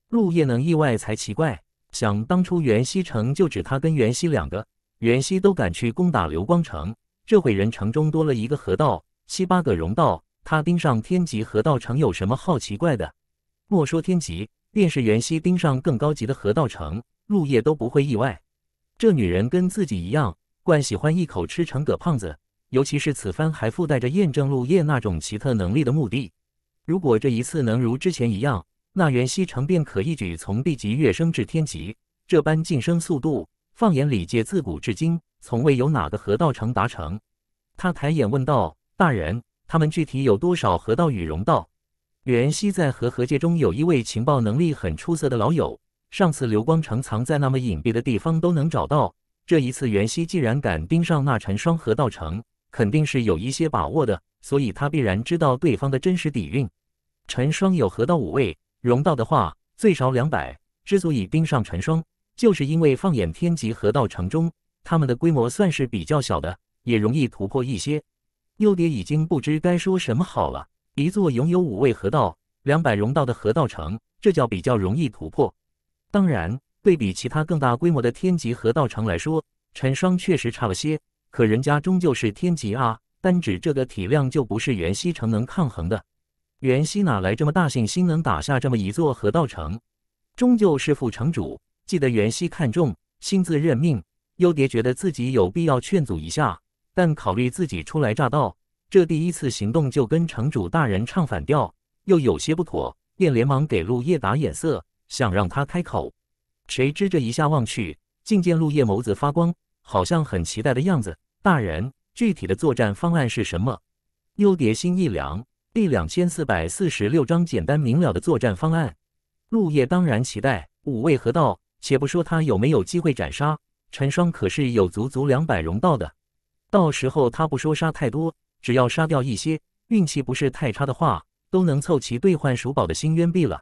陆叶能意外才奇怪。想当初袁熙城就只他跟袁熙两个，袁熙都敢去攻打流光城，这会人城中多了一个河道，七八个溶道，他盯上天极河道城有什么好奇怪的？莫说天级，便是袁熙盯上更高级的河道城陆夜都不会意外。这女人跟自己一样，惯喜欢一口吃成个胖子，尤其是此番还附带着验证陆夜那种奇特能力的目的。如果这一次能如之前一样，那袁熙城便可一举从地级跃升至天级。这般晋升速度，放眼礼界自古至今，从未有哪个河道城达成。他抬眼问道：“大人，他们具体有多少河道与融道？”袁熙在和合界中有一位情报能力很出色的老友，上次流光城藏在那么隐蔽的地方都能找到，这一次袁熙既然敢盯上那陈双河道城，肯定是有一些把握的，所以他必然知道对方的真实底蕴。陈双有河道五位，融道的话最少两百。之所以盯上陈双，就是因为放眼天极河道城中，他们的规模算是比较小的，也容易突破一些。幼蝶已经不知该说什么好了。一座拥有五位河道、两百容道的河道城，这叫比较容易突破。当然，对比其他更大规模的天级河道城来说，陈双确实差了些。可人家终究是天级啊，单指这个体量就不是袁熙城能抗衡的。袁熙哪来这么大信心，能打下这么一座河道城？终究是副城主，记得袁熙看重，亲自任命。幽蝶觉得自己有必要劝阻一下，但考虑自己初来乍到。这第一次行动就跟城主大人唱反调，又有些不妥，便连忙给陆叶打眼色，想让他开口。谁知这一下望去，竟见陆叶眸子发光，好像很期待的样子。大人，具体的作战方案是什么？又叠心一凉。第两千四百四十六章简单明了的作战方案。陆叶当然期待。五位合道，且不说他有没有机会斩杀陈双，可是有足足两百容道的，到时候他不说杀太多。只要杀掉一些运气不是太差的话，都能凑齐兑换鼠宝的星渊币了。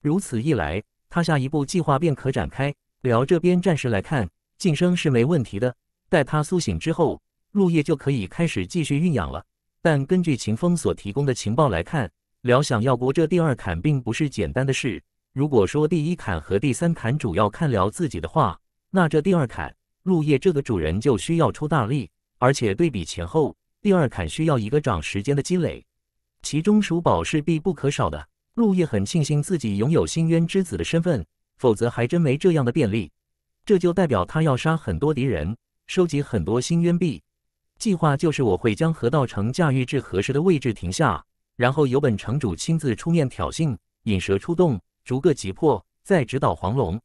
如此一来，他下一步计划便可展开。聊这边暂时来看，晋升是没问题的。待他苏醒之后，入夜就可以开始继续酝养了。但根据秦风所提供的情报来看，聊想要过这第二坎，并不是简单的事。如果说第一坎和第三坎主要看聊自己的话，那这第二坎，入夜这个主人就需要出大力。而且对比前后。第二坎需要一个长时间的积累，其中属宝是必不可少的。陆叶很庆幸自己拥有星渊之子的身份，否则还真没这样的便利。这就代表他要杀很多敌人，收集很多星渊币。计划就是我会将河道城驾驭至合适的位置停下，然后由本城主亲自出面挑衅，引蛇出洞，逐个击破，再直捣黄龙。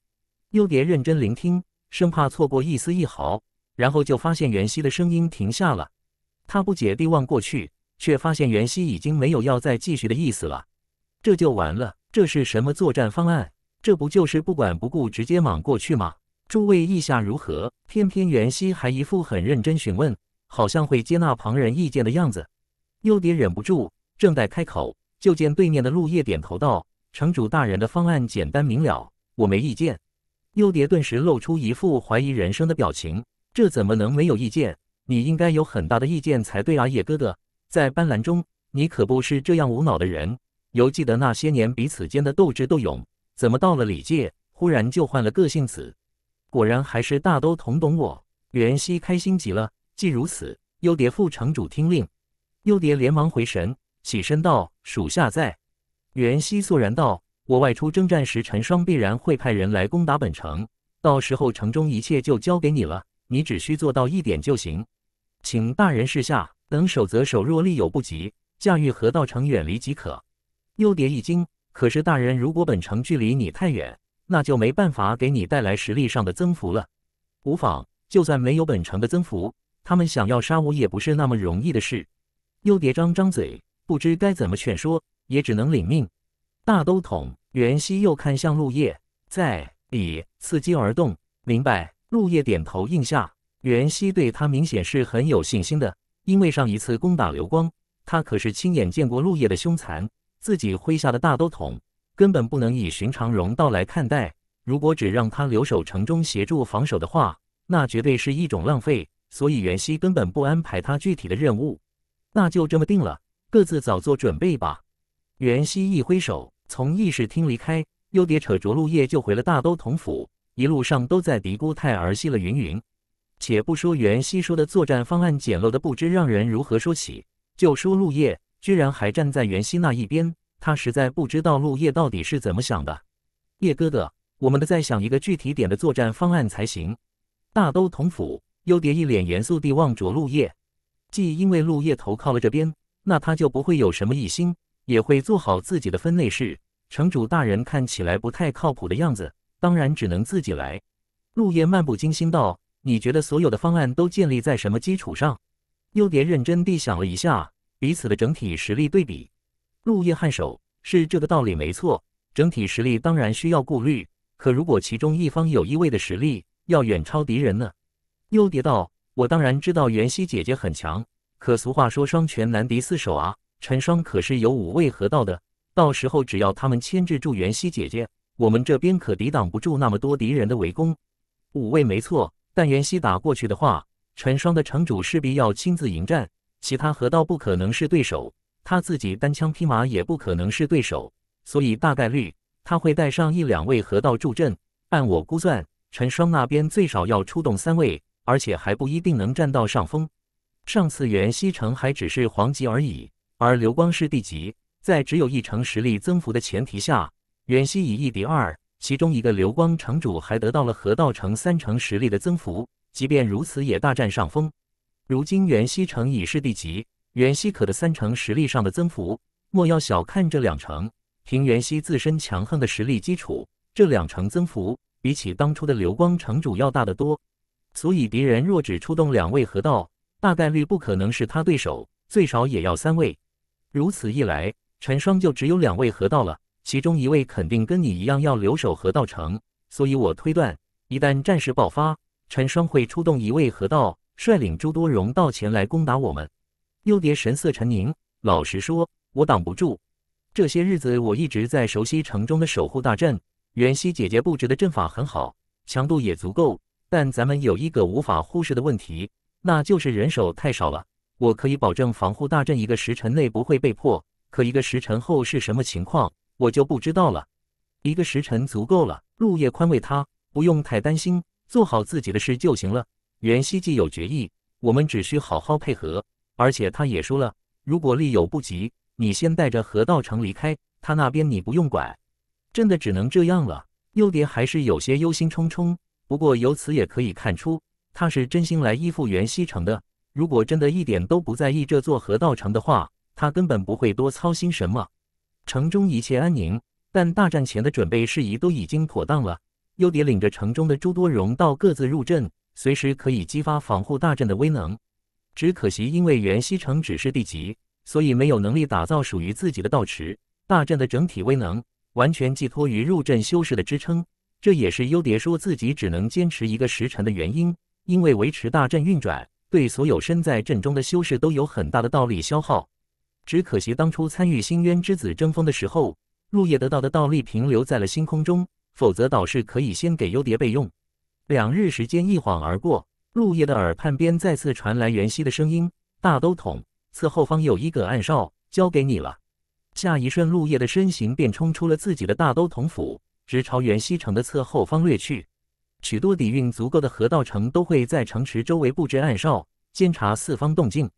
幽蝶认真聆听，生怕错过一丝一毫，然后就发现袁熙的声音停下了。他不解地望过去，却发现袁熙已经没有要再继续的意思了。这就完了，这是什么作战方案？这不就是不管不顾直接莽过去吗？诸位意下如何？偏偏袁熙还一副很认真询问，好像会接纳旁人意见的样子。优蝶忍不住，正待开口，就见对面的陆叶点头道：“城主大人的方案简单明了，我没意见。”优蝶顿时露出一副怀疑人生的表情。这怎么能没有意见？你应该有很大的意见才对啊，叶哥哥！在斑斓中，你可不是这样无脑的人。犹记得那些年彼此间的斗智斗勇，怎么到了李界，忽然就换了个性子？果然还是大都同懂我。袁熙开心极了。既如此，幽蝶副城主听令。幽蝶连忙回神，起身道：“属下在。”袁熙肃然道：“我外出征战时，陈双必然会派人来攻打本城，到时候城中一切就交给你了，你只需做到一点就行。”请大人示下，等守则守若力有不及，驾驭河道城远离即可。幽蝶一惊，可是大人，如果本城距离你太远，那就没办法给你带来实力上的增幅了。无妨，就算没有本城的增幅，他们想要杀我也不是那么容易的事。幽蝶张张嘴，不知该怎么劝说，也只能领命。大都统袁熙又看向陆叶，在里伺机而动，明白。陆叶点头应下。袁熙对他明显是很有信心的，因为上一次攻打刘光，他可是亲眼见过陆业的凶残，自己麾下的大都统根本不能以寻常容道来看待。如果只让他留守城中协助防守的话，那绝对是一种浪费。所以袁熙根本不安排他具体的任务。那就这么定了，各自早做准备吧。袁熙一挥手，从议事厅离开，又扯着陆业就回了大都统府，一路上都在嘀咕太儿戏了，云云。且不说袁熙说的作战方案简陋的不知让人如何说起，就说陆叶居然还站在袁熙那一边，他实在不知道陆叶到底是怎么想的。叶哥哥，我们得再想一个具体点的作战方案才行。大都同府幽蝶一脸严肃地望着陆叶，既因为陆叶投靠了这边，那他就不会有什么异心，也会做好自己的分内事。城主大人看起来不太靠谱的样子，当然只能自己来。陆叶漫不经心道。你觉得所有的方案都建立在什么基础上？优蝶认真地想了一下，彼此的整体实力对比。陆叶颔首，是这个道理没错。整体实力当然需要顾虑，可如果其中一方有一位的实力要远超敌人呢？优蝶道：“我当然知道元熙姐姐很强，可俗话说双拳难敌四手啊。陈双可是有五位河道的，到时候只要他们牵制住元熙姐姐，我们这边可抵挡不住那么多敌人的围攻。五位没错。”但袁熙打过去的话，陈双的城主势必要亲自迎战，其他河道不可能是对手，他自己单枪匹马也不可能是对手，所以大概率他会带上一两位河道助阵。按我估算，陈双那边最少要出动三位，而且还不一定能占到上风。上次袁熙城还只是黄级而已，而刘光是地级，在只有一城实力增幅的前提下，袁熙以一敌二。其中一个流光城主还得到了河道城三成实力的增幅，即便如此也大占上风。如今袁熙城已是地级，袁熙可的三成实力上的增幅，莫要小看这两成。凭袁熙自身强横的实力基础，这两成增幅比起当初的流光城主要大得多。所以敌人若只出动两位河道，大概率不可能是他对手，最少也要三位。如此一来，陈双就只有两位河道了。其中一位肯定跟你一样要留守河道城，所以我推断，一旦战事爆发，陈双会出动一位河道，率领诸多荣道前来攻打我们。幽蝶神色沉凝，老实说，我挡不住。这些日子我一直在熟悉城中的守护大阵，袁熙姐姐布置的阵法很好，强度也足够，但咱们有一个无法忽视的问题，那就是人手太少了。我可以保证防护大阵一个时辰内不会被破，可一个时辰后是什么情况？我就不知道了，一个时辰足够了。陆夜宽慰他，不用太担心，做好自己的事就行了。袁熙既有决议，我们只需好好配合。而且他也说了，如果力有不及，你先带着河道城离开，他那边你不用管。真的只能这样了。幽蝶还是有些忧心忡忡，不过由此也可以看出，他是真心来依附袁熙成的。如果真的一点都不在意这座河道城的话，他根本不会多操心什么。城中一切安宁，但大战前的准备事宜都已经妥当了。幽蝶领着城中的诸多荣道各自入阵，随时可以激发防护大阵的威能。只可惜，因为袁熙城只是地级，所以没有能力打造属于自己的道池。大阵的整体威能完全寄托于入阵修士的支撑，这也是幽蝶说自己只能坚持一个时辰的原因。因为维持大阵运转，对所有身在阵中的修士都有很大的道力消耗。只可惜当初参与星渊之子争锋的时候，陆夜得到的倒立瓶留在了星空中，否则倒是可以先给幽蝶备用。两日时间一晃而过，陆夜的耳畔边再次传来袁熙的声音：“大都统侧后方有一个暗哨，交给你了。”下一瞬，陆叶的身形便冲出了自己的大都统府，直朝袁熙城的侧后方掠去。许多底蕴足够的河道城都会在城池周围布置暗哨，监察四方动静。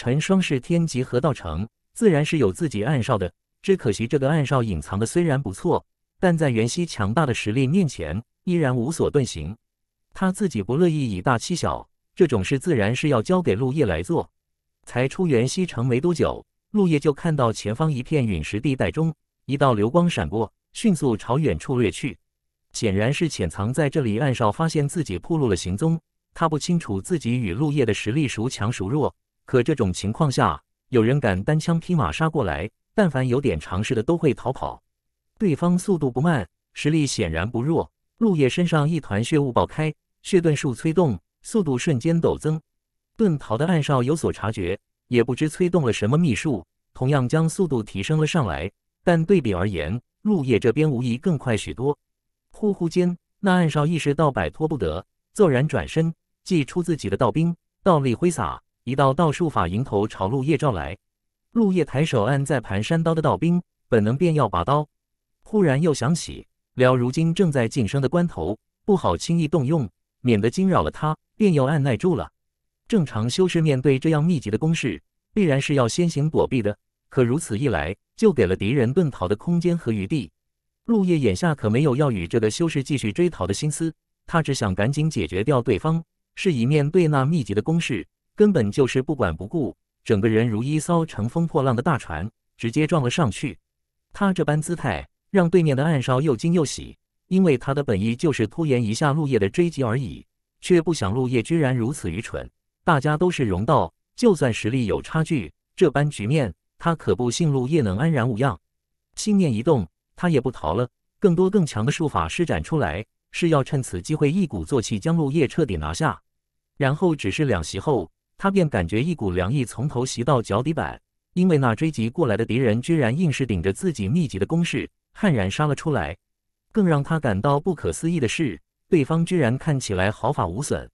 陈双是天级河道城，自然是有自己暗哨的。只可惜这个暗哨隐藏的虽然不错，但在袁熙强大的实力面前，依然无所遁形。他自己不乐意以大欺小，这种事自然是要交给陆叶来做。才出袁熙城没多久，陆叶就看到前方一片陨石地带中，一道流光闪过，迅速朝远处掠去。显然是潜藏在这里暗哨发现自己暴露了行踪。他不清楚自己与陆叶的实力孰强孰弱。可这种情况下，有人敢单枪匹马杀过来，但凡有点常识的都会逃跑。对方速度不慢，实力显然不弱。陆叶身上一团血雾爆开，血遁术催动，速度瞬间陡增。遁逃的暗哨有所察觉，也不知催动了什么秘术，同样将速度提升了上来。但对比而言，陆叶这边无疑更快许多。呼呼间，那暗哨意识到摆脱不得，骤然转身，祭出自己的道兵，倒立挥洒。一道道术法迎头朝陆叶照来，陆叶抬手按在盘山刀的道兵，本能便要拔刀，忽然又想起，了如今正在晋升的关头，不好轻易动用，免得惊扰了他，便又按耐住了。正常修士面对这样密集的攻势，必然是要先行躲避的，可如此一来，就给了敌人遁逃的空间和余地。陆叶眼下可没有要与这个修士继续追逃的心思，他只想赶紧解决掉对方，是以面对那密集的攻势。根本就是不管不顾，整个人如一艘乘风破浪的大船，直接撞了上去。他这般姿态，让对面的暗哨又惊又喜，因为他的本意就是拖延一下陆叶的追击而已，却不想陆叶居然如此愚蠢。大家都是融道，就算实力有差距，这般局面，他可不信陆叶能安然无恙。心念一动，他也不逃了，更多更强的术法施展出来，是要趁此机会一鼓作气将陆叶彻底拿下。然后只是两袭后。他便感觉一股凉意从头袭到脚底板，因为那追击过来的敌人居然硬是顶着自己密集的攻势悍然杀了出来。更让他感到不可思议的是，对方居然看起来毫发无损。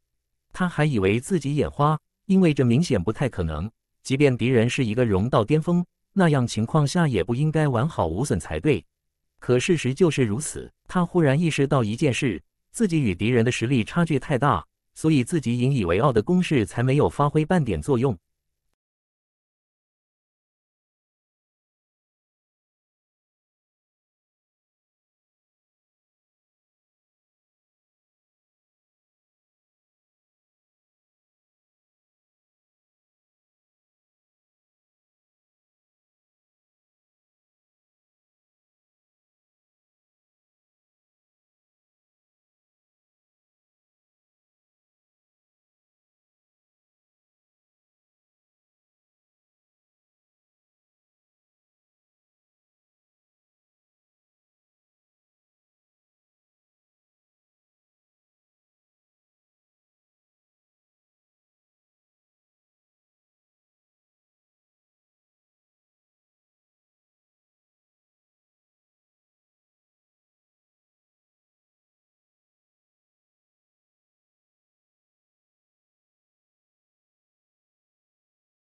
他还以为自己眼花，因为这明显不太可能。即便敌人是一个融道巅峰那样情况下，也不应该完好无损才对。可事实就是如此。他忽然意识到一件事：自己与敌人的实力差距太大。所以，自己引以为傲的攻势才没有发挥半点作用。